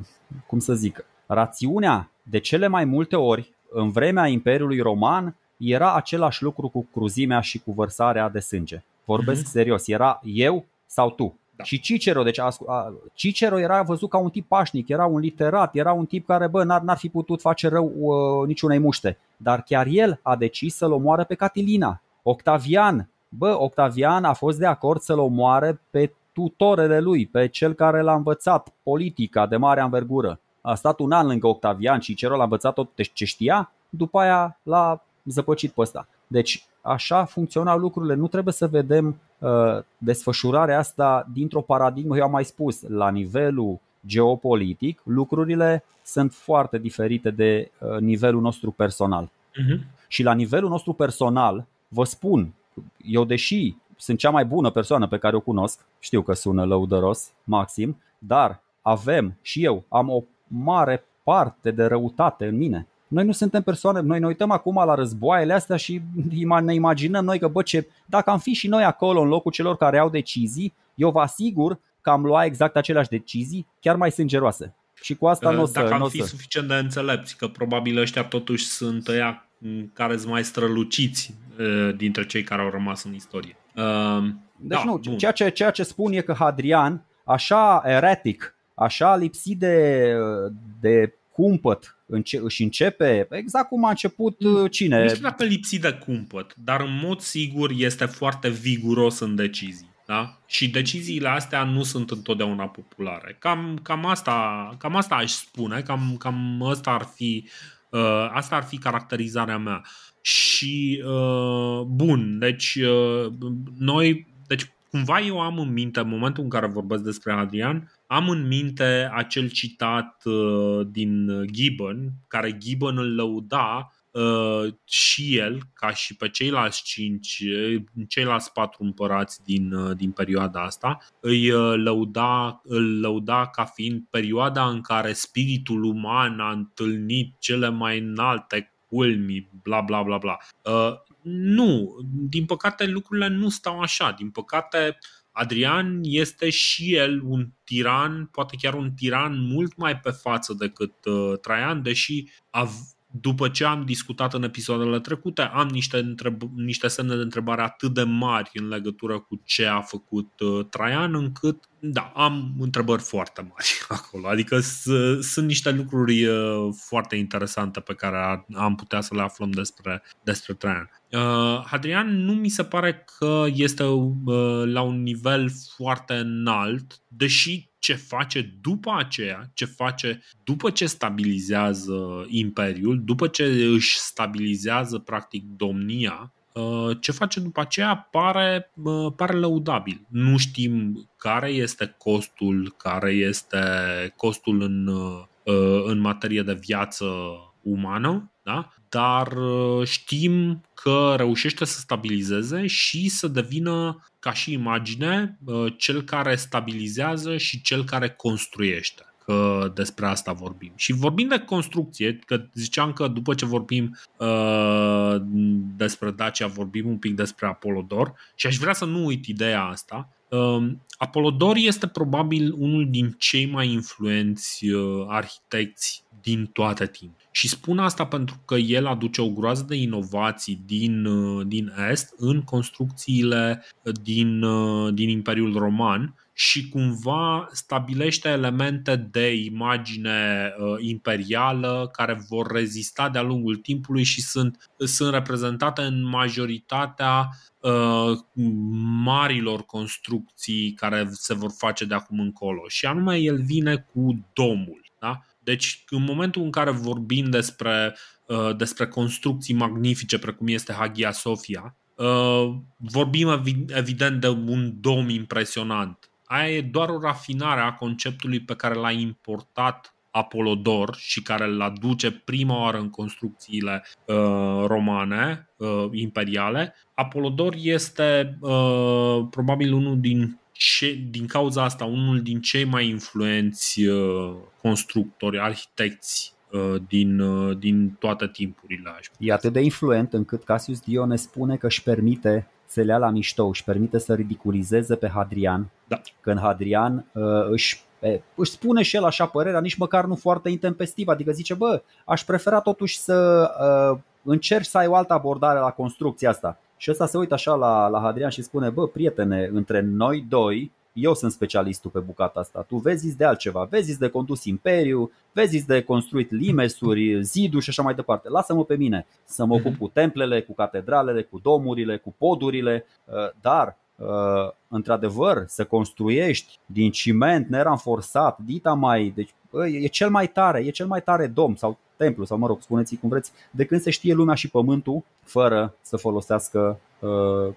S2: cum să zic, rațiunea de cele mai multe ori în vremea Imperiului Roman era același lucru cu cruzimea și cu vărsarea de sânge. Vorbesc uh-huh. serios, era eu sau tu. Da. Și Cicero, deci a, a, Cicero era văzut ca un tip pașnic, era un literat, era un tip care bă, n-ar, n-ar fi putut face rău uh, niciunei muște. Dar chiar el a decis să-l omoare pe Catilina. Octavian, bă, Octavian a fost de acord să-l omoare pe tutorele lui, pe cel care l-a învățat politica de mare anvergură. A stat un an lângă Octavian, și Cicero l-a învățat tot deci ce știa, după aia l-a zăpăcit pe ăsta. Deci așa funcționau lucrurile, nu trebuie să vedem Uh, desfășurarea asta dintr-o paradigmă, eu am mai spus, la nivelul geopolitic, lucrurile sunt foarte diferite de uh, nivelul nostru personal. Uh-huh. Și la nivelul nostru personal, vă spun, eu deși sunt cea mai bună persoană pe care o cunosc, știu că sună lăudăros, maxim, dar avem și eu am o mare parte de răutate în mine. Noi nu suntem persoane, noi ne uităm acum la războaiele astea și ne imaginăm noi că, bă, ce, dacă am fi și noi acolo în locul celor care au decizii, eu vă asigur că am luat exact aceleași decizii, chiar mai sângeroase. Și cu asta ă, nu o să... Dacă am n-o fi să...
S1: suficient de înțelepți, că probabil ăștia totuși sunt ăia care sunt mai străluciți ă, dintre cei care au rămas în istorie. Ă,
S2: deci da, nu, ceea ce, ceea ce spun e că Hadrian, așa eretic, așa lipsit de, de cumpăt înce- își începe, exact cum a început uh, cine. Nu știu
S1: dacă lipsi de cumpăt, dar în mod sigur este foarte viguros în decizii. Da? Și deciziile astea nu sunt întotdeauna populare. Cam, cam, asta, cam asta aș spune, cam, cam asta ar fi, uh, asta ar fi caracterizarea mea. Și uh, bun, deci uh, noi, deci cumva eu am în minte în momentul în care vorbesc despre Adrian, am în minte acel citat uh, din Gibbon, care Gibbon îl lăuda uh, și el, ca și pe ceilalți cinci, uh, ceilalți patru împărați din, din perioada asta, îi lăuda, îl lăuda ca fiind perioada în care spiritul uman a întâlnit cele mai înalte culmi, bla bla bla bla. Nu, din păcate lucrurile nu stau așa. Din păcate, Adrian este și el un tiran, poate chiar un tiran mult mai pe față decât uh, Traian, deși av- după ce am discutat în episoadele trecute, am niște, întreb- niște semne de întrebare atât de mari în legătură cu ce a făcut uh, Traian, încât, da, am întrebări foarte mari acolo. Adică s- sunt niște lucruri uh, foarte interesante pe care am putea să le aflăm despre, despre Traian. Uh, nu mi se pare că este uh, la un nivel foarte înalt, deși ce face după aceea, ce face după ce stabilizează imperiul, după ce își stabilizează practic domnia, uh, ce face după aceea pare, uh, pare lăudabil. Nu știm care este costul, care este costul în, uh, în materie de viață umană, da? dar uh, știm că reușește să stabilizeze și să devină ca și imagine uh, cel care stabilizează și cel care construiește că despre asta vorbim. Și vorbim de construcție, că ziceam că după ce vorbim uh, despre Dacia, vorbim un pic despre Apolodor și aș vrea să nu uit ideea asta. Uh, Apolodor este probabil unul din cei mai influenți uh, arhitecți din toată timp. Și spun asta pentru că el aduce o groază de inovații din, uh, din Est în construcțiile uh, din, uh, din Imperiul Roman și cumva stabilește elemente de imagine uh, imperială care vor rezista de-a lungul timpului și sunt, sunt reprezentate în majoritatea marilor construcții care se vor face de acum încolo. Și anume, el vine cu domul. Da? Deci, în momentul în care vorbim despre, uh, despre construcții magnifice, precum este Hagia Sofia, uh, vorbim evident de un dom impresionant. Aia e doar o rafinare a conceptului pe care l-a importat Apolodor și care îl aduce prima oară în construcțiile uh, romane, uh, imperiale. Apolodor este uh, probabil unul din ce, din cauza asta unul din cei mai influenți uh, constructori, arhitecți uh, din, uh, din toată timpurile.
S2: E atât de influent încât Cassius Dio ne spune că își permite ia la mișto, își permite să ridiculizeze pe Hadrian, da. când Hadrian își își spune și el așa părerea, nici măcar nu foarte intempestiv, adică zice, bă, aș prefera totuși să încerci să ai o altă abordare la construcția asta. Și ăsta se uită așa la, la Hadrian și spune, bă, prietene, între noi doi, eu sunt specialistul pe bucata asta. Tu vezi de altceva, vezi de condus imperiu, vezi de construit limesuri, ziduri și așa mai departe. Lasă-mă pe mine să mă ocup mhm. cu templele, cu catedralele, cu domurile, cu podurile, uh, dar uh, într-adevăr să construiești din ciment neranforsat, dita mai, deci e cel mai tare, e cel mai tare domn sau templu sau, mă rog, spuneți cum vreți, de când se știe lumea și pământul fără să folosească uh,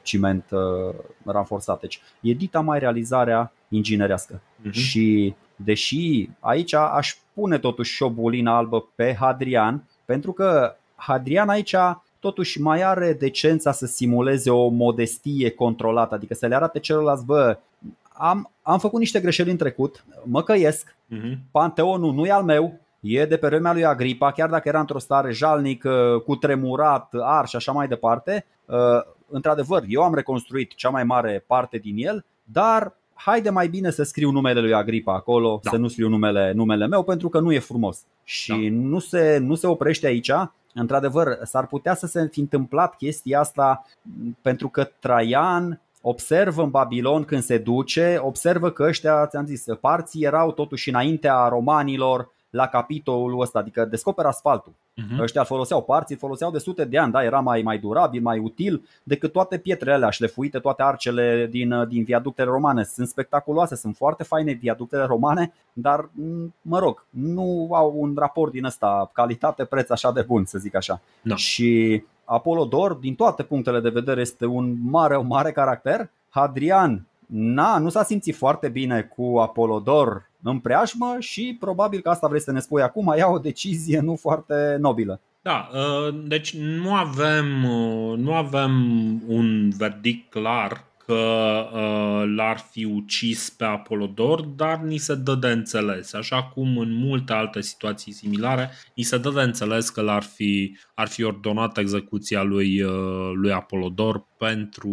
S2: ciment uh, ranforsat. Deci e dita mai realizarea inginerească. Uh-huh. Și deși aici aș pune totuși o bulină albă pe Hadrian, pentru că Hadrian aici totuși mai are decența să simuleze o modestie controlată, adică să le arate celorlalți, bă, am, am făcut niște greșeli în trecut, mă căiesc, uh-huh. Panteonul nu e al meu, E de pe vremea lui Agripa, chiar dacă era într-o stare jalnică, cu tremurat, ar și așa mai departe. Uh, într-adevăr, eu am reconstruit cea mai mare parte din el, dar haide mai bine să scriu numele lui Agripa acolo, da. să nu scriu numele, numele meu, pentru că nu e frumos. Și da. nu, se, nu se oprește aici. Într-adevăr, s-ar putea să se fi întâmplat chestia asta pentru că Traian observă în Babilon când se duce, observă că ăștia, ți-am zis, parții erau totuși înaintea romanilor, la capitolul ăsta, adică descoperă asfaltul. Uh-huh. Ăștia foloseau parții, foloseau de sute de ani, da, era mai, mai durabil, mai util decât toate pietrele alea șlefuite, toate arcele din, din viaductele romane. Sunt spectaculoase, sunt foarte faine viaductele romane, dar, mă rog, nu au un raport din ăsta calitate-preț așa de bun, să zic așa. Da. Și Apolodor, din toate punctele de vedere, este un mare, un mare caracter. Hadrian, na, nu s-a simțit foarte bine cu Apolodor în preajmă și probabil că asta vrei să ne spui acum, ia o decizie nu foarte nobilă.
S1: Da, uh, deci nu avem, uh, nu avem un verdict clar că uh, l-ar fi ucis pe Apolodor, dar ni se dă de înțeles, așa cum în multe alte situații similare, ni se dă de înțeles că l-ar fi, ar fi ordonat execuția lui, uh, lui Apolodor pentru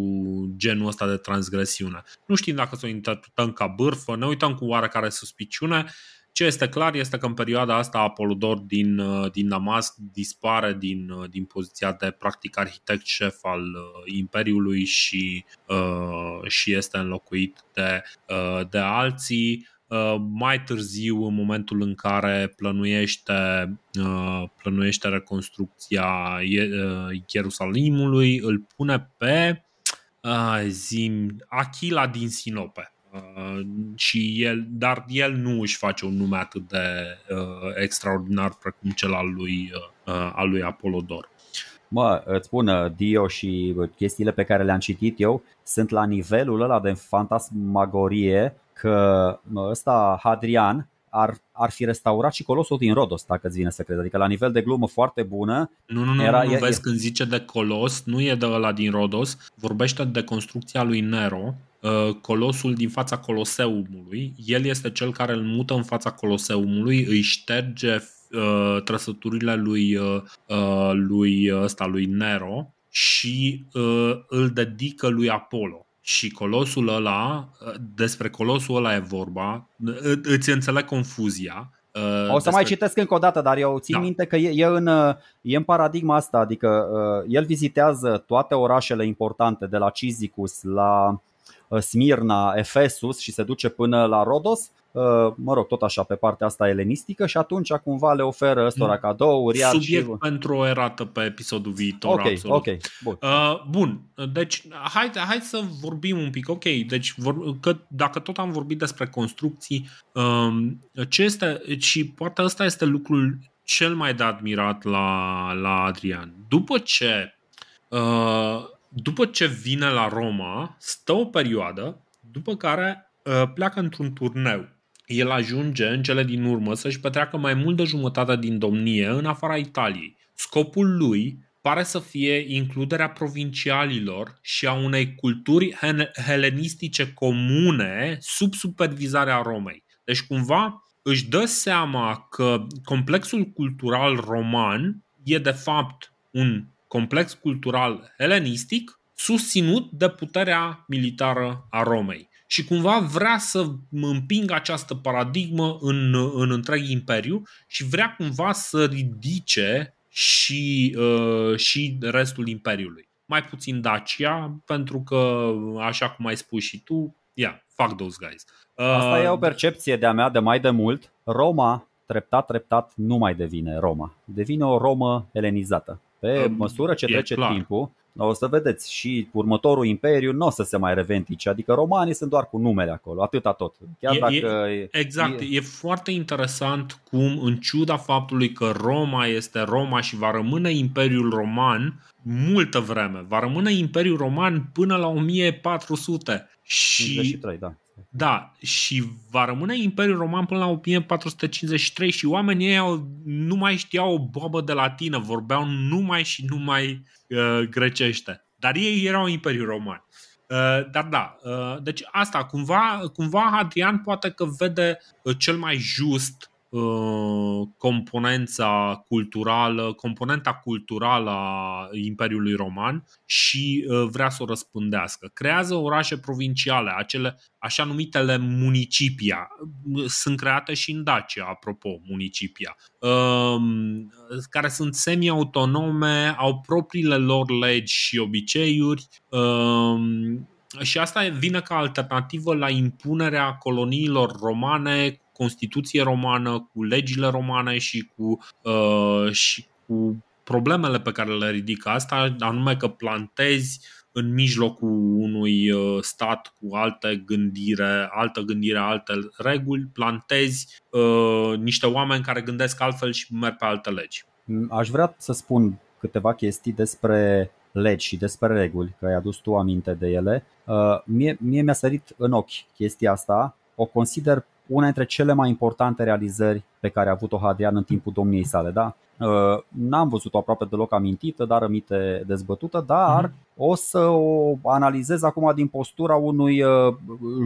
S1: genul ăsta de transgresiune. Nu știm dacă să o interpretăm ca bârfă, ne uităm cu oarecare suspiciune, uh, ce este clar este că în perioada asta Apolodor din, uh, din Damasc dispare din, uh, din poziția de practic arhitect șef al uh, Imperiului și, uh, și este înlocuit de, uh, de alții. Uh, mai târziu, în momentul în care plănuiește, uh, plănuiește reconstrucția Ierusalimului, îl pune pe uh, zim, Achila din Sinope și el, dar el nu își face un nume atât de uh, extraordinar precum cel al lui, uh, uh al lui Apolodor.
S2: Mă, îți spun, uh, Dio și uh, chestiile pe care le-am citit eu sunt la nivelul ăla de fantasmagorie că ăsta Hadrian ar, ar fi restaurat și Colosul din Rodos, dacă îți vine să crezi. Adică la nivel de glumă foarte bună. Nu,
S1: nu, nu, era, nu, nu e, vezi e,
S2: când zice de Colos, nu e de ăla din Rodos, vorbește de construcția lui Nero,
S1: Uh, colosul din fața Coloseumului. El este cel care îl mută în fața Coloseumului, îi șterge uh, trăsăturile lui, uh, lui, ăsta, lui Nero și îl dedică lui Apollo. Și colosul ăla, despre colosul ăla e vorba,
S2: îți înțeleg confuzia, Uh, o să despre... mai citesc încă o dată, dar eu țin da. minte că e, e, în, e în paradigma asta, adică uh, el vizitează toate orașele importante, de la Cizicus la Uh, Smirna, Efesus și se duce până la Rodos, uh, mă rog, tot așa, pe partea asta elenistică și atunci cumva le oferă ăstora mm. cadouri. Subiect și... pentru o erată pe episodul viitor. Ok, absolut. ok,
S1: bun. Uh, bun, deci hai, hai să vorbim un pic. Ok, deci vor, că, dacă tot am vorbit despre construcții, um, ce este, și poate ăsta este lucrul cel mai de admirat la, la Adrian. După ce uh, după ce vine la Roma, stă o perioadă, după care ă, pleacă într-un turneu. El ajunge în cele din urmă să-și petreacă mai mult de jumătate din domnie în afara Italiei. Scopul lui pare să fie includerea provincialilor și a unei culturi helenistice comune sub supervizarea Romei. Deci cumva își dă seama că complexul cultural roman e de fapt un complex cultural helenistic susținut de puterea militară a Romei. Și cumva vrea să împingă această paradigmă în, în întreg imperiu și vrea cumva să ridice și, uh, și restul imperiului. Mai puțin Dacia, pentru că, așa cum ai spus și
S2: tu, yeah, fuck those guys. Uh, Asta e o percepție de-a mea de mai de mult. Roma, treptat, treptat, nu mai devine Roma. Devine o Romă elenizată. Pe um, măsură ce trece clar. timpul, o să vedeți și următorul imperiu nu o să se mai revendice, adică romanii sunt doar cu numele acolo, atâta tot.
S1: Chiar e, dacă e, exact, e... e foarte interesant cum în ciuda faptului că Roma este Roma și va rămâne imperiul roman multă vreme, va rămâne imperiul roman până la 1400 și 53, da da, și va rămâne Imperiul Roman până la 1453 și oamenii ei nu mai știau o bobă de latină, vorbeau numai și numai uh, grecește. Dar ei erau Imperiul Roman. Uh, dar da, uh, deci asta, cumva, cumva Adrian poate că vede uh, cel mai just Uh, componența culturală, componenta culturală a Imperiului Roman și uh, vrea să o răspândească. Creează orașe provinciale, acele așa numitele municipia. Sunt create și în Dacia, apropo, municipia, um, care sunt semi-autonome, au propriile lor legi și obiceiuri. Um, și asta vine ca alternativă la impunerea coloniilor romane Constituție romană, cu legile romane și cu, uh, și cu problemele pe care le ridică asta, anume că plantezi în mijlocul unui uh, stat cu alte gândire, altă gândire, alte reguli, plantezi uh, niște oameni care gândesc altfel și merg pe alte legi.
S2: Aș vrea să spun câteva chestii despre legi și despre reguli, că ai adus tu aminte de ele. Uh, mie, mie mi-a sărit în ochi chestia asta, o consider una dintre cele mai importante realizări pe care a avut-o Hadrian în timpul domniei sale. Da? Uh, n-am văzut-o aproape deloc amintită, dar rămite dezbătută, dar mm-hmm. o să o analizez acum din postura unui uh,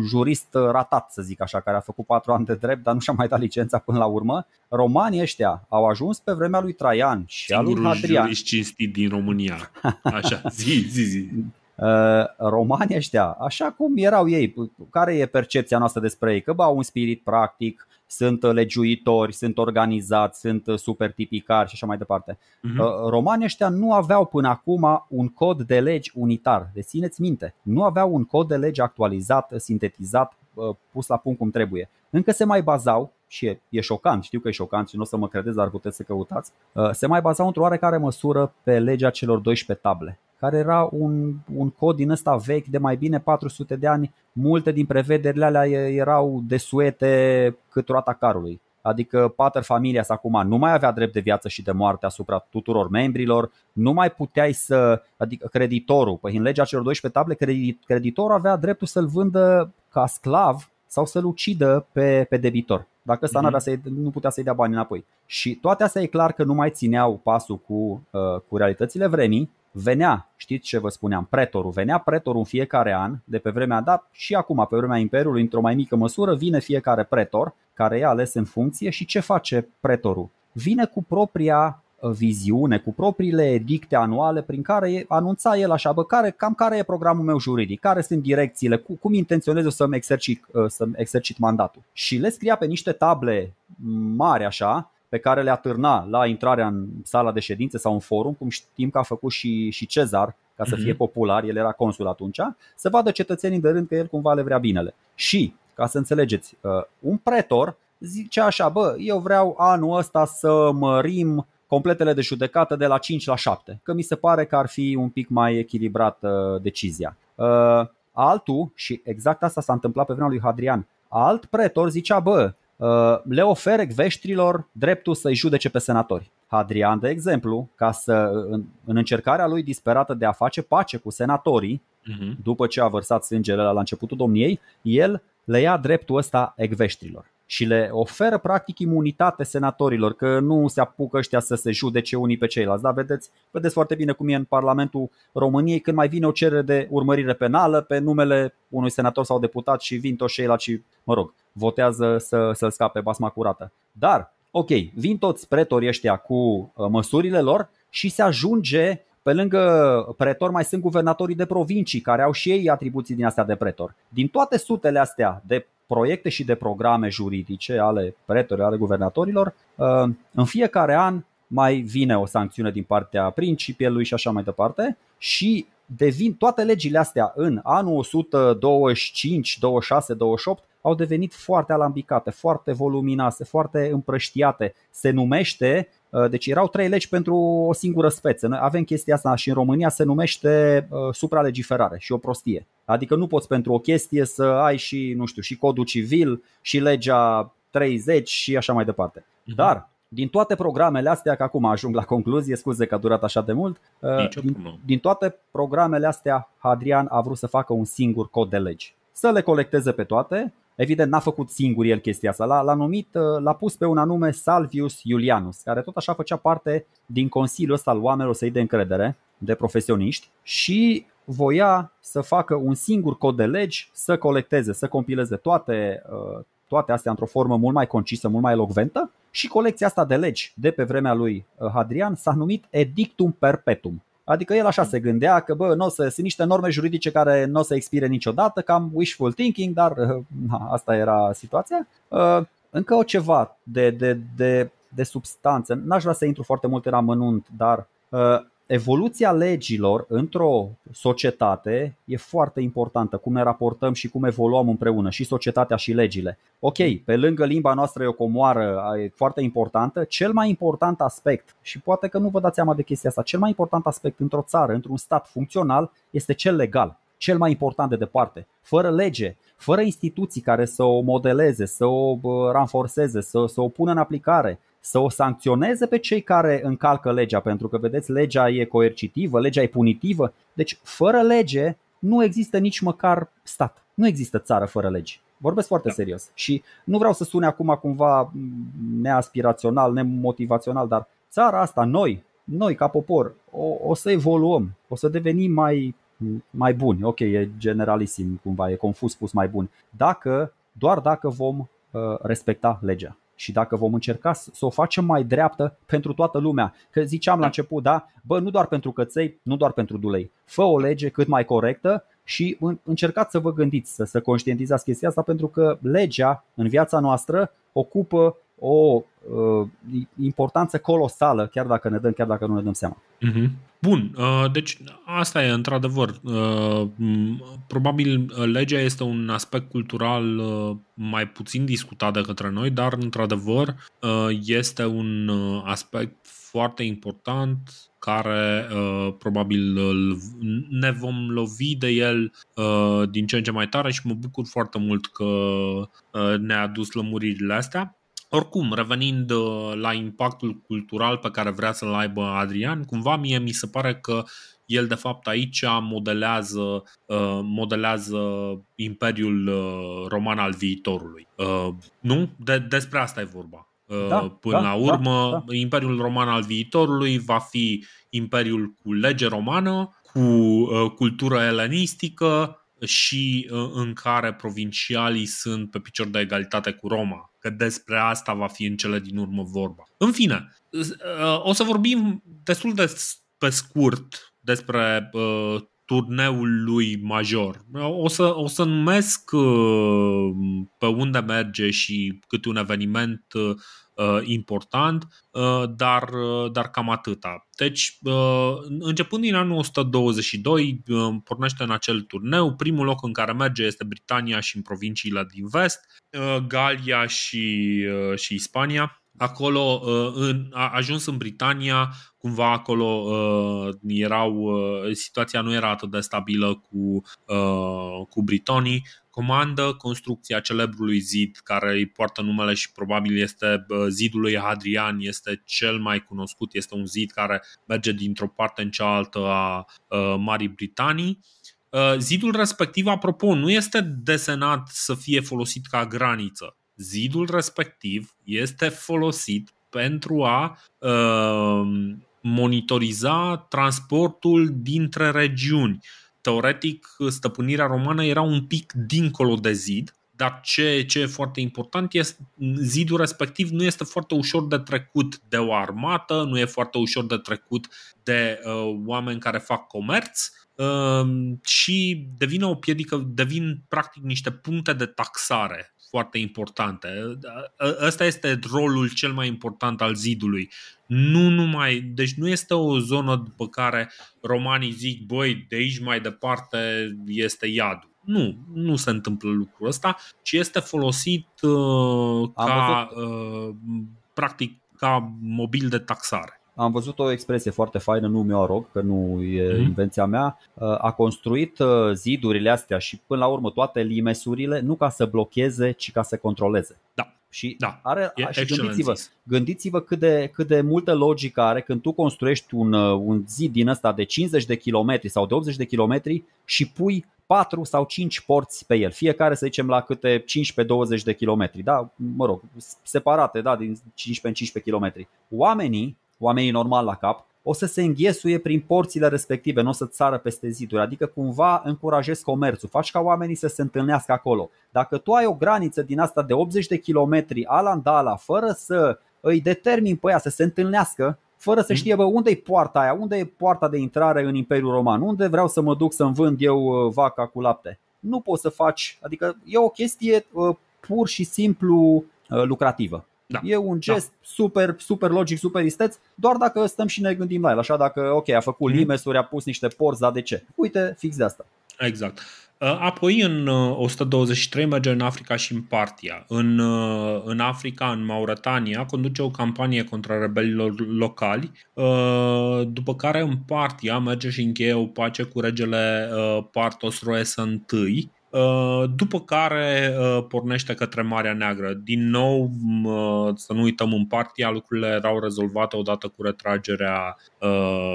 S2: jurist ratat, să zic așa, care a făcut patru ani de drept, dar nu și-a mai dat licența până la urmă. Romanii ăștia au ajuns pe vremea lui Traian și Singurul a lui Hadrian.
S1: cinstit din
S2: România. Așa, zi, zi, zi. Uh, romani ăștia, așa cum erau ei, care e percepția noastră despre ei? Că au un spirit practic, sunt legiuitori, sunt organizați, sunt super tipicari și așa mai departe. Uh-huh. Romanii ăștia nu aveau până acum un cod de legi unitar. de țineți minte, nu aveau un cod de legi actualizat, sintetizat, uh, pus la punct cum trebuie. Încă se mai bazau și e, e șocant, știu că e șocant și nu o să mă credeți, dar puteți să căutați, uh, se mai bazau într-o oarecare măsură pe legea celor 12 table care era un, un cod din ăsta vechi de mai bine 400 de ani, multe din prevederile alea erau desuete suete căturata carului. Adică pater familia sa acum nu mai avea drept de viață și de moarte asupra tuturor membrilor, nu mai puteai să, adică creditorul, păi în legea celor 12 table, credit, creditorul avea dreptul să-l vândă ca sclav sau să-l ucidă pe, pe debitor dacă ăsta mm-hmm. să nu putea să-i dea bani înapoi. Și toate astea e clar că nu mai țineau pasul cu, uh, cu realitățile vremii venea, știți ce vă spuneam, pretorul, venea pretorul în fiecare an, de pe vremea dat și acum, pe vremea Imperiului, într-o mai mică măsură, vine fiecare pretor care e ales în funcție și ce face pretorul? Vine cu propria uh, viziune, cu propriile edicte anuale prin care anunța el așa, bă, care, cam care e programul meu juridic, care sunt direcțiile, cu, cum intenționez să-mi exercit, uh, să exercit mandatul. Și le scria pe niște table mm, mari așa, pe care le atârna la intrarea în sala de ședințe sau în forum, cum știm că a făcut și, și Cezar, ca să mhm. fie popular, el era consul atunci, să vadă cetățenii de rând că el cumva le vrea binele. Și, ca să înțelegeți, uh, un pretor zice așa, bă, eu vreau anul ăsta să mărim completele de judecată de la 5 la 7, că mi se pare că ar fi un pic mai echilibrată uh, decizia. Uh, altul, și exact asta s-a întâmplat pe vremea lui Hadrian, alt pretor zicea, bă, Uh, le oferă veștrilor dreptul să-i judece pe senatori. Hadrian, de exemplu, ca să, în, în încercarea lui disperată de a face pace cu senatorii, uh-huh. după ce a vărsat sângele la începutul domniei, el le ia dreptul ăsta ecveștrilor și le oferă practic imunitate senatorilor, că nu se apucă ăștia să se judece unii pe ceilalți. Da, vedeți, vedeți foarte bine cum e în Parlamentul României când mai vine o cerere de urmărire penală pe numele unui senator sau deputat și vin toți ceilalți și, mă rog, votează să, să scape basma curată. Dar, ok, vin toți pretorii ăștia cu uh, măsurile lor și se ajunge pe lângă pretor mai sunt guvernatorii de provincii care au și ei atribuții din astea de pretor. Din toate sutele astea de proiecte și de programe juridice ale pretorilor, ale guvernatorilor, uh, în fiecare an mai vine o sancțiune din partea principiului și așa mai departe și devin toate legile astea în anul 125, 26, 28 au devenit foarte alambicate, foarte voluminoase, foarte împrăștiate. Se numește, uh, deci erau trei legi pentru o singură speță. Avem chestia asta și în România se numește uh, supralegiferare și o prostie. Adică nu poți pentru o chestie să ai și, nu știu, și codul civil, și legea 30 și așa mai departe. Mhm. Dar din toate programele astea, că acum ajung la concluzie, scuze că a durat așa de mult, uh, din, din toate programele astea, Hadrian a vrut să facă un singur cod de legi. Să le colecteze pe toate Evident, n-a făcut singur el chestia asta. L-a, l-a numit, uh, l-a pus pe un anume Salvius Iulianus, care tot așa făcea parte din consiliul ăsta al oamenilor să-i de încredere, de profesioniști și voia să facă un singur cod de legi, să colecteze, să compileze toate, uh, toate astea într-o formă mult mai concisă, mult mai elocventă și colecția asta de legi de pe vremea lui uh, Hadrian s-a numit Edictum Perpetum. Adică el așa se gândea că bă, n-o să, sunt niște norme juridice care nu o să expire niciodată, cam wishful thinking, dar na, asta era situația. Uh, încă o ceva de, de, de, de substanță, n-aș vrea să intru foarte mult în amănunt, dar uh, evoluția legilor într-o societate e foarte importantă, cum ne raportăm și cum evoluăm împreună, și societatea și legile. Ok, pe lângă limba noastră e o comoară e foarte importantă, cel mai important aspect, și poate că nu vă dați seama de chestia asta, cel mai important aspect într-o țară, într-un stat funcțional, este cel legal cel mai important de departe. Fără lege, fără instituții care să o modeleze, să o ranforceze, să, să o pună în aplicare, să o sancționeze pe cei care încalcă legea, pentru că, vedeți, legea e coercitivă, legea e punitivă. Deci, fără lege, nu există nici măcar stat. Nu există țară fără legi. Vorbesc foarte da. serios. Și nu vreau să sune acum cumva neaspirațional, nemotivațional, dar țara asta, noi, noi ca popor, o, o să evoluăm, o să devenim mai, mai buni. Ok, e generalisim cumva, e confuz spus mai bun. Dacă, doar dacă vom uh, respecta legea și dacă vom încerca să o facem mai dreaptă pentru toată lumea. Că ziceam la început, da, bă, nu doar pentru căței, nu doar pentru dulei. Fă o lege cât mai corectă și încercați să vă gândiți, să, să conștientizați chestia asta pentru că legea în viața noastră ocupă o uh, importanță colosală, chiar dacă ne dăm, chiar dacă nu ne dăm seama. Uh-huh. Bun,
S1: uh, deci asta e într-adevăr. Uh, probabil uh, legea este un aspect cultural uh, mai puțin discutat de către noi, dar într-adevăr uh, este un uh, aspect foarte important care uh, probabil uh, ne vom lovi de el uh, din ce în ce mai tare și mă bucur foarte mult că uh, ne-a adus lămuririle astea oricum, revenind uh, la impactul cultural pe care vrea să-l aibă Adrian, cumva mie mi se pare că el de fapt aici modelează, uh, modelează imperiul uh, roman al viitorului. Uh, nu? De, despre asta e vorba. Uh, da, Până da, la da, urmă, da, da. Imperiul Roman al viitorului va fi imperiul cu lege romană, cu cultură elenistică și în care provincialii sunt pe picior de egalitate cu Roma că despre asta va fi în cele din urmă vorba. În fine, uh, o să vorbim destul de pe scurt despre uh, turneul lui major. Uh, o să, o să numesc pe unde merge și câte un eveniment Uh, important, uh, dar, uh, dar cam atâta. Deci, începând din anul 122, pornește în acel turneu. Primul loc în care merge este Britania și în provinciile din vest, Galia și, și Spania acolo în, a ajuns în Britania, cumva acolo erau situația nu era atât de stabilă cu cu britonii, comandă construcția celebrului zid care îi poartă numele și probabil este zidul lui Hadrian, este cel mai cunoscut, este un zid care merge dintr-o parte în cealaltă a ă, Marii Britanii. Ă, zidul respectiv, apropo, nu este desenat să fie folosit ca graniță. Zidul respectiv este folosit pentru a ă, monitoriza transportul dintre regiuni teoretic, stăpânirea romană era un pic dincolo de zid, dar ce, ce e foarte important este zidul respectiv nu este foarte ușor de trecut de o armată, nu e foarte ușor de trecut de uh, oameni care fac comerț uh, și devine o piedică, devin practic niște puncte de taxare foarte importante. Ăsta este rolul cel mai important al zidului. Nu numai, deci nu este o zonă după care romanii zic, băi, de aici mai departe este iadul. Nu, nu se întâmplă lucrul ăsta, ci este folosit uh, ca, uh,
S2: practic, ca mobil de taxare am văzut o expresie foarte faină, nu mi-o rog, că nu e mm-hmm. invenția mea, uh, a construit uh, zidurile astea și până la urmă toate limesurile, nu ca să blocheze, ci ca să controleze. Da. Și, da, are, și gândiți-vă, gândiți-vă cât de, cât de multă logică are când tu construiești un, uh, un zid din ăsta de 50 de kilometri sau de 80 de kilometri și pui 4 sau 5 porți pe el, fiecare să zicem la câte 15-20 de kilometri, da, mă rog, separate, da, din 15 15 kilometri. Oamenii oamenii normal la cap, o să se înghesuie prin porțile respective, nu o să țară peste ziduri, adică cumva încurajezi comerțul, faci ca oamenii să se întâlnească acolo. Dacă tu ai o graniță din asta de 80 de kilometri alandala, fără să îi determini pe ea să se întâlnească, fără să mhm. știe bă, unde e poarta aia, unde e poarta de intrare în Imperiul Roman, unde vreau să mă duc să-mi vând eu ă, vaca cu lapte. Nu poți să faci, adică e o chestie ă, pur și simplu ă, lucrativă. Da. E un da. gest da. super, super logic, super isteț, doar dacă stăm și ne gândim la el. Așa dacă, ok, a făcut mm. limesuri, a pus niște porți, dar de ce? Uite, fix de asta. Exact. Uh, apoi în 123
S1: uh, merge în Africa și în Partia. În, uh, în Africa, în Mauritania, conduce o campanie contra rebelilor locali, după care în Partia merge și încheie o pace cu regele Partos Roesa I, Uh, după care uh, pornește către Marea Neagră. Din nou, uh, să nu uităm în partia, lucrurile erau rezolvate odată cu retragerea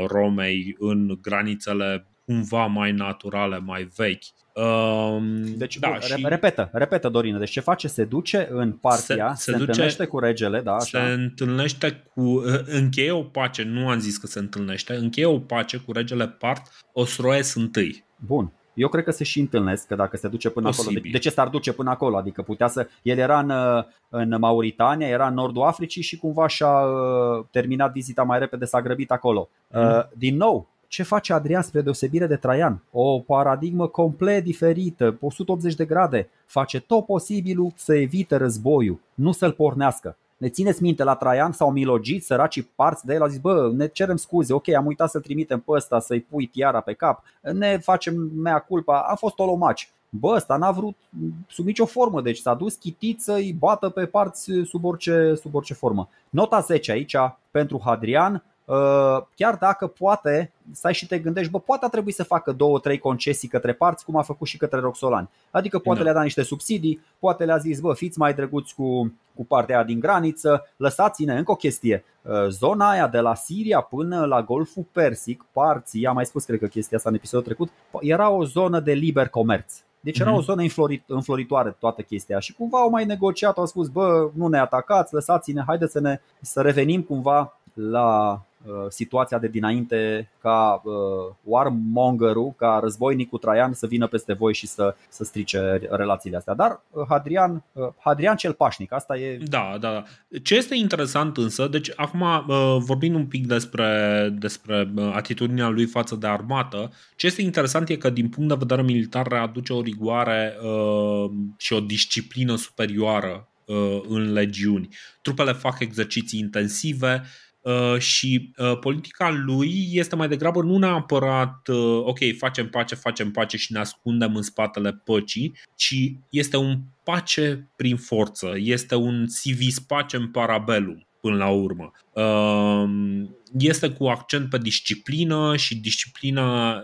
S1: Romei în granițele cumva mai naturale, mai vechi.
S2: Um, deci, da, bun, și... repetă, repetă Dorina. Deci ce face? Se duce în partia, se, se, se duce, întâlnește
S1: cu regele, da, așa. Se întâlnește cu încheie o pace, nu am zis că se întâlnește, încheie o pace cu regele
S2: Part Osroes I. Bun. Eu cred că se și întâlnesc, că dacă se duce până Posibil. acolo. De, de ce s-ar duce până acolo? Adică putea să. El era în, în Mauritania, era în nordul Africii și cumva și-a uh, terminat vizita mai repede, s-a grăbit acolo. Mm. Din nou, ce face Adrian spre deosebire de Traian? O paradigmă complet diferită, 180 de grade. Face tot posibilul să evite războiul, nu să-l pornească. Ne țineți minte la Traian s-au milogit săracii parți de el, au zis, bă, ne cerem scuze, ok, am uitat să trimitem pe ăsta, să-i pui tiara pe cap, ne facem mea culpa, a fost olomaci. Bă, ăsta n-a vrut sub nicio formă, deci s-a dus chitit să-i bată pe parți sub orice, sub orice formă. Nota 10 aici pentru Hadrian, Uh, chiar dacă poate stai și te gândești, bă, poate a trebuit să facă două, trei concesii către parți, cum a făcut și către Roxolan. Adică poate da. le-a dat niște subsidii, poate le-a zis, bă, fiți mai drăguți cu, cu partea aia din graniță, lăsați-ne încă o chestie. Uh, zona aia de la Siria până la Golful Persic, parții, am mai spus cred că chestia asta în episodul trecut, era o zonă de liber comerț. Deci era mhm. o zonă înflorit, înfloritoare toată chestia și cumva au mai negociat, au spus, bă, nu ne atacați, lăsați-ne, haideți să, ne, să revenim cumva la Uh, situația de dinainte ca uh, warmongerul, ca războinicul Traian să vină peste voi și să, să strice relațiile astea. Dar uh, Hadrian, uh, Hadrian cel pașnic, asta e... Da, da, da. Ce este interesant
S1: însă, deci acum uh, vorbind un pic despre, despre uh, atitudinea lui față de armată, ce este interesant e că din punct de vedere militar readuce o rigoare uh, și o disciplină superioară în legiuni. Trupele fac exerciții intensive, Uh, și uh, politica lui este mai degrabă nu neapărat uh, ok, facem pace, facem pace și ne ascundem în spatele păcii, ci este un pace prin forță, este un civis în parabelum până la urmă. Um, este cu accent pe disciplină și disciplina,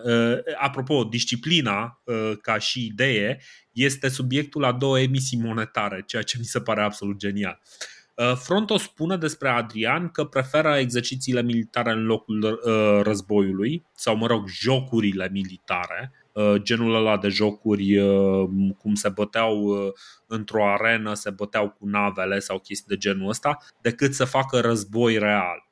S1: apropo, disciplina ca și idee este subiectul a două emisii monetare, ceea ce mi se pare absolut genial. Uh, Uh, Fronto spune despre Adrian că preferă exercițiile militare în locul uh, războiului, sau mă rog, jocurile militare, uh, genul ăla de jocuri cum se băteau într-o arenă, se băteau cu navele sau chestii de genul ăsta, decât să facă război real.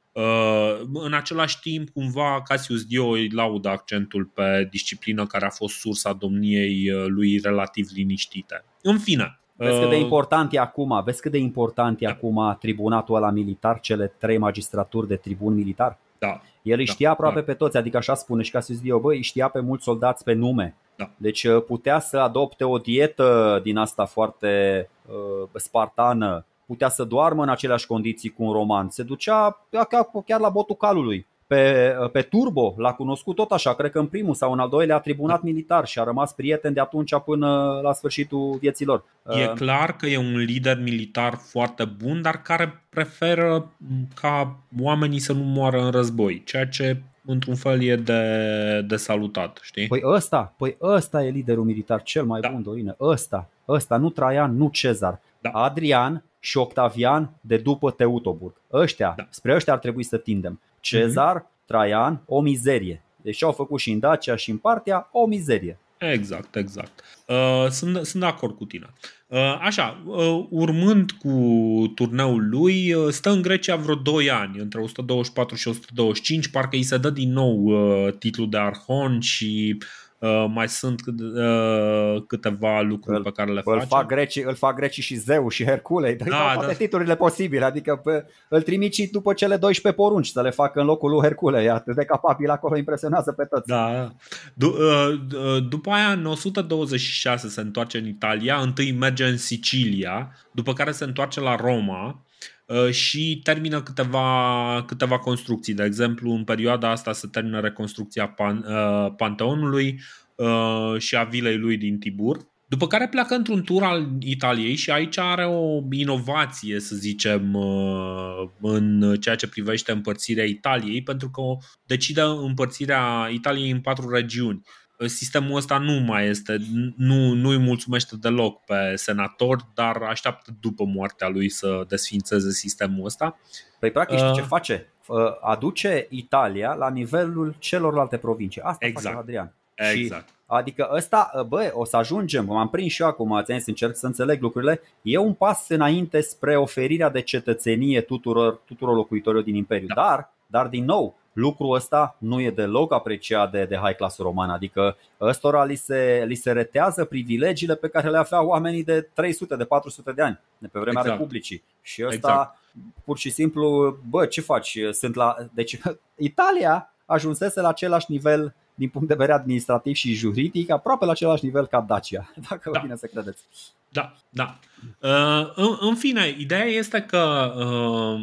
S1: În același timp, cumva, Cassius Dio îi laudă accentul pe disciplină care a fost sursa domniei lui relativ liniștite. În fine,
S2: Vezi cât de uh, important e acum, vezi cât de important e acum tribunatul ăla militar, cele trei magistraturi de tribun militar? Da. El îi da, știa aproape da. pe toți, adică așa spune și ca să zic eu, băi, știa pe mulți soldați pe nume. Da. Deci uh, putea să adopte o dietă din asta foarte uh, spartană, putea să doarmă în aceleași condiții cu un roman. Se ducea chiar la botul calului. Pe, pe Turbo l-a cunoscut tot așa, cred că în primul sau în al doilea tribunat da. militar și a rămas prieten de atunci până la sfârșitul vieților. E ă,
S1: clar că e un lider militar foarte bun, dar care preferă ca oamenii să nu moară în război, ceea ce într-un fel e de,
S2: de salutat, știi? Păi ăsta, păi ăsta e liderul militar cel mai da. bun, Dorină, ăsta, ăsta, nu Traian, nu Cezar. Da. Adrian și Octavian de după Teutoburg. Ăștia, da. spre ăștia ar trebui să tindem. Cezar, mhm. Traian, o mizerie. Deci au făcut și în Dacia și în partea, o mizerie. Exact, exact. Uh, sunt, sunt de acord cu
S1: tine. Uh, așa, uh, urmând cu turneul lui, stă în Grecia vreo 2 ani, între 124 și 125, parcă îi se dă din nou titlul de arhon și uh, Uh, mai sunt uh, câteva lucruri îl, pe care le îl face. Fac
S2: grecii, îl fac grecii și Zeu și Hercule, da, da, toate da. titlurile posibile, adică pe, îl trimiți și după cele 12 porunci să le facă în locul lui Hercule, e atât de capabil acolo, impresionează pe toți. Da.
S1: Uh, d- uh, după aia în 126 se întoarce în Italia, întâi merge în Sicilia, după care se întoarce la Roma, Uh, și termină câteva, câteva construcții. De exemplu, în perioada asta se termină reconstrucția pan, uh, Panteonului uh, și a vilei lui din Tibur. După care pleacă într-un tur al Italiei și aici are o inovație, să zicem, în ceea ce privește împărțirea Italiei, pentru că decide împărțirea Italiei în patru regiuni sistemul ăsta nu mai este, nu, nu îi mulțumește deloc pe senator, dar așteaptă după moartea lui să desfințeze sistemul ăsta.
S2: Păi practic uh, ce face? Aduce Italia la nivelul celorlalte provincii. Asta exact. face Adrian. Exact. Și, adică ăsta, bă, o să ajungem, m-am prins și eu acum, să încerc să înțeleg lucrurile, e un pas înainte spre oferirea de cetățenie tuturor, tuturor locuitorilor din Imperiu. Da. Dar, dar din nou, lucrul ăsta nu e deloc apreciat de, de high class roman, adică ăstora li se, li se retează privilegiile pe care le aveau oamenii de 300, de 400 de ani, de pe vremea exact. Republicii. Și ăsta exact. pur și simplu, bă, ce faci? Sunt la... Deci Italia ajunsese la același nivel din punct de vedere administrativ și juridic, aproape la același nivel ca Dacia, dacă da. vă vine să credeți.
S1: Da, da. Uh, în, în fine, ideea este că, uh,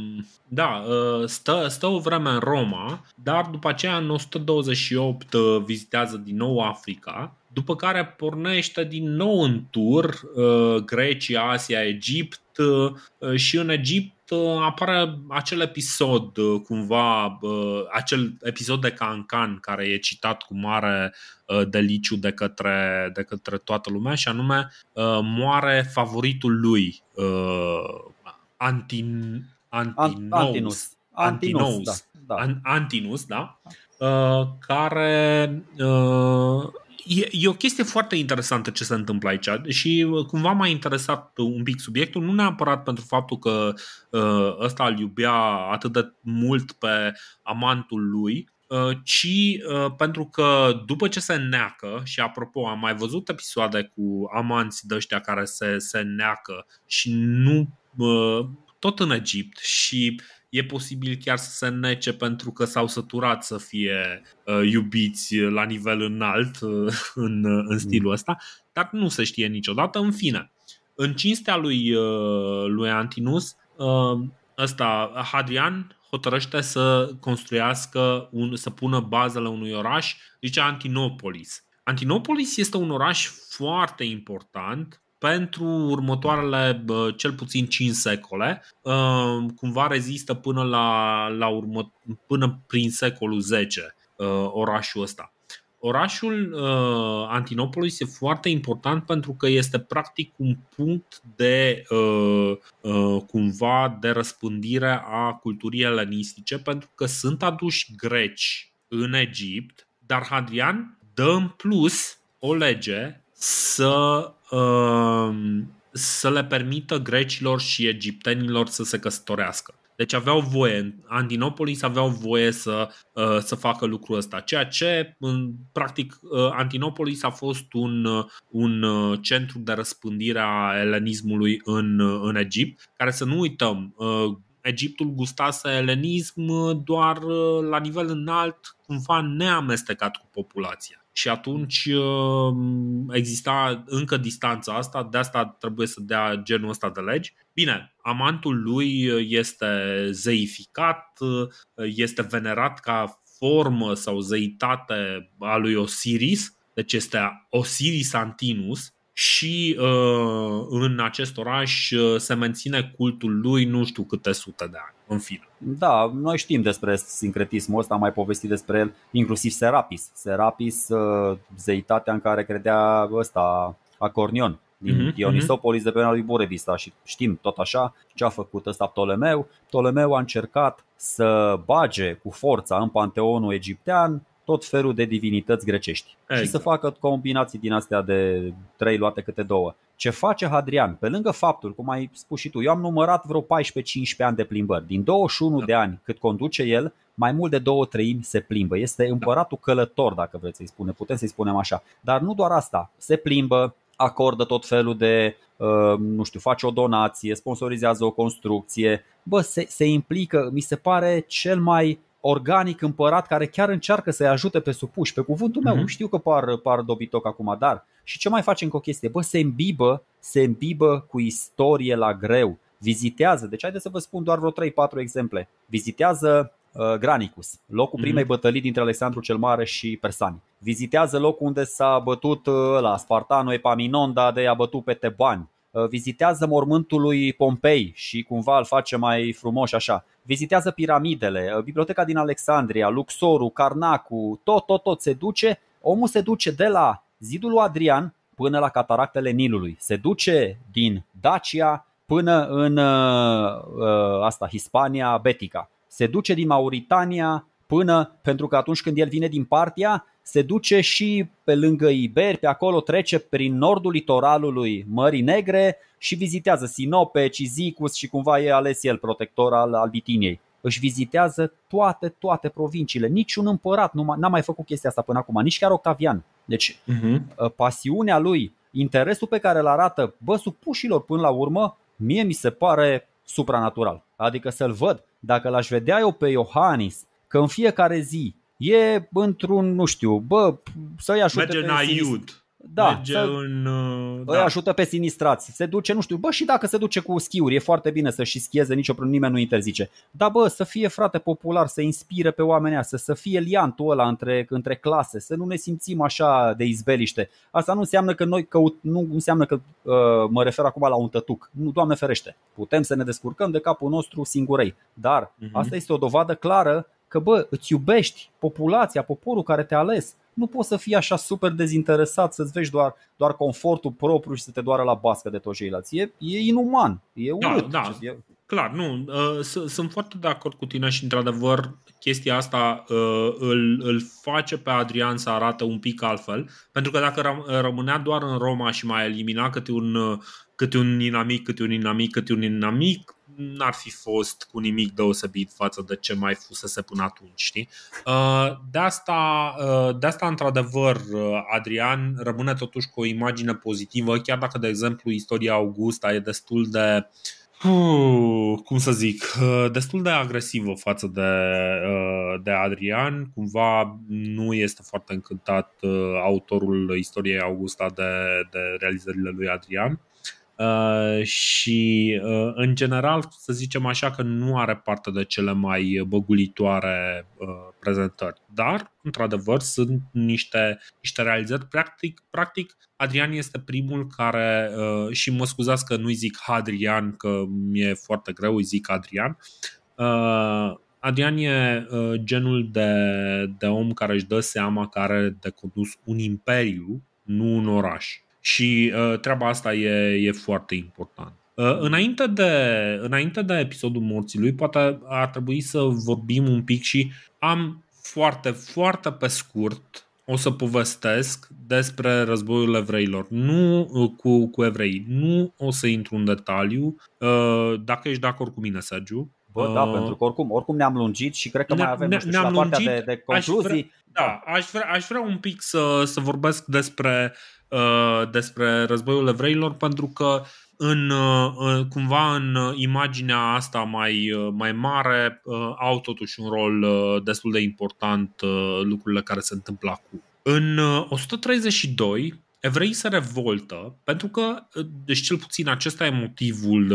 S1: da, uh, stă, stă o vreme în Roma, dar după aceea, în 128, vizitează din nou Africa după care pornește din nou în tur uh, Grecia, Asia, Egipt uh, și în Egipt uh, apare acel episod cumva, acel episod de Cancan care e citat cu mare deliciu de către, de către toată lumea și anume moare favoritul lui Antin, Antinous, Antinous. Antinous, da. da. da. Antinous, da? care e, e o chestie foarte interesantă ce se întâmplă aici și uh, cumva m-a interesat un pic subiectul, nu neapărat pentru faptul că uh, ăsta îl iubea atât de mult pe amantul lui, uh, ci pentru că după ce se neacă, și apropo, am mai văzut episoade cu amanți de ăștia care se, se neacă și nu tot în Egipt și e posibil chiar să se nece pentru că s-au săturat să fie uh, iubiți la nivel înalt uh, în, uh, în mm. stilul ăsta, dar nu se știe niciodată. În fine, în cinstea lui, uh, lui Antinus, uh, ăsta, Hadrian hotărăște să construiască, un, să pună bazele unui oraș, zice Antinopolis. Antinopolis este un oraș foarte important pentru următoarele cel puțin 5 secole, ă, cumva rezistă până, la, la urmă, până prin secolul 10 ă, orașul ăsta. Orașul uh, ă, Antinopolis e foarte important pentru că este practic un punct de uh, uh, cumva de răspândire a culturii elenistice pentru că sunt aduși greci în Egipt, dar Hadrian dă în plus o lege să Um, să le permită grecilor și egiptenilor să se căsătorească. Deci aveau voie, Antinopolis aveau voie să, uh, să facă lucrul ăsta, ceea ce, în, practic, uh, Antinopolis a fost un, uh, un centru de răspândire a elenismului în, în Egipt, care să nu uităm, Egiptul gustase elenism doar la nivel înalt, cumva neamestecat cu populația. Și atunci um, exista încă distanța asta, de asta trebuie să dea genul ăsta de legi. Bine, amantul lui este zeificat, este venerat ca formă sau zeitate a lui Osiris, deci este Osiris Antinus, și uh,
S2: în acest oraș se menține cultul lui nu știu câte sute de ani în film. Da, noi știm despre sincretismul ăsta, am mai povestit despre el, inclusiv Serapis. Serapis, uh, zeitatea în care credea ăsta, Acornion, din mm-hmm. Dionisopolis de pe lui Burevista și știm tot așa ce a făcut ăsta Ptolemeu. Ptolemeu a încercat să bage cu forța în panteonul egiptean tot felul de divinități grecești exact. și să exact. facă combinații din astea de trei luate câte două. Ce face Hadrian? Pe lângă faptul, cum ai spus și tu, eu am numărat vreo 14-15 ani de plimbări. Din 21 de ani cât conduce el, mai mult de două treimi se plimbă. Este împăratul călător, dacă vreți să-i spune, putem să-i spunem așa. Dar nu doar asta, se plimbă, acordă tot felul de, uh, nu știu, face o donație, sponsorizează o construcție, bă, se, se implică, mi se pare cel mai organic împărat care chiar încearcă să-i ajute pe supuși. Pe cuvântul meu, uh-huh. știu că par, par dobitoc acum, dar și ce mai facem cu o chestie? Bă, se îmbibă, se îmbibă cu istorie la greu. Vizitează, deci haideți să vă spun doar vreo 3-4 exemple. Vizitează uh, Granicus, locul primei mhm. uh primei bătălii dintre Alexandru cel Mare și Persani. Vizitează locul unde s-a bătut uh, la Spartanul Epaminonda de a bătut pe Tebani uh, vizitează mormântul lui Pompei și cumva îl face mai frumos așa vizitează piramidele, uh, biblioteca din Alexandria, Luxorul, Carnacul, tot, tot, tot se duce. Omul se duce de la zidul lui Adrian până la cataractele Nilului. Se duce din Dacia până în uh, uh asta, Hispania Betica. Se duce din Mauritania până, pentru că atunci când el vine din partia, se duce și pe lângă Iberi, pe acolo trece prin nordul litoralului Mării Negre și vizitează Sinope, Cizicus și cumva e ales el protector al Albitiniei. Își vizitează toate, toate provinciile. Niciun împărat nu n-a mai făcut chestia asta până acum, nici chiar Octavian. Deci uh-huh. pasiunea lui, interesul pe care îl arată, bă, supușilor până la urmă, mie mi se pare supranatural. Adică să-l văd. Dacă l-aș vedea eu pe Iohannis că în fiecare zi E într-un, nu știu, bă, să-i ajute Merge pe în aiut. Da, Merge să, în, uh, îi da. ajută pe sinistrați. Se duce, nu știu, bă, și dacă se duce cu schiuri, e foarte bine să și schieze, nicio problemă, nimeni nu interzice. Dar bă, să fie frate popular, să inspire pe oamenii să să fie liantul ăla între, între clase, să nu ne simțim așa de izbeliște. Asta nu înseamnă că noi căut, nu înseamnă că uh, mă refer acum la un tătuc. Nu, Doamne ferește. Putem să ne descurcăm de capul nostru singurei. Dar uh-huh. asta este o dovadă clară că bă, îți iubești populația, poporul care te-a ales, nu poți să fii așa super dezinteresat să-ți vezi doar, doar confortul propriu și să te doară la bască de toți ceilalți. E, e inuman,
S1: e da, urât. Da, da. E... Clar, nu, uh, sunt foarte de acord cu tine și într-adevăr chestia asta uh, îl, îl face pe Adrian să arate un pic altfel, pentru că dacă rămânea doar în Roma și mai elimina câte un uh, câte un inamic, câte un inamic, câte un inamic, n-ar fi fost cu nimic deosebit față de ce mai fusese până atunci. Știi? Uh, de, asta, uh, de asta, într-adevăr, uh, Adrian rămâne totuși cu o imagine pozitivă, chiar dacă, de exemplu, istoria Augusta e destul de Uh, cum să zic, destul de agresivă față de, de Adrian. Cumva nu este foarte încântat autorul istoriei Augusta de, de realizările lui Adrian. Uh, și uh, în general, să zicem așa că nu are parte de cele mai băgulitoare uh, prezentări, dar într-adevăr sunt niște, niște realizări practic, practic Adrian este primul care uh, și mă scuzați că nu-i zic Adrian că mi-e foarte greu, îi zic Adrian uh, Adrian e genul de, de om care își dă seama că are de condus un imperiu, nu un oraș și uh, treaba asta e, e foarte importantă. Uh, înainte de, înainte de episodul morții lui, poate ar trebui să vorbim un pic și am foarte, foarte pe scurt o să povestesc despre războiul evreilor nu uh, cu, cu evrei. Nu o să intru în detaliu. Uh, dacă ești de acord cu mine, Sergiu. Bă, da, uh, da, pentru că oricum,
S2: oricum ne-am lungit și cred că ne, mai avem ne, știu, ne-am și la lungit, partea de, de concluzii. Aș vrea,
S1: da, aș vrea, aș vrea un pic să, să vorbesc despre Uh, despre războiul evreilor, pentru că în, uh, cumva în imaginea asta mai, uh, mai mare au totuși un rol destul de important lucrurile care se întâmplă acum. În 132, evreii se revoltă pentru că, deci cel puțin acesta e motivul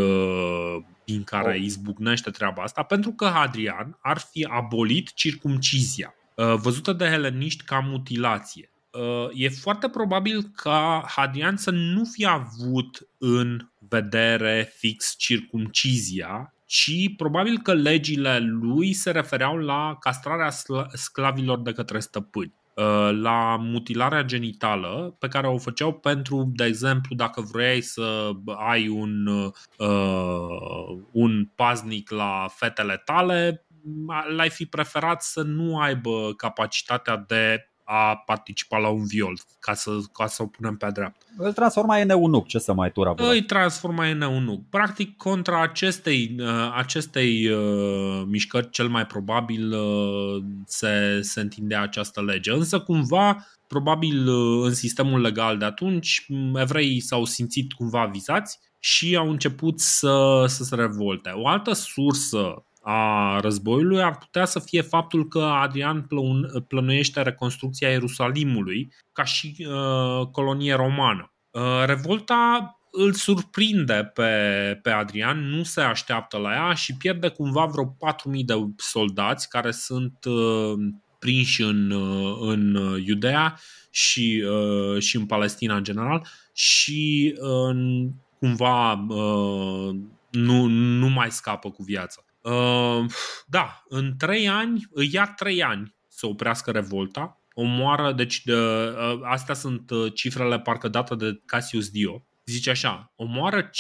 S1: din care oh. izbucnește treaba asta, pentru că Hadrian ar fi abolit circumcizia, văzută de heleniști ca mutilație. Uh, e foarte probabil ca Hadrian să nu fi avut în vedere fix circumcizia, ci probabil că legile lui se refereau la castrarea sclavilor de către stăpâni uh, la mutilarea genitală pe care o făceau pentru, de exemplu, dacă vrei să ai un, uh, un paznic la fetele tale, l-ai fi preferat să nu aibă capacitatea de a participa la un viol, ca să, ca să o punem pe dreapta.
S2: Îl transforma în eunuc, ce să mai tura? Îi
S1: transforma în eunuc. Practic, contra acestei, uh, acestei uh, mișcări, cel mai probabil uh, se, se întindea această lege. Însă, cumva, probabil uh, în sistemul legal de atunci, mm, evreii s-au simțit cumva vizați și au început să, să se revolte. O altă sursă a războiului ar putea să fie faptul că Adrian plănuiește reconstrucția Ierusalimului ca și uh, colonie romană. Uh, revolta îl surprinde pe, pe Adrian, nu se așteaptă la ea și pierde cumva vreo 4.000 de soldați care sunt uh, prinși în, uh, în Iudea și, uh, și în Palestina în general și uh, cumva uh, nu, nu mai scapă cu viața. Ehm, da, în trei ani, îi ia trei ani să oprească revolta, omoară, deci de, ă, astea sunt ă, cifrele parcă date de Cassius Dio. Zice așa, omoară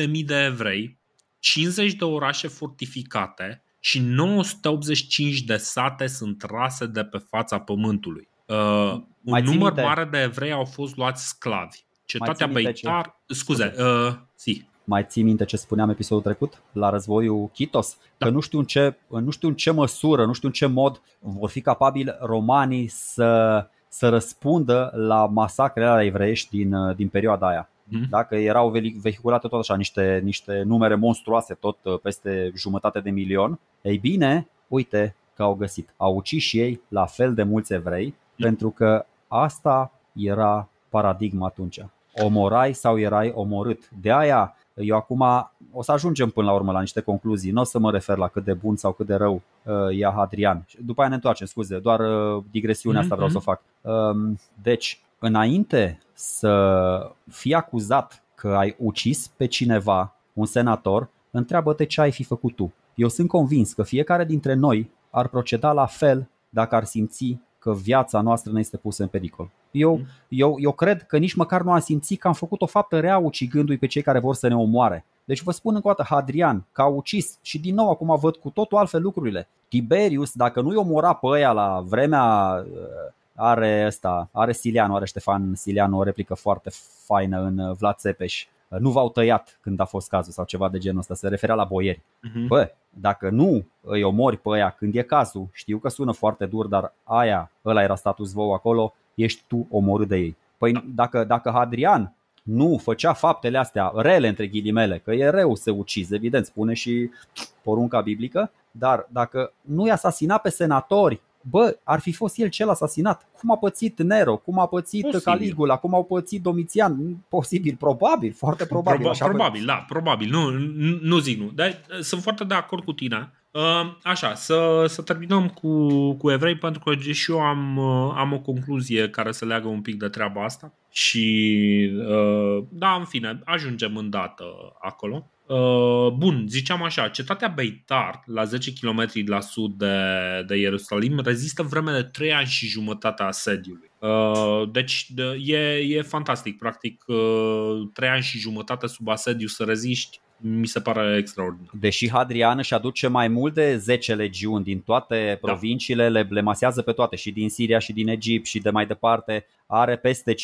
S1: 580.000 de evrei, 50 de orașe fortificate și 985 de sate sunt rase de pe fața pământului.
S2: Uh, un număr minte. mare
S1: de evrei au fost luați sclavi. Cetatea Beitar,
S2: scuze, uh, si. Mai ții minte ce spuneam episodul trecut la războiul Chitos? Da. Că nu știu, în ce, nu știu în ce măsură, nu știu în ce mod vor fi capabili romanii să, să răspundă la masacrele la evreiești din, uh, din perioada aia. Mhm. Dacă erau vehiculate tot așa niște, niște numere monstruoase, tot uh, peste jumătate de milion, ei bine, uite că au găsit. Au ucis și ei la fel de mulți evrei, mhm. pentru că asta era paradigma atunci. Omorai sau erai omorât. De aia eu acum o să ajungem până la urmă la niște concluzii, nu o să mă refer la cât de bun sau cât de rău uh, e Adrian. După aia ne întoarcem, scuze, doar uh, digresiunea mm-hmm. asta mhm, vreau să o mhm. fac. Uh, deci, înainte să fii acuzat că ai ucis pe cineva, un senator, întreabă-te ce ai fi făcut tu. Eu sunt convins că fiecare dintre noi ar proceda la fel dacă ar simți că viața noastră ne este pusă în pericol. Eu, mm. eu, eu cred că nici măcar nu am simțit că am făcut o faptă rea ucigându-i pe cei care vor să ne omoare. Deci vă spun încă o dată, Hadrian, că a ucis și din nou acum văd cu totul altfel lucrurile. Tiberius, dacă nu-i omora pe ăia la vremea uh, are ăsta, are Silianu, are Ștefan Silianu o replică foarte faină în uh, Vlad Țepeș. Uh, nu v-au tăiat când a fost cazul sau ceva de genul ăsta, se referea la boieri. Uh-huh. Bă, dacă nu îi omori pe aia când e cazul, știu că sună foarte dur, dar aia, ăla era status vouă acolo, ești tu omorât de ei. Păi dacă, dacă Hadrian nu făcea faptele astea rele între ghilimele, că e rău să ucizi, evident, spune și porunca biblică, dar dacă nu-i asasina pe senatori, bă, ar fi fost el cel asasinat. Cum a pățit Nero, cum a pățit posibil. Caligula, cum au pățit Domitian, posibil, probabil, foarte probabil. Probabil, așa probabil,
S1: da, probabil, nu, nu zic nu, dar eh, sunt foarte de acord cu tine Ehm, așa, să, să terminăm cu, cu evrei pentru că și eu am, uh, am o concluzie care se leagă un pic de treaba asta și uh, da, în fine, ajungem dată acolo. Uh, bun, ziceam așa, cetatea Beitar, la 10 km la sud de, de Ierusalim, rezistă vreme de 3 ani și jumătate a asediului. Deci e, e fantastic, practic 3 ani și jumătate
S2: sub asediu să reziști mi se pare extraordinar. Deși Hadrian își aduce mai mult de 10 legiuni din toate da. provinciile, da. le, le masează pe toate, și din Siria, și din Egipt, și de mai departe, are peste 50-60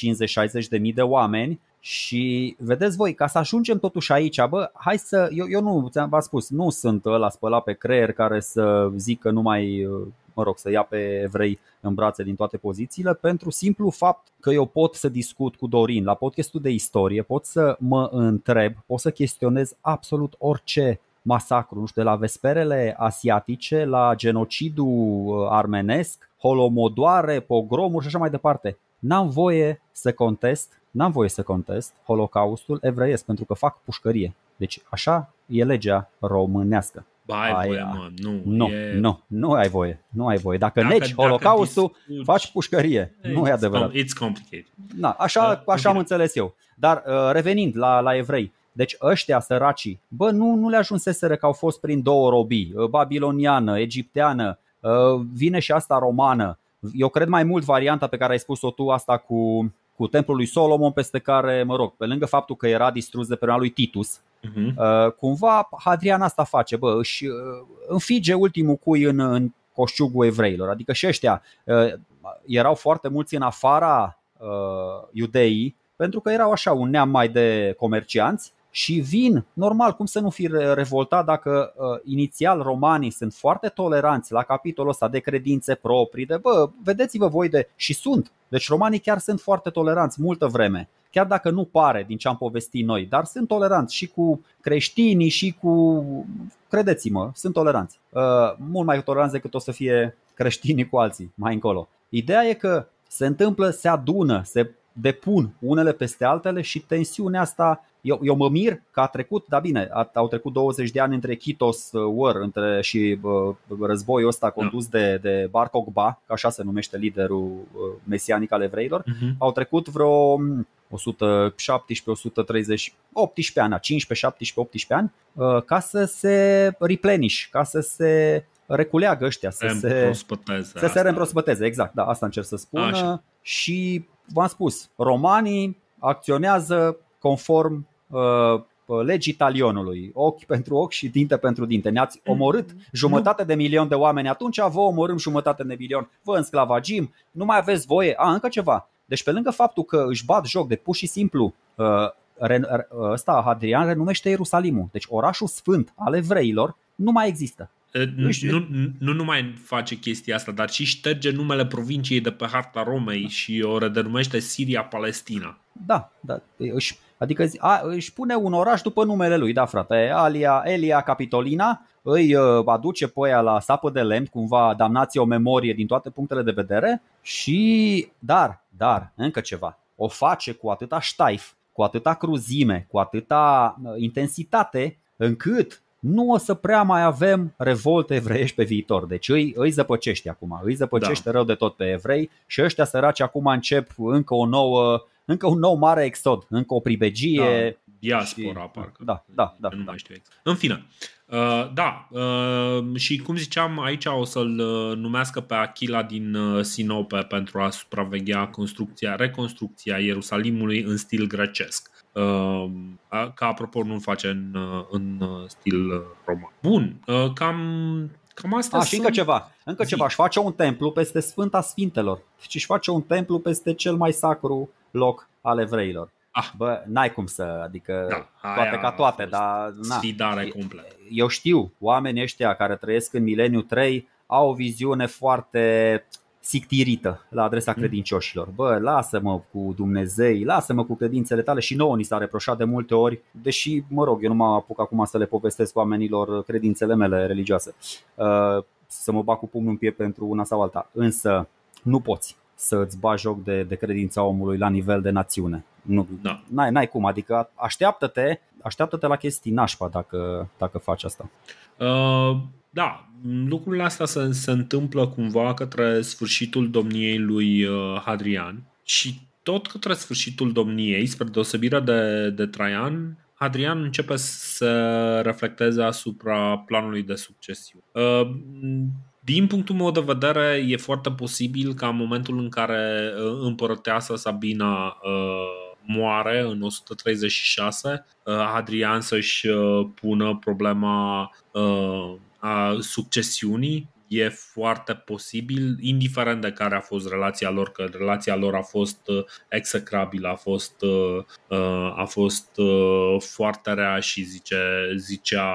S2: de mii de oameni și vedeți voi, ca să ajungem totuși aici, bă, hai să, eu, eu nu, ți-am v-am spus, nu sunt la spălat pe creier care să zică numai, uh, mă rog, să ia pe evrei în brațe din toate pozițiile, pentru simplu fapt că eu pot să discut cu Dorin la podcastul de istorie, pot să mă întreb, pot să chestionez absolut orice masacru, nu știu, de la vesperele asiatice, la genocidul uh, armenesc, holomodoare, pogromuri și așa mai departe. N-am voie să contest N-am voie să contest holocaustul evreiesc pentru că fac pușcărie. Deci așa e legea românească. Ba, ai voie, mă. Nu, nu, e... nu, nu ai voie. Nu ai voie. Dacă, dacă negi holocaustul, discuci... faci pușcărie. It's nu e adevărat. It's complicated. Na, așa uh, așa am înțeles eu. Dar uh, revenind la, la evrei, deci ăștia săracii, bă, nu, nu le ajunseseră că au fost prin două robii, uh, babiloniană, egipteană, uh, vine și asta romană. Eu cred mai mult varianta pe care ai spus-o tu, asta cu cu templul lui Solomon, peste care, mă rog, pe lângă faptul că era distrus de perioada lui Titus, uh-huh. uh, cumva Hadrian asta face, bă, își uh, înfige ultimul cui în, în coșciugul evreilor. Adică și ăștia uh, erau foarte mulți în afara uh, iudeii, pentru că erau așa un neam mai de comercianți și vin. Normal, cum să nu fi revoltat dacă uh, inițial romanii sunt foarte toleranți la capitolul ăsta de credințe proprii, de bă, vedeți-vă voi de și sunt. Deci romanii chiar sunt foarte toleranți multă vreme. Chiar dacă nu pare din ce am povestit noi, dar sunt toleranți și cu creștinii și cu credeți-mă, sunt toleranți. Uh, mult mai toleranți decât o să fie creștinii cu alții mai încolo. Ideea e că se întâmplă, se adună, se depun unele peste altele și tensiunea asta eu, eu mă mir că a trecut, da bine, a, au trecut 20 de ani între Kitos uh, War între, și uh, războiul ăsta da. condus de, de Bar Kokba, că așa se numește liderul uh, mesianic al evreilor, uh-huh. au trecut vreo 117, 130, 18 ani, 15, 17, 18 ani, uh, ca să se replenish, ca să se reculeagă ăștia, să se, să se reîmprospăteze, exact, da, asta încerc să spun. Așa. Și v-am spus, romanii acționează conform Uh, uh, Legi italianului, ochi pentru ochi și dinte pentru dinte. Ne-ați mm. omorât jumătate de milion de oameni atunci, vă omorâm jumătate de milion, vă însclavagim, nu mai aveți voie. A, încă ceva. Deci pe lângă faptul că își bat joc de pur și simplu uh, ăsta Hadrian renumește Ierusalimul. Deci orașul sfânt al evreilor nu mai există.
S1: Nu, nu, nu numai face chestia asta, dar și șterge numele provinciei de pe harta Romei și o redenumește Siria-Palestina.
S2: Da, da. Își, Adică zi, a, își pune un oraș după numele lui, da frate, Alia, Elia Capitolina, îi uh, aduce pe aia la sapă de lemn, cumva damnați o memorie din toate punctele de vedere și dar, dar, încă ceva, o face cu atâta ștaif, cu atâta cruzime, cu atâta uh, intensitate, încât nu o să prea mai avem revolte evreiești pe viitor. Deci îi, îi zăpăcește acum, îi zăpăcește da. rău de tot pe evrei și ăștia săraci acum încep încă o nouă încă un nou mare exod, încă o pribegie. Da, diaspora, și... parcă. Da, da, da. Nu da. mai știu exact. În fine,
S1: uh, da, uh, și cum ziceam, aici o să-l uh, numească pe Achila din uh, Sinope pentru a supraveghea construcția, reconstrucția Ierusalimului în stil grecesc. Ca
S2: uh, apropo nu face în, în stil roman. Bun, cam Cam asta A, și încă ceva, încă zi. ceva, își face un templu peste Sfânta Sfintelor. Deci își face un templu peste cel mai sacru loc al evreilor. Ah. Bă, n-ai cum să, adică da, toate ca toate, dar na. Sfidare complet. Eu știu, oamenii ăștia care trăiesc în mileniu 3 au o viziune foarte sictirită la adresa mm. credincioșilor. Bă, lasă-mă cu Dumnezei, lasă-mă cu credințele tale și nouă ni s-a reproșat de multe ori, deși, mă rog, eu nu mă apuc acum să le povestesc oamenilor credințele mele religioase, uh, să mă bag cu pumnul în piept pentru una sau alta. Însă, nu poți să-ți ba joc de, de credința omului la nivel de națiune. Nu, da. n-ai, n-ai cum, adică așteaptă-te, așteaptă-te la chestii nașpa dacă, dacă faci asta.
S1: Uh, da, lucrul astea se, se întâmplă cumva către sfârșitul domniei lui uh, Hadrian și tot către sfârșitul domniei, spre deosebire de, de Traian, Hadrian începe să reflecteze asupra planului de succesiune. Uh, din punctul meu de vedere, e foarte posibil ca în momentul în care uh, împărăteasa Sabina uh, moare în 136, uh, Adrian să-și pună problema a succesiunii e foarte posibil, indiferent de care a fost relația lor, că relația lor a fost uh, execrabilă, a fost, uh, uh, a fost foarte rea și zice, zicea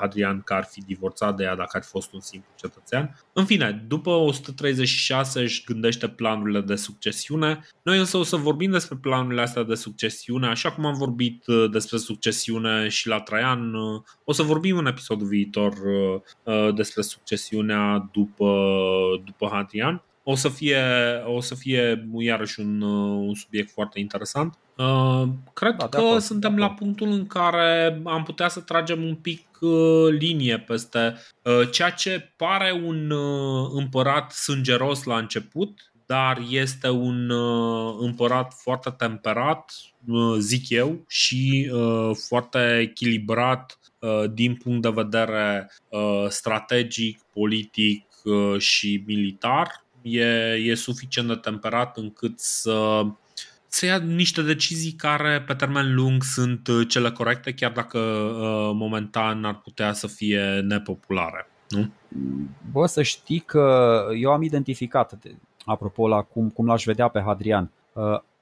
S1: Hadrian că ar fi divorțat de ea dacă ar fi fost un simplu cetățean. În fine, după 136 își gândește planurile de succesiune. Noi însă o să vorbim despre planurile astea de succesiune, așa cum am vorbit despre succesiune și la Traian, o să vorbim în episodul viitor despre succesiunea România după, după Hadrian. O să fie, o să fie iarăși un, un subiect foarte interesant. Uh, cred da, că acord, suntem la punctul în care am putea să tragem un pic uh, linie peste uh, ceea ce pare un împărat sângeros la început, dar este un împărat foarte temperat, zic eu, și foarte echilibrat Uh, din punct de vedere uh, strategic, politic uh, și militar. E, e suficient de temperat încât să să ia niște decizii care pe termen lung sunt cele corecte, chiar dacă momentan ar putea să fie nepopulare.
S2: Nu? Bă, să știi că eu am identificat, apropo la cum, cum l-aș vedea pe Hadrian,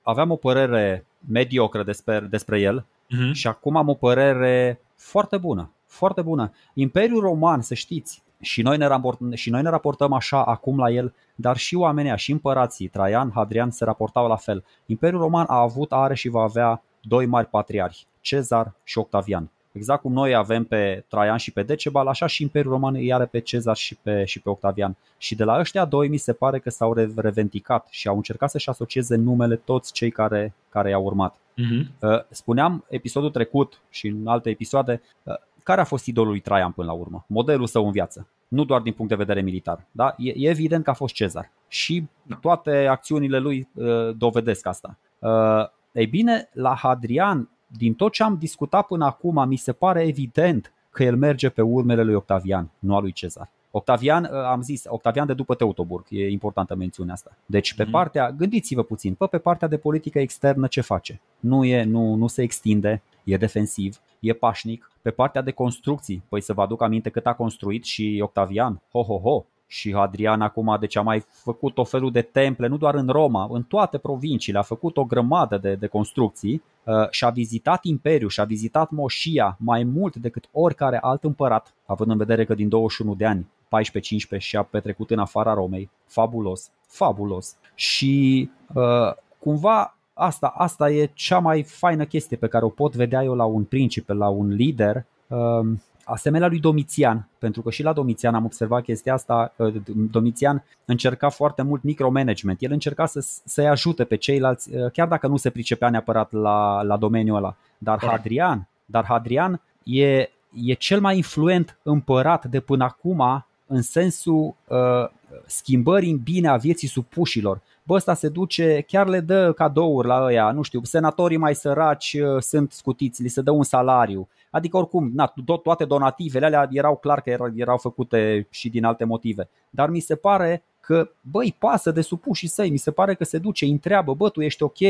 S2: aveam o părere mediocră despre, despre el, Uh-huh. Și acum am o părere foarte bună, foarte bună. Imperiul Roman, să știți, și noi, ne raportăm, și noi ne raportăm așa acum la el, dar și oamenii, și împărații, Traian, Hadrian, se raportau la fel. Imperiul Roman a avut, are și va avea doi mari patriarhi, Cezar și Octavian. Exact cum noi avem pe Traian și pe Decebal, așa și Imperiul Roman îi are pe Cezar și pe, și pe Octavian. Și de la ăștia doi mi se pare că s-au revendicat și au încercat să-și asocieze numele toți cei care, care i-au urmat. Uh-huh. Spuneam episodul trecut și în alte episoade, uh, care a fost idolul lui Traian până la urmă, modelul său în viață, nu doar din punct de vedere militar. Da? E, e evident că a fost Cezar și da. toate acțiunile lui uh, dovedesc asta. Uh, ei bine, la Hadrian, din tot ce am discutat până acum, mi se pare evident că el merge pe urmele lui Octavian, nu a lui Cezar. Octavian, ă, am zis, Octavian de după Teutoburg, e importantă mențiunea asta. Deci pe mm-hmm. partea, gândiți-vă puțin, pe, pe partea de politică externă ce face? Nu, e, nu, nu se extinde, e defensiv, e pașnic. Pe partea de construcții, păi să vă aduc aminte cât a construit și Octavian, ho, ho, ho, și Adrian acum, deci a mai făcut o felul de temple, nu doar în Roma, în toate provinciile, a făcut o grămadă de, de construcții uh, ă, și a vizitat imperiu și a vizitat Moșia mai mult decât oricare alt împărat, având în vedere că din 21 de ani 14, 15 și a petrecut în afara Romei. Fabulos, fabulos. Și uh, cumva asta, asta e cea mai faină chestie pe care o pot vedea eu la un principe, la un lider, uh, asemenea lui Domitian, pentru că și la Domitian am observat chestia asta, uh, Domitian încerca foarte mult micromanagement, el încerca să, să-i ajute pe ceilalți, uh, chiar dacă nu se pricepea neapărat la, la domeniul ăla, dar Hadrian, dar Hadrian e, e cel mai influent împărat de până acum în sensul uh, schimbării în bine a vieții supușilor. Bă, ăsta se duce, chiar le dă cadouri la ăia, nu știu, senatorii mai săraci uh, sunt scutiți, li se dă un salariu. Adică oricum, na, to- toate donativele alea erau clar că erau, erau făcute și din alte motive. Dar mi se pare că băi pasă de supușii săi, mi se pare că se duce, îi întreabă, bă, tu ești ok,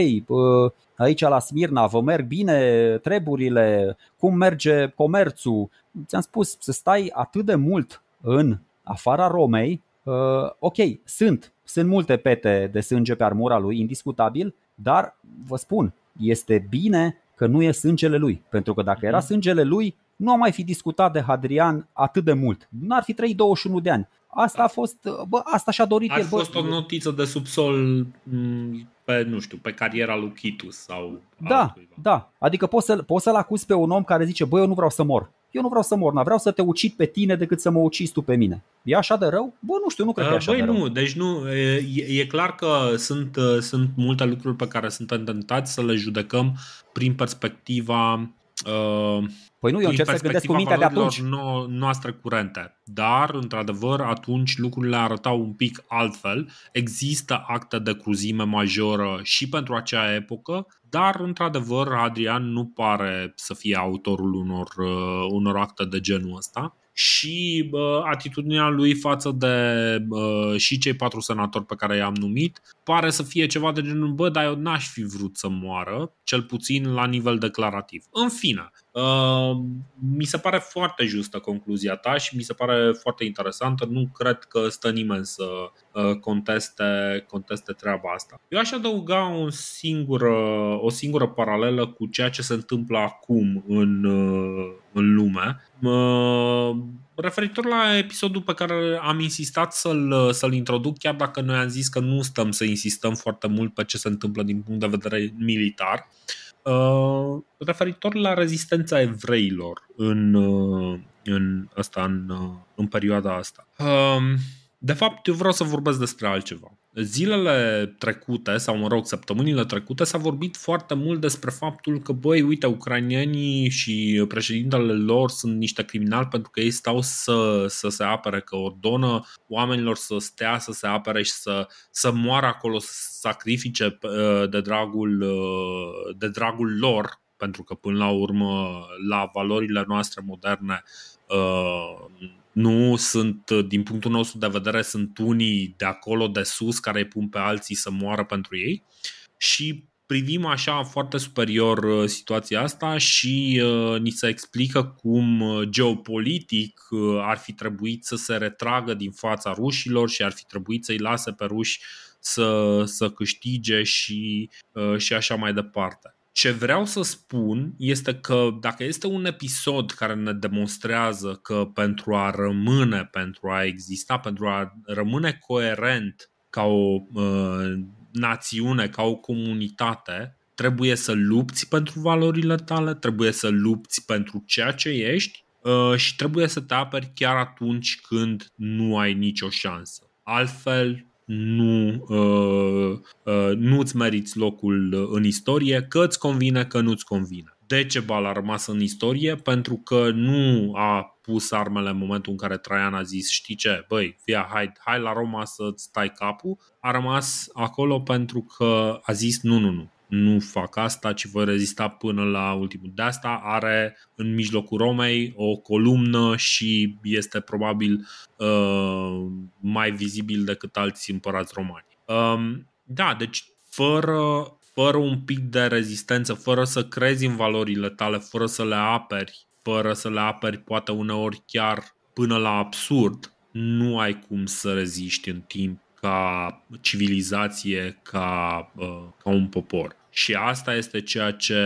S2: aici la Smirna vă merg bine treburile, cum merge comerțul. Ți-am spus să stai atât de mult în afara Romei, uh, ok, sunt, sunt multe pete de sânge pe armura lui, indiscutabil, dar vă spun, este bine că nu e sângele lui, pentru că dacă era mhm. sângele lui, nu am mai fi discutat de Hadrian atât de mult. N-ar fi trăit 21 de ani. Asta a fost, uh, bă, asta și-a dorit Ar el. A fost bă. o
S1: notiță de subsol mm, pe, nu știu, pe cariera lui Chitus sau Da,
S2: altcuiva. da. Adică poți să-l, poți să-l acuzi pe un om care zice, băi, eu nu vreau să mor eu nu vreau să mor, vreau să te ucid pe tine decât să mă ucizi tu pe mine. E așa de rău? Bă, nu știu, nu cred că e ă, așa Băi, de rău. nu,
S1: deci nu, e, e clar că sunt, ă, sunt multe lucruri pe care suntem tentați să le judecăm prin perspectiva uh, Păi nu, eu încerc să gândesc cu mintea de atunci. No- noastre curente. Dar, într-adevăr, atunci lucrurile arătau un pic altfel. Există acte de cruzime majoră și pentru acea epocă, dar, într-adevăr, Adrian nu pare să fie autorul unor, uh, unor acte de genul ăsta și uh, atitudinea lui față de uh, și cei patru senatori pe care i-am numit pare să fie ceva de genul, bă, dar eu n-aș fi vrut să moară, cel puțin la nivel declarativ. În fine, mi se pare foarte justă concluzia ta și mi se pare foarte interesantă. Nu cred că stă nimeni să uh, conteste, conteste treaba asta. Eu aș adăuga un singur, o singură paralelă cu ceea ce se întâmplă acum în, uh, în lume. Referitor la episodul pe care am insistat să-l, să-l introduc, chiar dacă noi am zis că nu stăm să insistăm foarte mult pe ce se întâmplă din punct de vedere militar, uh, Uh, referitor la rezistența evreilor în, uh, în, asta, în, uh, în perioada asta. Um, de fapt, eu vreau să vorbesc despre altceva. Zilele trecute, sau mă rog, săptămânile trecute, s-a vorbit foarte mult despre faptul că, băi, uite, ucrainienii și președintele lor sunt niște criminali pentru că ei stau să, să se apere, că ordonă oamenilor să stea, să se apere și să, să moară acolo, să sacrifice uh, de dragul, uh, de dragul lor, pentru că, până la urmă, la valorile noastre moderne, uh, nu sunt, uh, din punctul nostru de vedere, sunt unii de acolo, de sus, care îi pun pe alții să moară pentru ei și privim așa foarte superior uh, situația asta și uh, ni se explică cum uh, geopolitic ar fi trebuit să se retragă din fața rușilor și ar fi trebuit să-i lase pe ruși să, să câștige și, uh, și așa mai departe. Ce vreau să spun este că dacă este un episod care ne demonstrează că pentru a rămâne, pentru a exista, pentru a rămâne coerent ca o uh, națiune, ca o comunitate, trebuie să lupți pentru valorile tale, trebuie să lupți pentru ceea ce ești uh, și trebuie să te aperi chiar atunci când nu ai nicio șansă. Altfel, nu, uh, uh, nu-ți meriți locul uh, în istorie, că îți convine, că nu-ți convine. Decebal a rămas în istorie pentru că nu a pus armele în momentul în care Traian a zis știi ce, băi, fia, hai, hai la Roma să-ți tai capul, a rămas acolo pentru că a zis nu, nu, nu, nu fac asta, ci voi rezista până la ultimul. De asta are în mijlocul Romei o columnă și este probabil uh, mai vizibil decât alți împărați romani. Uh, da, deci fără, fără un pic de rezistență, fără să crezi în valorile tale, fără să le aperi, fără să le aperi poate uneori chiar până la absurd, nu ai cum să reziști în timp ca civilizație, ca, uh, ca un popor. Și asta este ceea ce,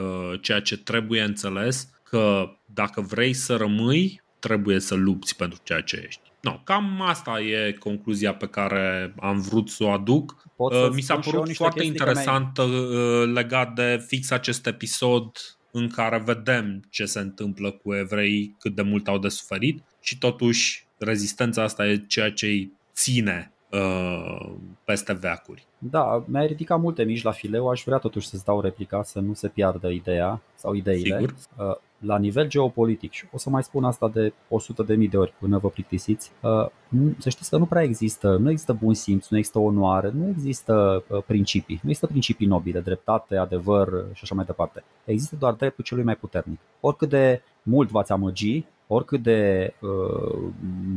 S1: uh, ceea ce trebuie înțeles, că dacă vrei să rămâi, trebuie să lupți pentru ceea ce ești. No, cam asta e concluzia pe care am vrut să o aduc. Uh, mi s-a părut foarte interesant mai... legat de fix acest episod în care vedem ce se întâmplă cu evrei, cât de mult au de suferit și totuși rezistența asta e ceea ce îi ține Uh, peste veacuri.
S2: Da, mi-ai ridicat multe mici la fileu, aș vrea totuși să-ți dau replica să nu se piardă ideea sau ideile. Sigur. Uh, la nivel geopolitic, și o să mai spun asta de 100 de mii de ori până vă plictisiți, uh, să știți că nu prea există, nu există bun simț, nu există onoare, nu există principii, nu există principii nobile, dreptate, adevăr și așa mai departe. Există doar dreptul celui mai puternic. Oricât de mult v-ați amăgi, oricât de uh,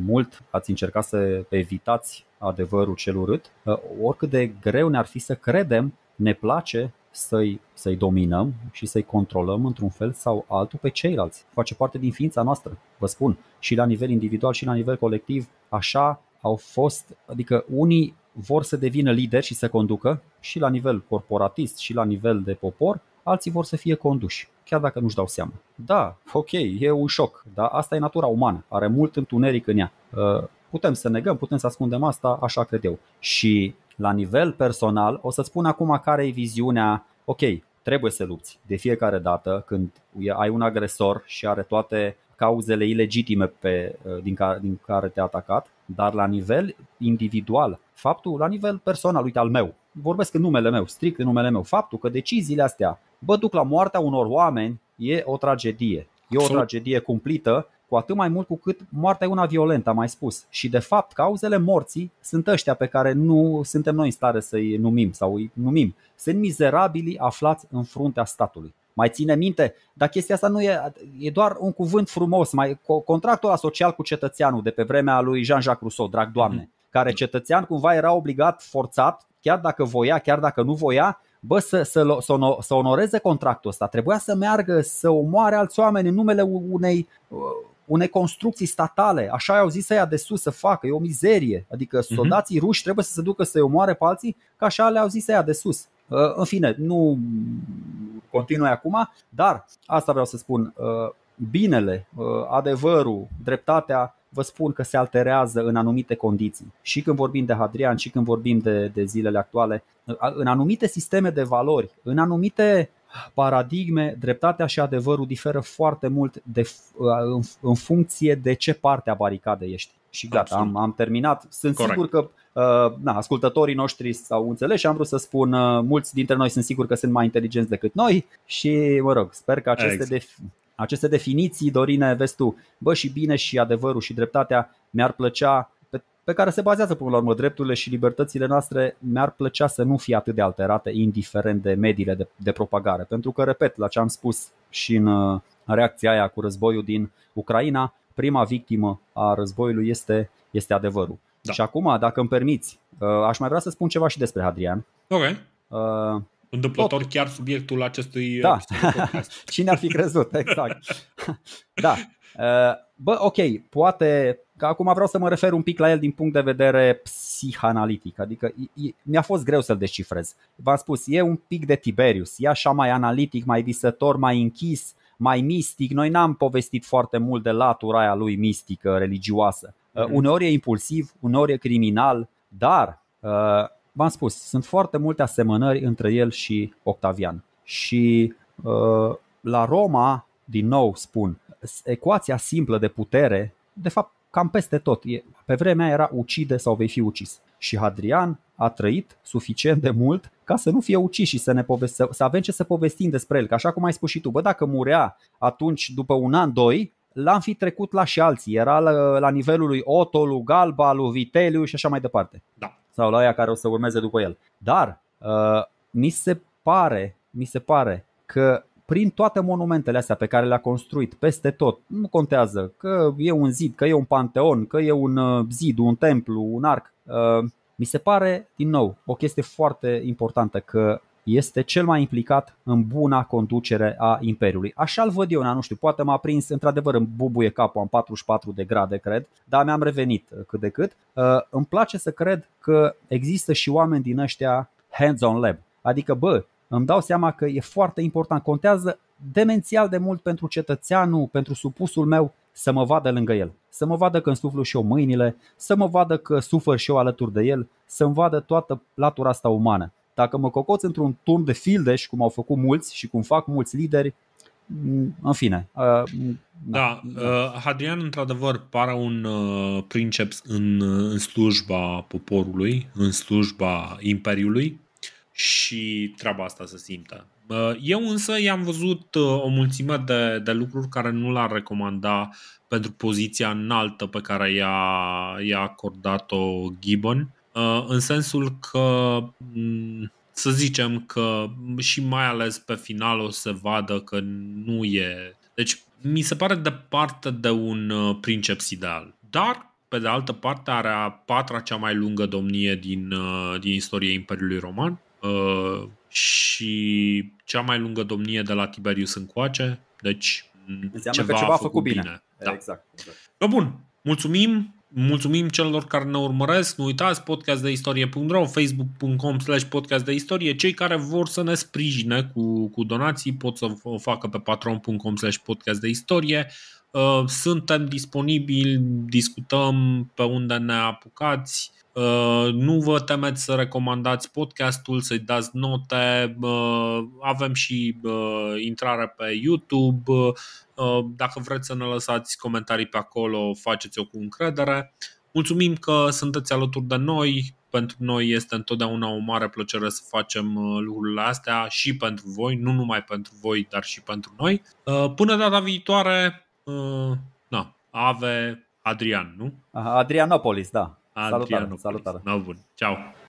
S2: mult ați încerca să evitați adevărul cel urât, uh, oricât de greu ne-ar fi să credem, ne place să-i, să-i dominăm și să-i controlăm într-un fel sau altul pe ceilalți. Face parte din ființa noastră, vă spun, și la nivel individual și la nivel colectiv, așa au fost, adică unii vor să devină lideri și să conducă și la nivel corporatist și la nivel de popor, alții vor să fie conduși chiar dacă nu-și dau seama. Da, ok, e un șoc, dar asta e natura umană, are mult întuneric în ea. Uh, putem să negăm, putem să ascundem asta, așa cred eu. Și la nivel personal, o să spun acum care e viziunea, ok, trebuie să lupți de fiecare dată când ai un agresor și are toate cauzele ilegitime pe, uh, din, care, din care te-a atacat, dar la nivel individual, faptul, la nivel personal, uite al meu, vorbesc în numele meu, strict în numele meu, faptul că deciziile astea bă, duc la moartea unor oameni, e o tragedie. E o tragedie cumplită, cu atât mai mult cu cât moartea e una violentă, am mai spus. Și de fapt, cauzele morții sunt ăștia pe care nu suntem noi în stare să-i numim sau îi numim. Sunt mizerabili aflați în fruntea statului. Mai ține minte, dar chestia asta nu e, e doar un cuvânt frumos. Mai, contractul social cu cetățeanul de pe vremea lui Jean-Jacques Rousseau, drag doamne, mm-hmm. care cetățean cumva era obligat, forțat, chiar dacă voia, chiar dacă nu voia, bă, să, să, să, să onoreze contractul ăsta, trebuia să meargă să omoare alți oameni în numele unei, uh, unei construcții statale, așa au zis ea de sus să facă, e o mizerie, adică mhm. soldații ruși trebuie să se ducă să-i omoare pe alții, ca așa le-au zis ea de sus. Uh, în fine, nu continui acum, dar asta vreau să spun, uh, binele, adevărul, dreptatea vă spun că se alterează în anumite condiții. Și când vorbim de Hadrian, și când vorbim de, de zilele actuale, în anumite sisteme de valori, în anumite paradigme, dreptatea și adevărul diferă foarte mult de, în, în funcție de ce parte a baricadei ești. Și gata, am, am terminat. Sunt Correct. sigur că uh, na, ascultătorii noștri s-au înțeles și am vrut să spun, uh, mulți dintre noi sunt sigur că sunt mai inteligenți decât noi și, mă rog, sper că aceste exact. defi- aceste definiții, Dorine, vezi tu, bă și bine și adevărul și dreptatea mi-ar plăcea, pe, pe care se bazează până la urmă drepturile și libertățile noastre, mi-ar plăcea să nu fie atât de alterate, indiferent de mediile de, de propagare. Pentru că, repet, la ce am spus și în uh, reacția aia cu războiul din Ucraina, prima victimă a războiului este, este adevărul. Da. Și acum, dacă îmi permiți, uh, aș mai vrea să spun ceva și despre Adrian. Ok. Uh, Întâmplător Tot. chiar subiectul acestui uh, da. podcast. Cine ar fi crezut, exact. da. Uh, bă, ok, poate că acum vreau să mă refer un pic la el din punct de vedere psihanalitic, adică mi-a fost greu să-l descifrez. V-am spus, e un pic de Tiberius, e așa mai analitic, mai visător, mai închis, mai mistic. Noi n-am povestit foarte mult de latura aia lui mistică, religioasă. Mm-hmm. Uneori e impulsiv, uneori e criminal, dar V-am spus, sunt foarte multe asemănări între el și Octavian. Și uh, la Roma, din nou spun, ecuația simplă de putere, de fapt cam peste tot, pe vremea era ucide sau vei fi ucis. Și Hadrian a trăit suficient de mult ca să nu fie ucis și să, ne poveste, să avem ce să povestim despre el. Că așa cum ai spus și tu, bă, dacă murea atunci după un an, doi, l-am fi trecut la și alții. Era la, la nivelul lui Otto, lui Galba, lui Viteliu și așa mai departe. Da sau la aia care o să urmeze după el. Dar uh, mi se pare, mi se pare că prin toate monumentele astea pe care le-a construit peste tot, nu contează că e un zid, că e un panteon, că e un uh, zid, un templu, un arc, uh, mi se pare, din nou, o chestie foarte importantă că este cel mai implicat în buna conducere a Imperiului. Așa l văd eu, na, nu știu, poate m-a prins, într-adevăr îmi bubuie capul, am 44 de grade, cred, dar mi-am revenit uh, cât de cât. Uh, îmi place să cred că există și oameni din ăștia hands-on lab, adică bă, îmi dau seama că e foarte important, contează demențial de mult pentru cetățeanul, pentru supusul meu să mă vadă lângă el, să mă vadă că suflu și eu mâinile, să mă vadă că sufăr și eu alături de el, să-mi vadă toată latura asta umană. Dacă mă cocoți într-un turn de fildeș, cum au făcut mulți și cum fac mulți lideri, mm, în fine. Uh, mm, da, uh,
S1: Hadrian, într-adevăr, pare un uh, princeps în, uh, în slujba poporului, în slujba imperiului și treaba asta se simte. Uh, eu însă i-am văzut uh, o mulțime de, de lucruri care nu l-ar recomanda pentru poziția înaltă pe care i-a, i-a acordat-o Gibbon Uh, în sensul că mm, să zicem că și mai ales pe final o să vadă că nu e. Deci mi se pare departe de un uh, princeps ideal. Dar, pe de altă parte, are a patra cea mai lungă domnie din, uh, din istoria Imperiului Roman și cea mai lungă domnie de la Tiberius încoace. Deci
S2: mm, Înseamnă ceva că ceva a făcut, a făcut bine. bine.
S1: Da. Exact, exact. No, bun, mulțumim Mulțumim celor care ne urmăresc, nu uitați podcastdeistorie.ro, facebook.com slash podcastdeistorie. Cei care vor să ne sprijine cu, cu donații pot să o facă pe patron.com slash podcastdeistorie. Uh, suntem disponibili, discutăm pe unde ne apucați Uh, nu vă temeți să recomandați podcastul, să-i dați note. Uh, avem și uh, intrare pe YouTube. Dacă vreți să ne lăsați comentarii pe acolo, faceți-o cu încredere. Mulțumim că sunteți alături de noi. Pentru noi este întotdeauna o mare plăcere să facem lucrurile astea și pentru voi, nu numai pentru voi, dar și pentru noi. Până data viitoare,
S2: na, ave Adrian, nu? Adrianopolis, da. Salutare, salutare. No, bun. Ceau.